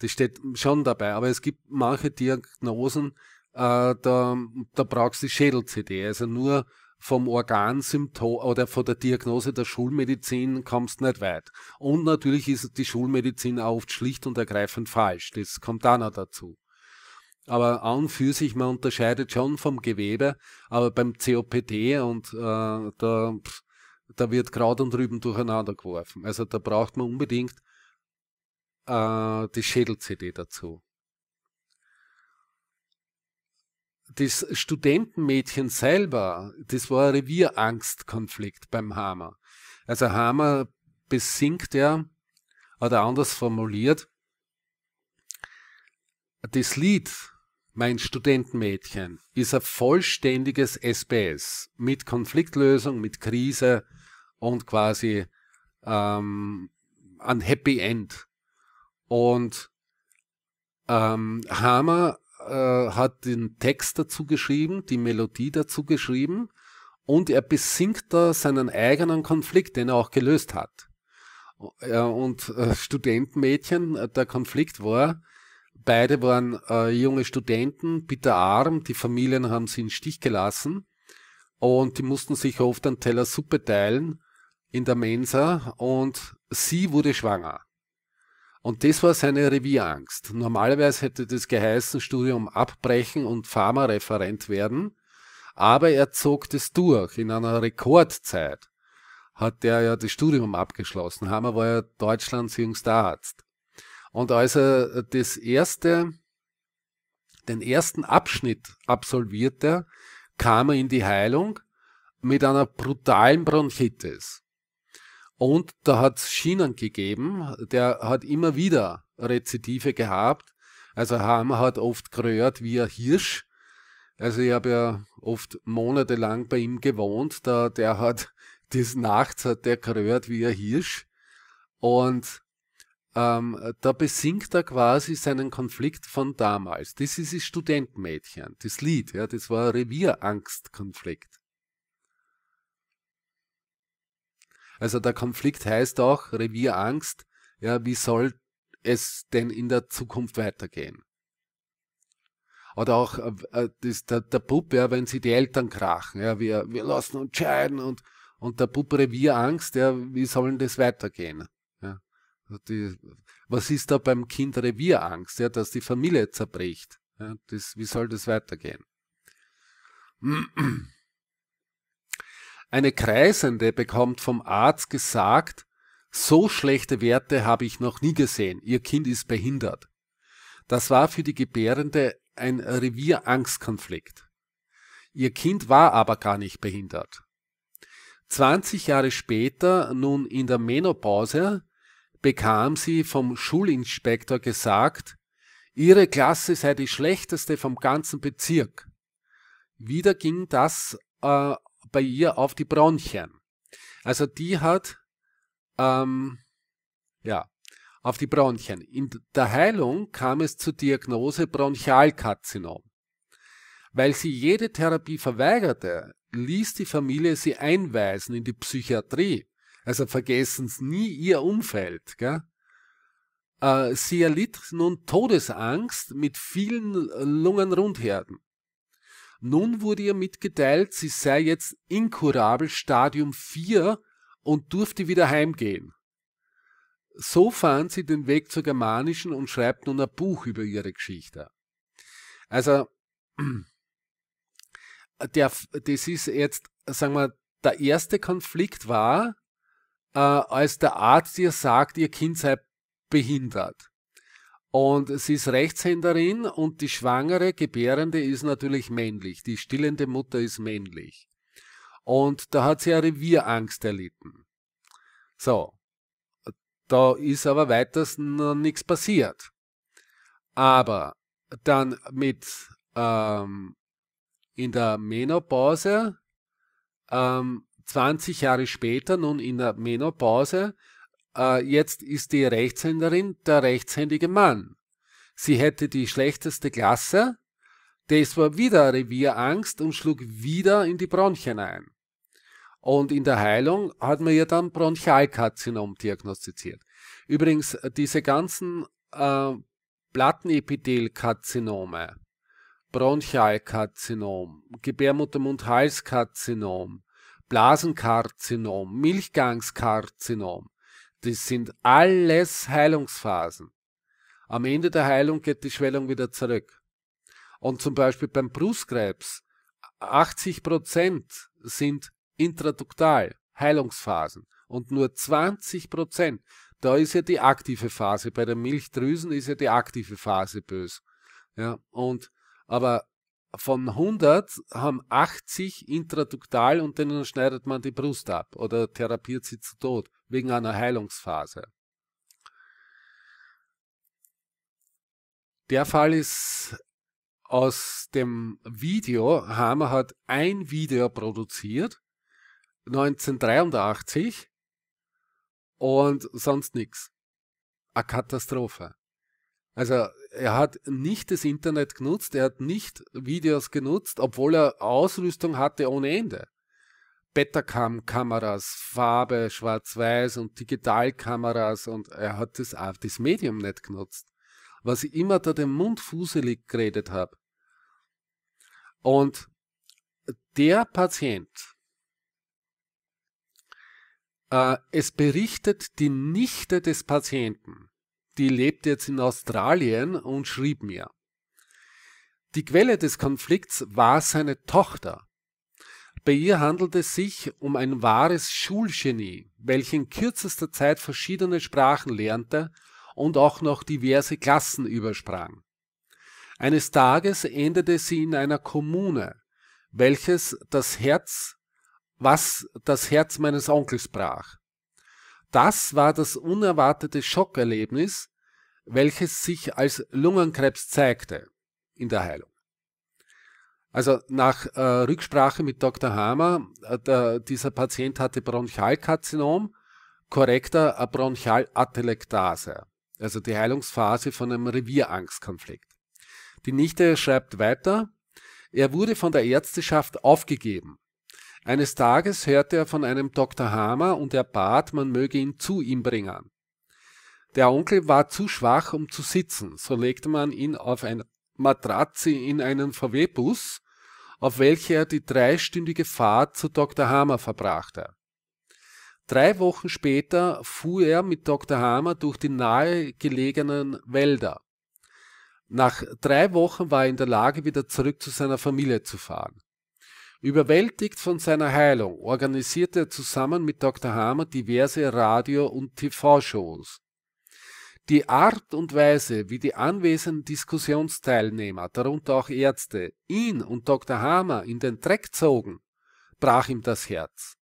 Speaker 1: Das steht schon dabei, aber es gibt manche Diagnosen, äh, da, da brauchst du die Schädel-CD, also nur vom Organsymptom oder von der Diagnose der Schulmedizin kommst du nicht weit. Und natürlich ist die Schulmedizin auch oft schlicht und ergreifend falsch. Das kommt auch noch dazu. Aber an und für sich, man unterscheidet schon vom Gewebe, aber beim COPD und äh, da, pff, da wird Kraut und Rüben durcheinander geworfen. Also da braucht man unbedingt äh, die Schädel-CD dazu. Das Studentenmädchen selber, das war ein Revierangstkonflikt beim Hammer. Also Hammer besingt ja, oder anders formuliert, das Lied mein Studentenmädchen ist ein vollständiges SBS mit Konfliktlösung, mit Krise, und quasi ähm, ein Happy End. Und ähm, Hammer äh, hat den Text dazu geschrieben, die Melodie dazu geschrieben und er besingt da seinen eigenen Konflikt, den er auch gelöst hat. Äh, und äh, Studentenmädchen, äh, der Konflikt war, beide waren äh, junge Studenten, bitter arm, die Familien haben sie in Stich gelassen und die mussten sich oft einen Teller Suppe teilen in der Mensa und sie wurde schwanger. Und das war seine Revierangst. Normalerweise hätte das geheißen, Studium abbrechen und Pharmareferent werden. Aber er zog das durch. In einer Rekordzeit hat er ja das Studium abgeschlossen. Hammer war ja Deutschlands jüngster Arzt. Und als er das erste, den ersten Abschnitt absolvierte, kam er in die Heilung mit einer brutalen Bronchitis. Und da hat es Schienen gegeben, der hat immer wieder Rezidive gehabt. Also Hammer hat oft gerührt wie ein Hirsch. Also ich habe ja oft monatelang bei ihm gewohnt. Da, der hat des Nachts hat der gerührt wie ein Hirsch. Und ähm, da besingt er quasi seinen Konflikt von damals. Das ist das Studentenmädchen, das Lied. Ja, das war Revierangstkonflikt. Also der Konflikt heißt auch Revierangst. Ja, wie soll es denn in der Zukunft weitergehen? Oder auch äh, äh das, der, der Bub, ja, wenn sie die Eltern krachen, ja, wir, wir lassen uns scheiden und, und der Bub Revierangst, ja, wie sollen das weitergehen? Ja, die, was ist da beim Kind Revierangst, ja, dass die Familie zerbricht? Ja, das, wie soll das weitergehen? Eine Kreisende bekommt vom Arzt gesagt, so schlechte Werte habe ich noch nie gesehen, ihr Kind ist behindert. Das war für die Gebärende ein Revierangstkonflikt. Ihr Kind war aber gar nicht behindert. 20 Jahre später, nun in der Menopause, bekam sie vom Schulinspektor gesagt, ihre Klasse sei die schlechteste vom ganzen Bezirk. Wieder ging das äh, bei ihr auf die Bronchien. Also die hat, ähm, ja, auf die Bronchien. In der Heilung kam es zur Diagnose Bronchialkarzinom. Weil sie jede Therapie verweigerte, ließ die Familie sie einweisen in die Psychiatrie. Also vergessen Sie nie ihr Umfeld. Gell? Äh, sie erlitt nun Todesangst mit vielen Lungenrundherden. Nun wurde ihr mitgeteilt, sie sei jetzt inkurabel Stadium 4 und durfte wieder heimgehen. So fahren sie den Weg zur Germanischen und schreibt nun ein Buch über ihre Geschichte. Also, der, das ist jetzt, sagen wir, der erste Konflikt war, äh, als der Arzt ihr sagt, ihr Kind sei behindert. Und sie ist Rechtshänderin und die schwangere Gebärende ist natürlich männlich. Die stillende Mutter ist männlich. Und da hat sie eine Revierangst erlitten. So. Da ist aber weiters noch nichts passiert. Aber dann mit ähm, in der Menopause, ähm, 20 Jahre später, nun in der Menopause, äh, jetzt ist die Rechtshänderin der rechtshändige Mann. Sie hätte die schlechteste Klasse, das war wieder Revierangst und schlug wieder in die Bronchien ein. Und in der Heilung hat man ihr dann Bronchialkarzinom diagnostiziert. Übrigens, diese ganzen äh, Plattenepithelkarzinome, Bronchialkarzinom, Gebärmuttermund-Halskarzinom, Blasenkarzinom, Milchgangskarzinom. Das sind alles Heilungsphasen. Am Ende der Heilung geht die Schwellung wieder zurück. Und zum Beispiel beim Brustkrebs, 80 sind intraduktal, Heilungsphasen. Und nur 20 da ist ja die aktive Phase. Bei den Milchdrüsen ist ja die aktive Phase böse. Ja, und, aber von 100 haben 80 intraduktal und denen schneidet man die Brust ab oder therapiert sie zu Tod wegen einer Heilungsphase. Der Fall ist aus dem Video. Hammer hat ein Video produziert, 1983 und sonst nichts. Eine Katastrophe. Also er hat nicht das Internet genutzt, er hat nicht Videos genutzt, obwohl er Ausrüstung hatte ohne Ende. Betacam-Kameras, Farbe, Schwarz-Weiß und Digitalkameras und er hat das, das Medium nicht genutzt. Was ich immer da den Mund fuselig geredet habe. Und der Patient, äh, es berichtet die Nichte des Patienten, die lebt jetzt in Australien und schrieb mir. Die Quelle des Konflikts war seine Tochter. Bei ihr handelt es sich um ein wahres Schulgenie, welche in kürzester Zeit verschiedene Sprachen lernte und auch noch diverse Klassen übersprang. Eines Tages endete sie in einer Kommune, welches das Herz, was das Herz meines Onkels brach. Das war das unerwartete Schockerlebnis, welches sich als Lungenkrebs zeigte in der Heilung. Also nach äh, Rücksprache mit Dr. Hammer, äh, dieser Patient hatte Bronchialkarzinom, korrekter äh, Bronchialatelektase, also die Heilungsphase von einem Revierangstkonflikt. Die Nichte schreibt weiter, er wurde von der Ärzteschaft aufgegeben. Eines Tages hörte er von einem Dr. Hamer und er bat, man möge ihn zu ihm bringen. Der Onkel war zu schwach, um zu sitzen, so legte man ihn auf ein Matratze in einen VW-Bus, auf welche er die dreistündige Fahrt zu Dr. Hamer verbrachte. Drei Wochen später fuhr er mit Dr. Hamer durch die nahegelegenen Wälder. Nach drei Wochen war er in der Lage, wieder zurück zu seiner Familie zu fahren. Überwältigt von seiner Heilung organisierte er zusammen mit Dr. Hammer diverse Radio- und TV-Shows. Die Art und Weise, wie die anwesenden Diskussionsteilnehmer, darunter auch Ärzte, ihn und Dr. Hammer in den Dreck zogen, brach ihm das Herz.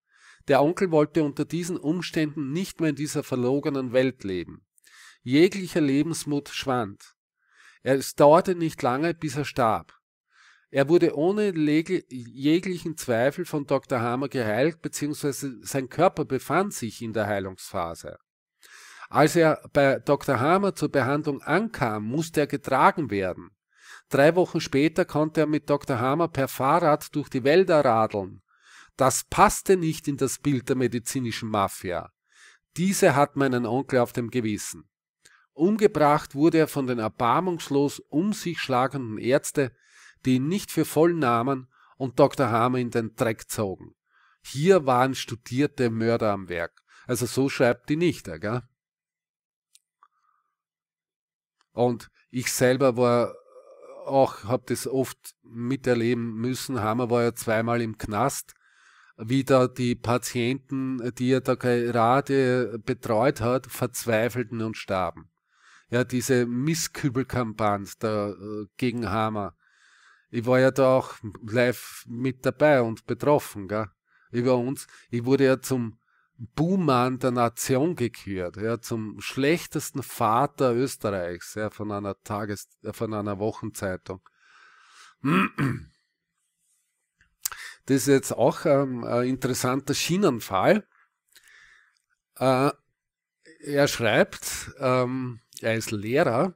Speaker 1: Der Onkel wollte unter diesen Umständen nicht mehr in dieser verlogenen Welt leben. Jeglicher Lebensmut schwand. Es dauerte nicht lange, bis er starb. Er wurde ohne jeglichen Zweifel von Dr. Hammer geheilt, beziehungsweise sein Körper befand sich in der Heilungsphase. Als er bei Dr. Hammer zur Behandlung ankam, musste er getragen werden. Drei Wochen später konnte er mit Dr. Hammer per Fahrrad durch die Wälder radeln. Das passte nicht in das Bild der medizinischen Mafia. Diese hat meinen Onkel auf dem Gewissen. Umgebracht wurde er von den erbarmungslos um sich schlagenden Ärzte, die ihn nicht für voll nahmen und Dr. Hammer in den Dreck zogen. Hier waren studierte Mörder am Werk. Also so schreibt die nicht, gell? Und ich selber war auch, habe das oft miterleben müssen. Hammer war ja zweimal im Knast, wie da die Patienten, die er da gerade betreut hat, verzweifelten und starben. Ja, diese Misskübelkampagne da äh, gegen Hammer, ich war ja da auch live mit dabei und betroffen, gell? Über uns. Ich wurde ja zum Buhmann der Nation gekürt, ja, zum schlechtesten Vater Österreichs, ja, von einer Tages-, äh, von einer Wochenzeitung. Das ist jetzt auch ähm, ein interessanter Schienenfall. Äh, er schreibt, ähm, er ist Lehrer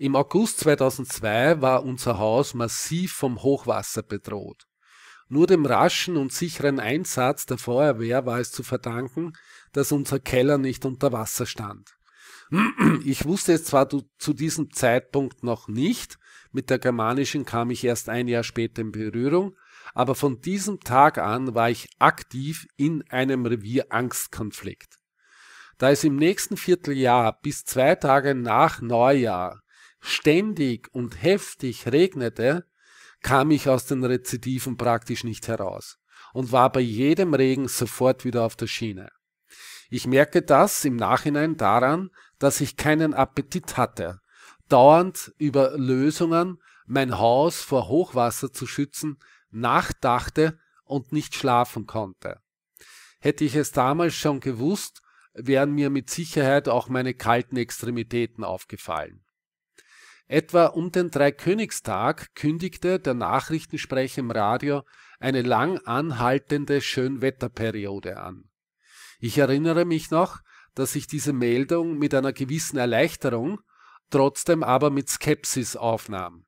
Speaker 1: im August 2002 war unser Haus massiv vom Hochwasser bedroht. Nur dem raschen und sicheren Einsatz der Feuerwehr war es zu verdanken, dass unser Keller nicht unter Wasser stand. Ich wusste es zwar zu diesem Zeitpunkt noch nicht, mit der germanischen kam ich erst ein Jahr später in Berührung, aber von diesem Tag an war ich aktiv in einem Revierangstkonflikt. Da es im nächsten Vierteljahr bis zwei Tage nach Neujahr ständig und heftig regnete, kam ich aus den Rezidiven praktisch nicht heraus und war bei jedem Regen sofort wieder auf der Schiene. Ich merke das im Nachhinein daran, dass ich keinen Appetit hatte, dauernd über Lösungen, mein Haus vor Hochwasser zu schützen, nachdachte und nicht schlafen konnte. Hätte ich es damals schon gewusst, wären mir mit Sicherheit auch meine kalten Extremitäten aufgefallen. Etwa um den Dreikönigstag kündigte der Nachrichtensprecher im Radio eine lang anhaltende Schönwetterperiode an. Ich erinnere mich noch, dass ich diese Meldung mit einer gewissen Erleichterung, trotzdem aber mit Skepsis aufnahm.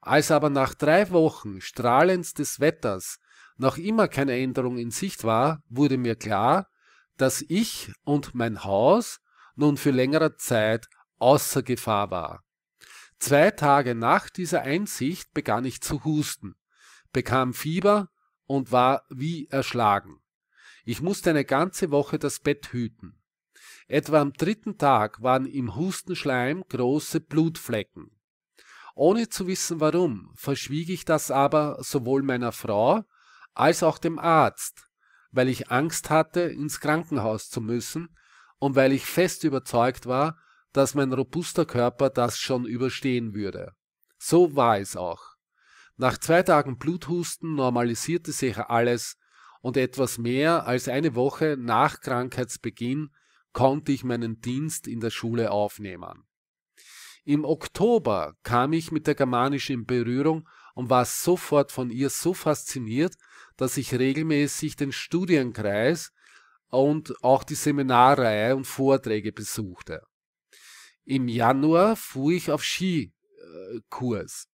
Speaker 1: Als aber nach drei Wochen strahlendes Wetters noch immer keine Änderung in Sicht war, wurde mir klar, dass ich und mein Haus nun für längere Zeit außer Gefahr war. Zwei Tage nach dieser Einsicht begann ich zu husten, bekam Fieber und war wie erschlagen. Ich musste eine ganze Woche das Bett hüten. Etwa am dritten Tag waren im Hustenschleim große Blutflecken. Ohne zu wissen warum, verschwieg ich das aber sowohl meiner Frau als auch dem Arzt, weil ich Angst hatte, ins Krankenhaus zu müssen und weil ich fest überzeugt war, dass mein robuster Körper das schon überstehen würde. So war es auch. Nach zwei Tagen Bluthusten normalisierte sich alles und etwas mehr als eine Woche nach Krankheitsbeginn konnte ich meinen Dienst in der Schule aufnehmen. Im Oktober kam ich mit der germanischen in Berührung und war sofort von ihr so fasziniert, dass ich regelmäßig den Studienkreis und auch die Seminarreihe und Vorträge besuchte. Im Januar fuhr ich auf Skikurs.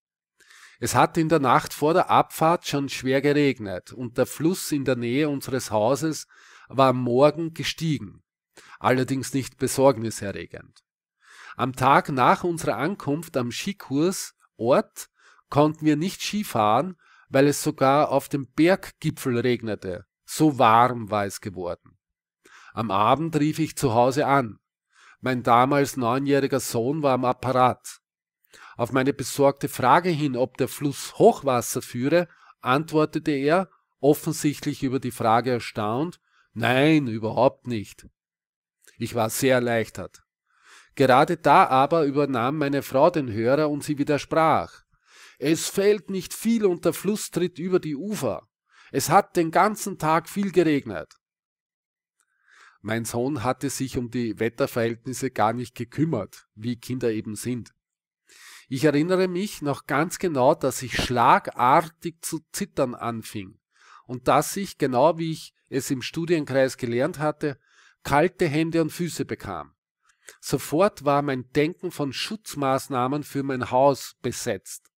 Speaker 1: Es hat in der Nacht vor der Abfahrt schon schwer geregnet und der Fluss in der Nähe unseres Hauses war am Morgen gestiegen, allerdings nicht besorgniserregend. Am Tag nach unserer Ankunft am Skikursort konnten wir nicht Skifahren, weil es sogar auf dem Berggipfel regnete. So warm war es geworden. Am Abend rief ich zu Hause an. Mein damals neunjähriger Sohn war am Apparat. Auf meine besorgte Frage hin, ob der Fluss Hochwasser führe, antwortete er, offensichtlich über die Frage erstaunt, nein, überhaupt nicht. Ich war sehr erleichtert. Gerade da aber übernahm meine Frau den Hörer und sie widersprach. Es fällt nicht viel und der Fluss tritt über die Ufer. Es hat den ganzen Tag viel geregnet. Mein Sohn hatte sich um die Wetterverhältnisse gar nicht gekümmert, wie Kinder eben sind. Ich erinnere mich noch ganz genau, dass ich schlagartig zu zittern anfing und dass ich, genau wie ich es im Studienkreis gelernt hatte, kalte Hände und Füße bekam. Sofort war mein Denken von Schutzmaßnahmen für mein Haus besetzt.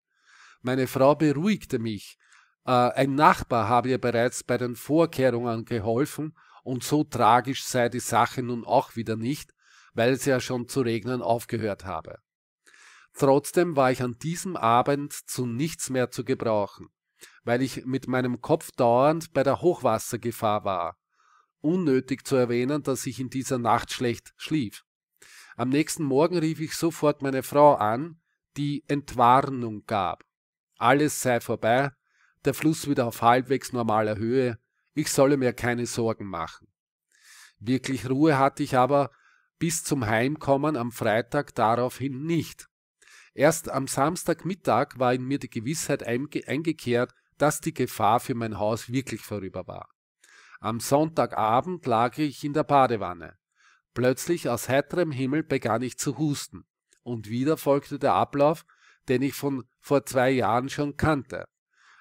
Speaker 1: Meine Frau beruhigte mich. Äh, ein Nachbar habe ihr bereits bei den Vorkehrungen geholfen und so tragisch sei die Sache nun auch wieder nicht, weil es ja schon zu regnen aufgehört habe. Trotzdem war ich an diesem Abend zu nichts mehr zu gebrauchen, weil ich mit meinem Kopf dauernd bei der Hochwassergefahr war. Unnötig zu erwähnen, dass ich in dieser Nacht schlecht schlief. Am nächsten Morgen rief ich sofort meine Frau an, die Entwarnung gab. Alles sei vorbei, der Fluss wieder auf halbwegs normaler Höhe, ich solle mir keine Sorgen machen. Wirklich Ruhe hatte ich aber bis zum Heimkommen am Freitag daraufhin nicht. Erst am Samstagmittag war in mir die Gewissheit eingekehrt, dass die Gefahr für mein Haus wirklich vorüber war. Am Sonntagabend lag ich in der Badewanne. Plötzlich aus heiterem Himmel begann ich zu husten. Und wieder folgte der Ablauf, den ich von vor zwei Jahren schon kannte.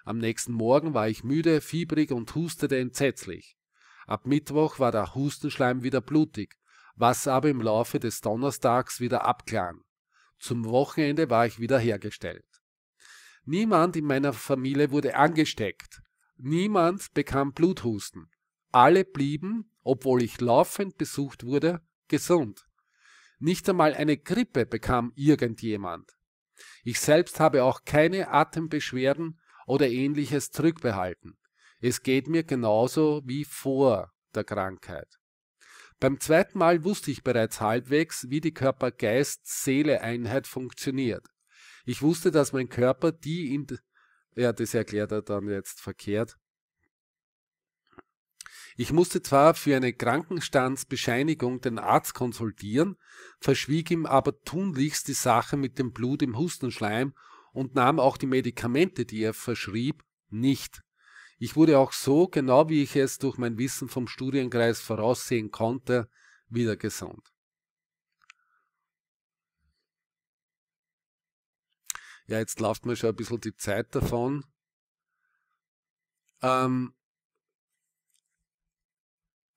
Speaker 1: Am nächsten Morgen war ich müde, fiebrig und hustete entsetzlich. Ab Mittwoch war der Hustenschleim wieder blutig, was aber im Laufe des Donnerstags wieder abklang. Zum Wochenende war ich wieder hergestellt. Niemand in meiner Familie wurde angesteckt. Niemand bekam Bluthusten. Alle blieben, obwohl ich laufend besucht wurde, gesund. Nicht einmal eine Grippe bekam irgendjemand. Ich selbst habe auch keine Atembeschwerden, oder ähnliches zurückbehalten. Es geht mir genauso wie vor der Krankheit. Beim zweiten Mal wusste ich bereits halbwegs, wie die Körper-Geist-Seele-Einheit funktioniert. Ich wusste, dass mein Körper die in... Ja, das erklärt er dann jetzt verkehrt. Ich musste zwar für eine Krankenstandsbescheinigung den Arzt konsultieren, verschwieg ihm aber tunlichst die Sache mit dem Blut im Hustenschleim und nahm auch die Medikamente, die er verschrieb, nicht. Ich wurde auch so, genau wie ich es durch mein Wissen vom Studienkreis voraussehen konnte, wieder gesund. Ja, jetzt läuft mir schon ein bisschen die Zeit davon. Ähm,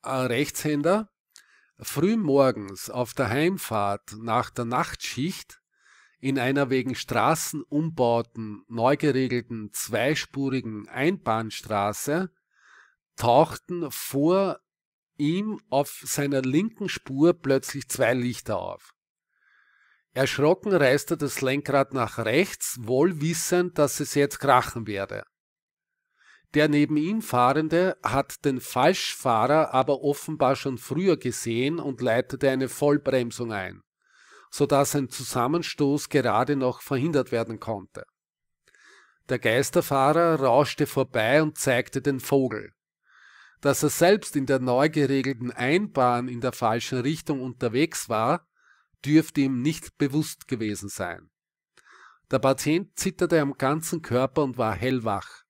Speaker 1: Rechtshänder, früh morgens auf der Heimfahrt nach der Nachtschicht in einer wegen Straßenumbauten neu geregelten zweispurigen Einbahnstraße tauchten vor ihm auf seiner linken Spur plötzlich zwei Lichter auf. Erschrocken reiste das Lenkrad nach rechts, wohl wissend, dass es jetzt krachen werde. Der neben ihm Fahrende hat den Falschfahrer aber offenbar schon früher gesehen und leitete eine Vollbremsung ein sodass ein Zusammenstoß gerade noch verhindert werden konnte. Der Geisterfahrer rauschte vorbei und zeigte den Vogel. Dass er selbst in der neu geregelten Einbahn in der falschen Richtung unterwegs war, dürfte ihm nicht bewusst gewesen sein. Der Patient zitterte am ganzen Körper und war hellwach.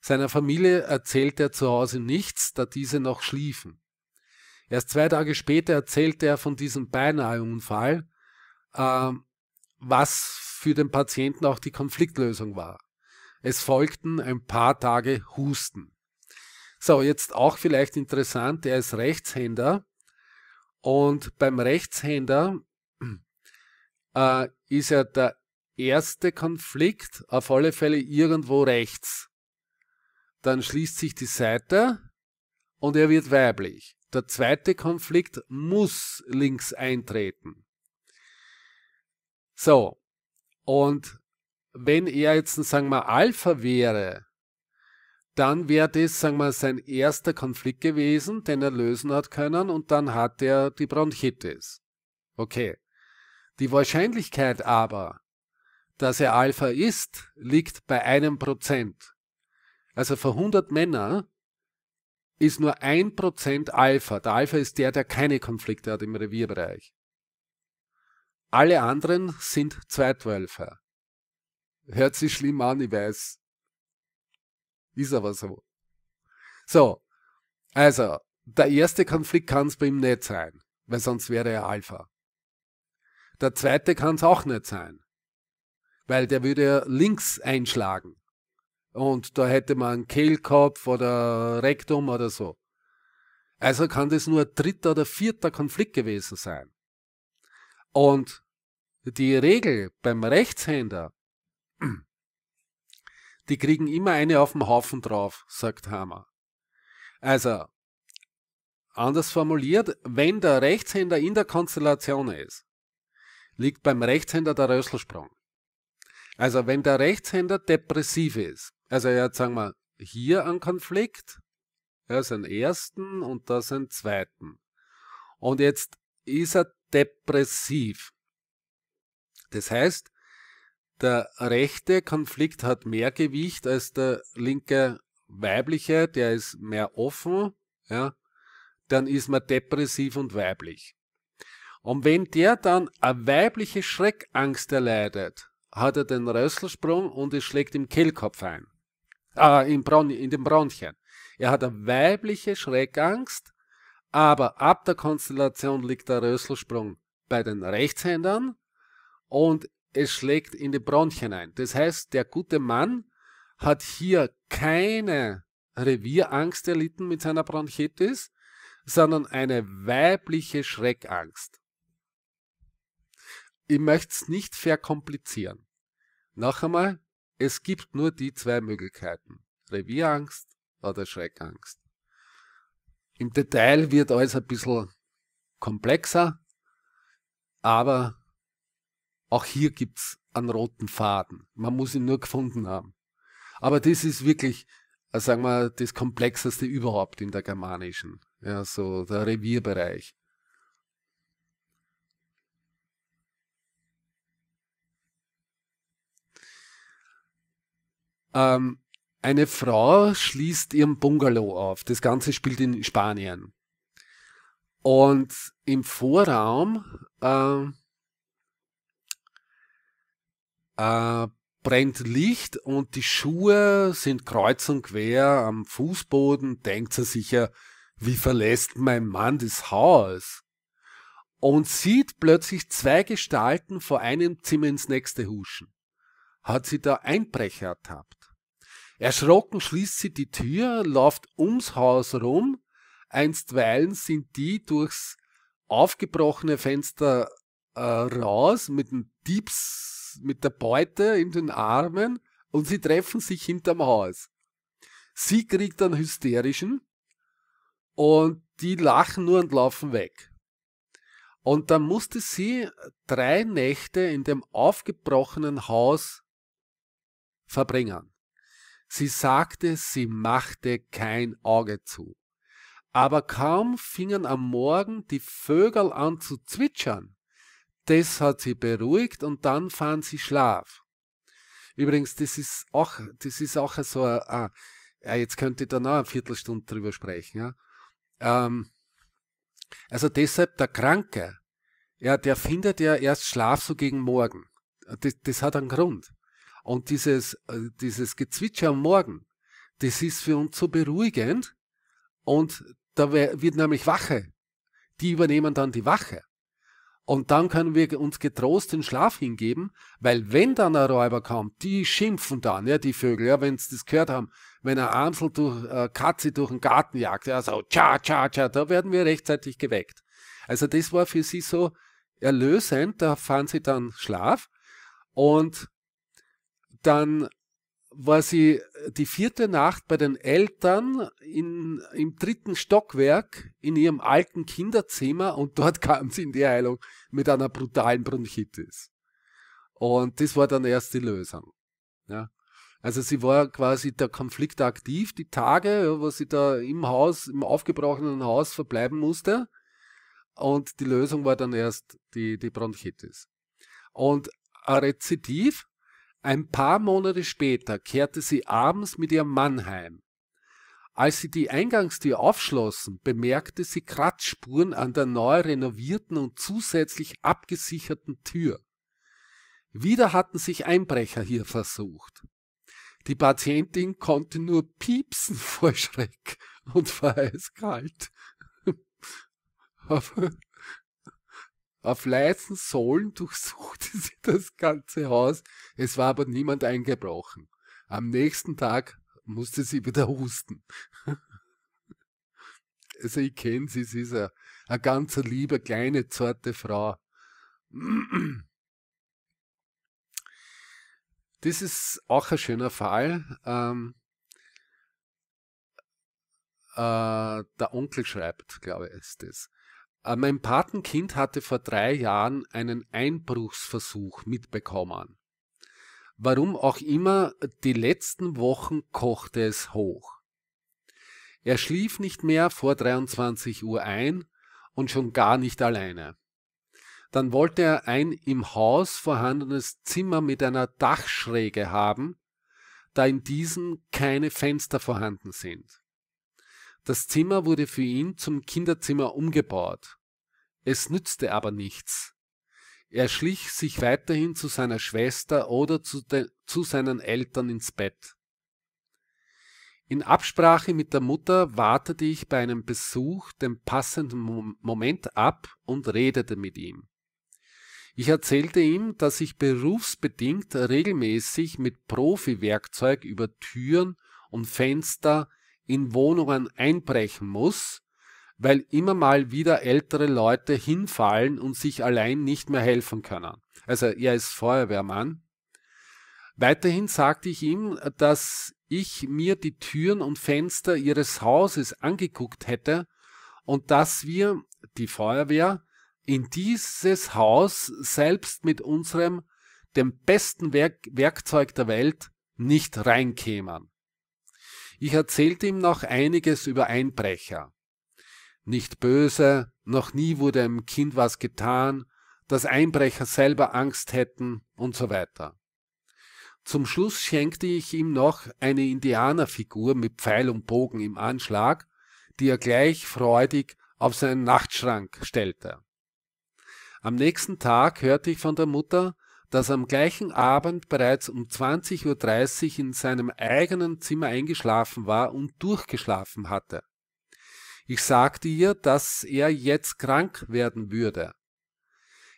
Speaker 1: Seiner Familie erzählte er zu Hause nichts, da diese noch schliefen. Erst zwei Tage später erzählte er von diesem beinahe Unfall, äh, was für den Patienten auch die Konfliktlösung war. Es folgten ein paar Tage Husten. So, jetzt auch vielleicht interessant, er ist Rechtshänder und beim Rechtshänder äh, ist er der erste Konflikt auf alle Fälle irgendwo rechts. Dann schließt sich die Seite und er wird weiblich. Der zweite Konflikt muss links eintreten. So, und wenn er jetzt, sagen wir, Alpha wäre, dann wäre das, sagen wir, sein erster Konflikt gewesen, den er lösen hat können und dann hat er die Bronchitis. Okay. Die Wahrscheinlichkeit aber, dass er Alpha ist, liegt bei einem Prozent. Also für 100 Männer ist nur ein Prozent Alpha. Der Alpha ist der, der keine Konflikte hat im Revierbereich. Alle anderen sind Zweitwölfer. Hört sich schlimm an, ich weiß. Ist aber so. So, also, der erste Konflikt kann es bei ihm nicht sein, weil sonst wäre er Alpha. Der zweite kann es auch nicht sein, weil der würde links einschlagen. Und da hätte man Kehlkopf oder Rektum oder so. Also kann das nur dritter oder vierter Konflikt gewesen sein. Und die Regel beim Rechtshänder, die kriegen immer eine auf dem Haufen drauf, sagt Hammer. Also, anders formuliert, wenn der Rechtshänder in der Konstellation ist, liegt beim Rechtshänder der Rösselsprung. Also wenn der Rechtshänder depressiv ist, also er hat, sagen wir, hier einen Konflikt, er ist einen ersten und das einen zweiten. Und jetzt ist er depressiv. Das heißt, der rechte Konflikt hat mehr Gewicht als der linke weibliche, der ist mehr offen, ja, dann ist man depressiv und weiblich. Und wenn der dann eine weibliche Schreckangst erleidet, hat er den Rösselsprung und es schlägt im Kehlkopf ein äh, in, Braun, in den Bronchien. Er hat eine weibliche Schreckangst, aber ab der Konstellation liegt der Rösselsprung bei den Rechtshändern und es schlägt in die Bronchien ein. Das heißt, der gute Mann hat hier keine Revierangst erlitten mit seiner Bronchitis, sondern eine weibliche Schreckangst. Ich möchte es nicht verkomplizieren. Noch einmal, es gibt nur die zwei Möglichkeiten. Revierangst oder Schreckangst. Im Detail wird alles ein bisschen komplexer, aber auch hier gibt es einen roten Faden. Man muss ihn nur gefunden haben. Aber das ist wirklich, äh, sagen wir, das Komplexeste überhaupt in der germanischen. Ja, so der Revierbereich. Ähm, eine Frau schließt ihren Bungalow auf. Das Ganze spielt in Spanien. Und im Vorraum ähm, äh, brennt Licht und die Schuhe sind kreuz und quer am Fußboden. Denkt sie sicher, wie verlässt mein Mann das Haus? Und sieht plötzlich zwei Gestalten vor einem Zimmer ins nächste huschen hat sie der Einbrecher ertappt. Erschrocken schließt sie die Tür, läuft ums Haus rum. Einstweilen sind die durchs aufgebrochene Fenster äh, raus mit dem Diebs, mit der Beute in den Armen und sie treffen sich hinterm Haus. Sie kriegt einen hysterischen und die lachen nur und laufen weg. Und dann musste sie drei Nächte in dem aufgebrochenen Haus Verbringern. Sie sagte, sie machte kein Auge zu. Aber kaum fingen am Morgen die Vögel an zu zwitschern. Das hat sie beruhigt und dann fand sie Schlaf. Übrigens, das ist auch, das ist auch so, ah, jetzt könnte ich da noch eine Viertelstunde drüber sprechen. Ja. Ähm, also deshalb der Kranke, ja, der findet ja erst Schlaf so gegen Morgen. Das, das hat einen Grund. Und dieses, äh, dieses Gezwitscher am Morgen, das ist für uns so beruhigend. Und da wird nämlich Wache. Die übernehmen dann die Wache. Und dann können wir uns getrost den Schlaf hingeben, weil wenn dann ein Räuber kommt, die schimpfen dann, ja, die Vögel, ja, wenn sie das gehört haben, wenn ein Ansel durch, äh, Katze durch den Garten jagt, ja, so, tja, tja, tja, da werden wir rechtzeitig geweckt. Also das war für sie so erlösend, da fahren sie dann Schlaf und dann war sie äh, die vierte Nacht bei den Eltern in, im dritten Stockwerk in ihrem alten Kinderzimmer und dort kam sie in die Heilung mit einer brutalen Bronchitis. Und das war dann erst die Lösung. Ja. Also sie war quasi der Konflikt aktiv, die Tage, wo sie da im Haus, im aufgebrochenen Haus verbleiben musste. Und die Lösung war dann erst die, die Bronchitis. Und ein Rezidiv ein paar Monate später kehrte sie abends mit ihrem Mann heim. Als sie die Eingangstür aufschlossen, bemerkte sie Kratzspuren an der neu renovierten und zusätzlich abgesicherten Tür. Wieder hatten sich Einbrecher hier versucht. Die Patientin konnte nur piepsen vor Schreck und war eiskalt. Aber auf leisen Sohlen durchsuchte sie das ganze Haus, es war aber niemand eingebrochen. Am nächsten Tag musste sie wieder husten. also ich kenne sie, sie ist eine, eine ganz liebe, kleine, zarte Frau. Das ist auch ein schöner Fall. Ähm, äh, der Onkel schreibt, glaube ich, ist das. Äh, mein Patenkind hatte vor drei Jahren einen Einbruchsversuch mitbekommen. Warum auch immer, die letzten Wochen kochte es hoch. Er schlief nicht mehr vor 23 Uhr ein und schon gar nicht alleine. Dann wollte er ein im Haus vorhandenes Zimmer mit einer Dachschräge haben, da in diesem keine Fenster vorhanden sind. Das Zimmer wurde für ihn zum Kinderzimmer umgebaut es nützte aber nichts. Er schlich sich weiterhin zu seiner Schwester oder zu, zu seinen Eltern ins Bett. In Absprache mit der Mutter wartete ich bei einem Besuch den passenden Moment ab und redete mit ihm. Ich erzählte ihm, dass ich berufsbedingt regelmäßig mit Profi-Werkzeug über Türen und Fenster in Wohnungen einbrechen muss, weil immer mal wieder ältere Leute hinfallen und sich allein nicht mehr helfen können. Also er ist Feuerwehrmann. Weiterhin sagte ich ihm, dass ich mir die Türen und Fenster ihres Hauses angeguckt hätte und dass wir, die Feuerwehr, in dieses Haus selbst mit unserem, dem besten Werk Werkzeug der Welt, nicht reinkämen. Ich erzählte ihm noch einiges über Einbrecher nicht böse, noch nie wurde einem Kind was getan, dass Einbrecher selber Angst hätten und so weiter. Zum Schluss schenkte ich ihm noch eine Indianerfigur mit Pfeil und Bogen im Anschlag, die er gleich freudig auf seinen Nachtschrank stellte. Am nächsten Tag hörte ich von der Mutter, dass am gleichen Abend bereits um 20.30 Uhr in seinem eigenen Zimmer eingeschlafen war und durchgeschlafen hatte. Ich sagte ihr, dass er jetzt krank werden würde.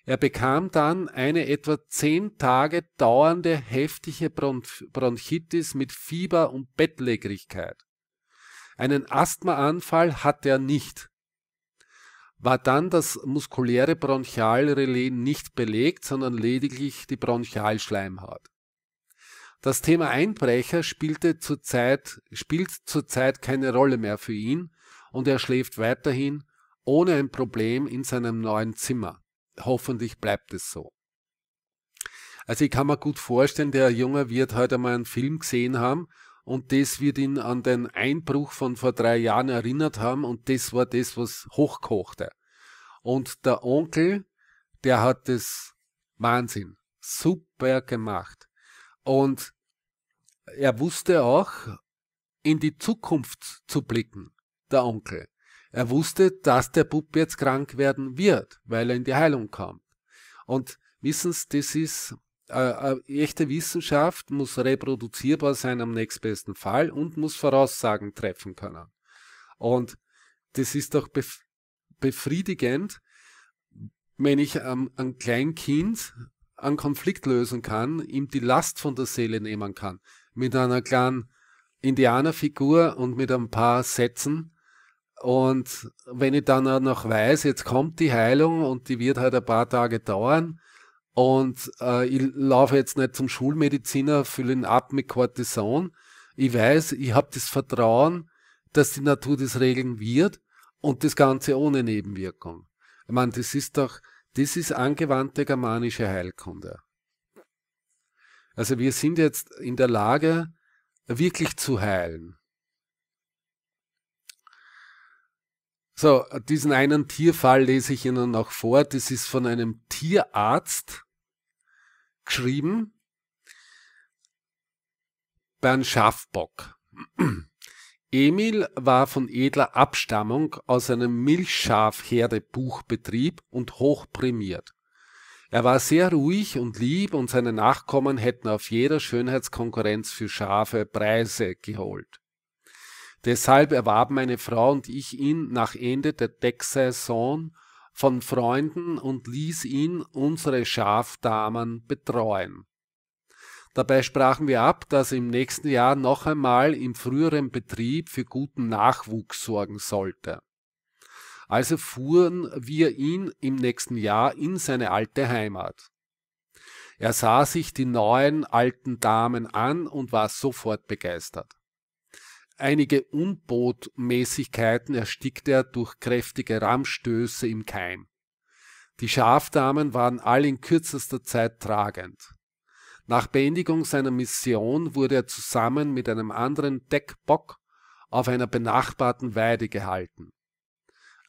Speaker 1: Er bekam dann eine etwa zehn Tage dauernde heftige Bronchitis mit Fieber und Bettlägerigkeit. Einen Asthmaanfall hatte er nicht. War dann das muskuläre Bronchialrelais nicht belegt, sondern lediglich die Bronchialschleimhaut. Das Thema Einbrecher spielte zurzeit, spielt zurzeit keine Rolle mehr für ihn, und er schläft weiterhin ohne ein Problem in seinem neuen Zimmer. Hoffentlich bleibt es so. Also ich kann mir gut vorstellen, der Junge wird heute mal einen Film gesehen haben und das wird ihn an den Einbruch von vor drei Jahren erinnert haben und das war das, was hochkochte. Und der Onkel, der hat das Wahnsinn, super gemacht. Und er wusste auch, in die Zukunft zu blicken der Onkel. Er wusste, dass der Bub jetzt krank werden wird, weil er in die Heilung kommt. Und wissen Sie, das ist äh, äh, echte Wissenschaft, muss reproduzierbar sein am nächstbesten Fall und muss Voraussagen treffen können. Und das ist doch bef befriedigend, wenn ich ähm, ein Kleinkind einen Konflikt lösen kann, ihm die Last von der Seele nehmen kann. Mit einer kleinen Indianerfigur und mit ein paar Sätzen und wenn ich dann auch noch weiß, jetzt kommt die Heilung und die wird halt ein paar Tage dauern und äh, ich laufe jetzt nicht zum Schulmediziner, fülle ihn ab mit Cortison. Ich weiß, ich habe das Vertrauen, dass die Natur das regeln wird und das Ganze ohne Nebenwirkung. Ich meine, das ist doch, das ist angewandte germanische Heilkunde. Also wir sind jetzt in der Lage, wirklich zu heilen. So, diesen einen Tierfall lese ich Ihnen noch vor. Das ist von einem Tierarzt geschrieben. Bernd Schafbock. Emil war von edler Abstammung aus einem Milchschafherdebuchbetrieb und hochprämiert. Er war sehr ruhig und lieb und seine Nachkommen hätten auf jeder Schönheitskonkurrenz für Schafe Preise geholt. Deshalb erwarben meine Frau und ich ihn nach Ende der Decksaison von Freunden und ließ ihn unsere Schafdamen betreuen. Dabei sprachen wir ab, dass im nächsten Jahr noch einmal im früheren Betrieb für guten Nachwuchs sorgen sollte. Also fuhren wir ihn im nächsten Jahr in seine alte Heimat. Er sah sich die neuen alten Damen an und war sofort begeistert. Einige Unbotmäßigkeiten erstickt er durch kräftige Rammstöße im Keim. Die Schafdamen waren all in kürzester Zeit tragend. Nach Beendigung seiner Mission wurde er zusammen mit einem anderen Deckbock auf einer benachbarten Weide gehalten.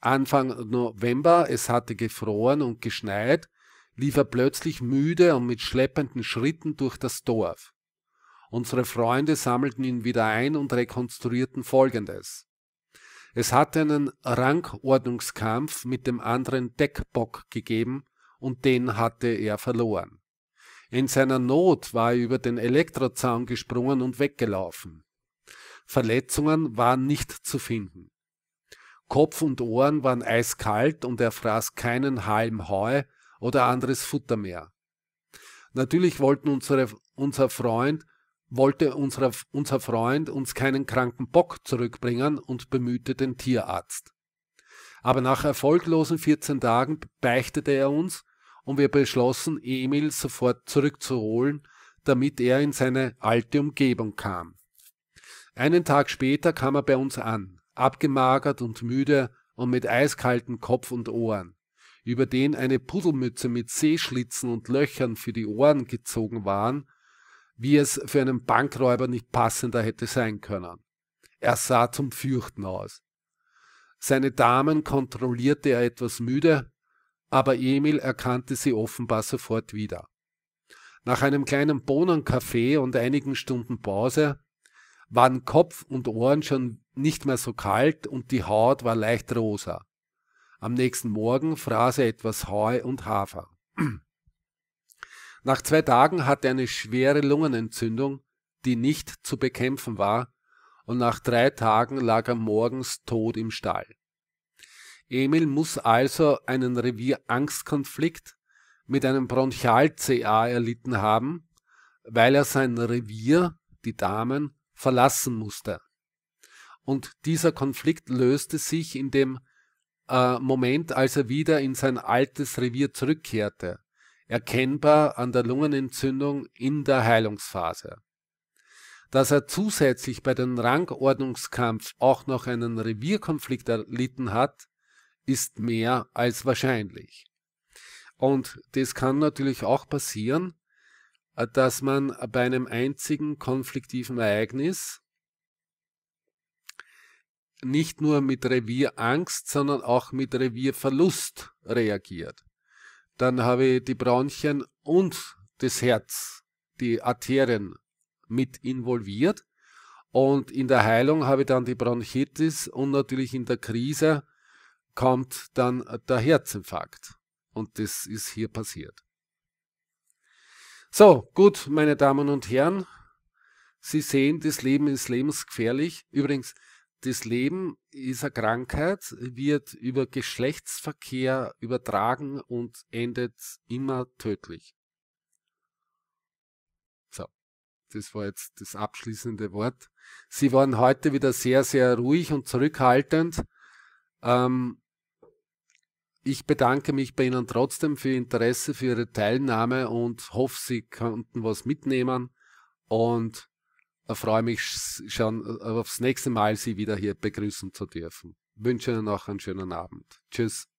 Speaker 1: Anfang November, es hatte gefroren und geschneit, lief er plötzlich müde und mit schleppenden Schritten durch das Dorf. Unsere Freunde sammelten ihn wieder ein und rekonstruierten Folgendes. Es hatte einen Rangordnungskampf mit dem anderen Deckbock gegeben und den hatte er verloren. In seiner Not war er über den Elektrozaun gesprungen und weggelaufen. Verletzungen waren nicht zu finden. Kopf und Ohren waren eiskalt und er fraß keinen Halm Heu oder anderes Futter mehr. Natürlich wollten unsere, unser Freund wollte unser, unser Freund uns keinen kranken Bock zurückbringen und bemühte den Tierarzt. Aber nach erfolglosen 14 Tagen beichtete er uns und wir beschlossen, Emil sofort zurückzuholen, damit er in seine alte Umgebung kam. Einen Tag später kam er bei uns an, abgemagert und müde und mit eiskalten Kopf und Ohren, über den eine Pudelmütze mit Seeschlitzen und Löchern für die Ohren gezogen waren wie es für einen Bankräuber nicht passender hätte sein können. Er sah zum Fürchten aus. Seine Damen kontrollierte er etwas müde, aber Emil erkannte sie offenbar sofort wieder. Nach einem kleinen Bohnenkaffee und einigen Stunden Pause waren Kopf und Ohren schon nicht mehr so kalt und die Haut war leicht rosa. Am nächsten Morgen fraß er etwas Heu und Hafer. Nach zwei Tagen hatte er eine schwere Lungenentzündung, die nicht zu bekämpfen war, und nach drei Tagen lag er morgens tot im Stall. Emil muss also einen Revierangstkonflikt mit einem Bronchial-CA erlitten haben, weil er sein Revier, die Damen, verlassen musste. Und dieser Konflikt löste sich in dem äh, Moment, als er wieder in sein altes Revier zurückkehrte erkennbar an der Lungenentzündung in der Heilungsphase. Dass er zusätzlich bei dem Rangordnungskampf auch noch einen Revierkonflikt erlitten hat, ist mehr als wahrscheinlich. Und das kann natürlich auch passieren, dass man bei einem einzigen konfliktiven Ereignis nicht nur mit Revierangst, sondern auch mit Revierverlust reagiert dann habe ich die Bronchien und das Herz, die Arterien mit involviert. Und in der Heilung habe ich dann die Bronchitis und natürlich in der Krise kommt dann der Herzinfarkt. Und das ist hier passiert. So, gut, meine Damen und Herren, Sie sehen, das Leben ist lebensgefährlich. Übrigens, das Leben ist eine Krankheit wird über Geschlechtsverkehr übertragen und endet immer tödlich. So, das war jetzt das abschließende Wort. Sie waren heute wieder sehr, sehr ruhig und zurückhaltend. Ähm, ich bedanke mich bei Ihnen trotzdem für Ihr Interesse, für Ihre Teilnahme und hoffe, Sie konnten was mitnehmen. Und freue mich schon äh, aufs nächste Mal, Sie wieder hier begrüßen zu dürfen. Wünsche Ihnen noch einen schönen Abend. Tschüss.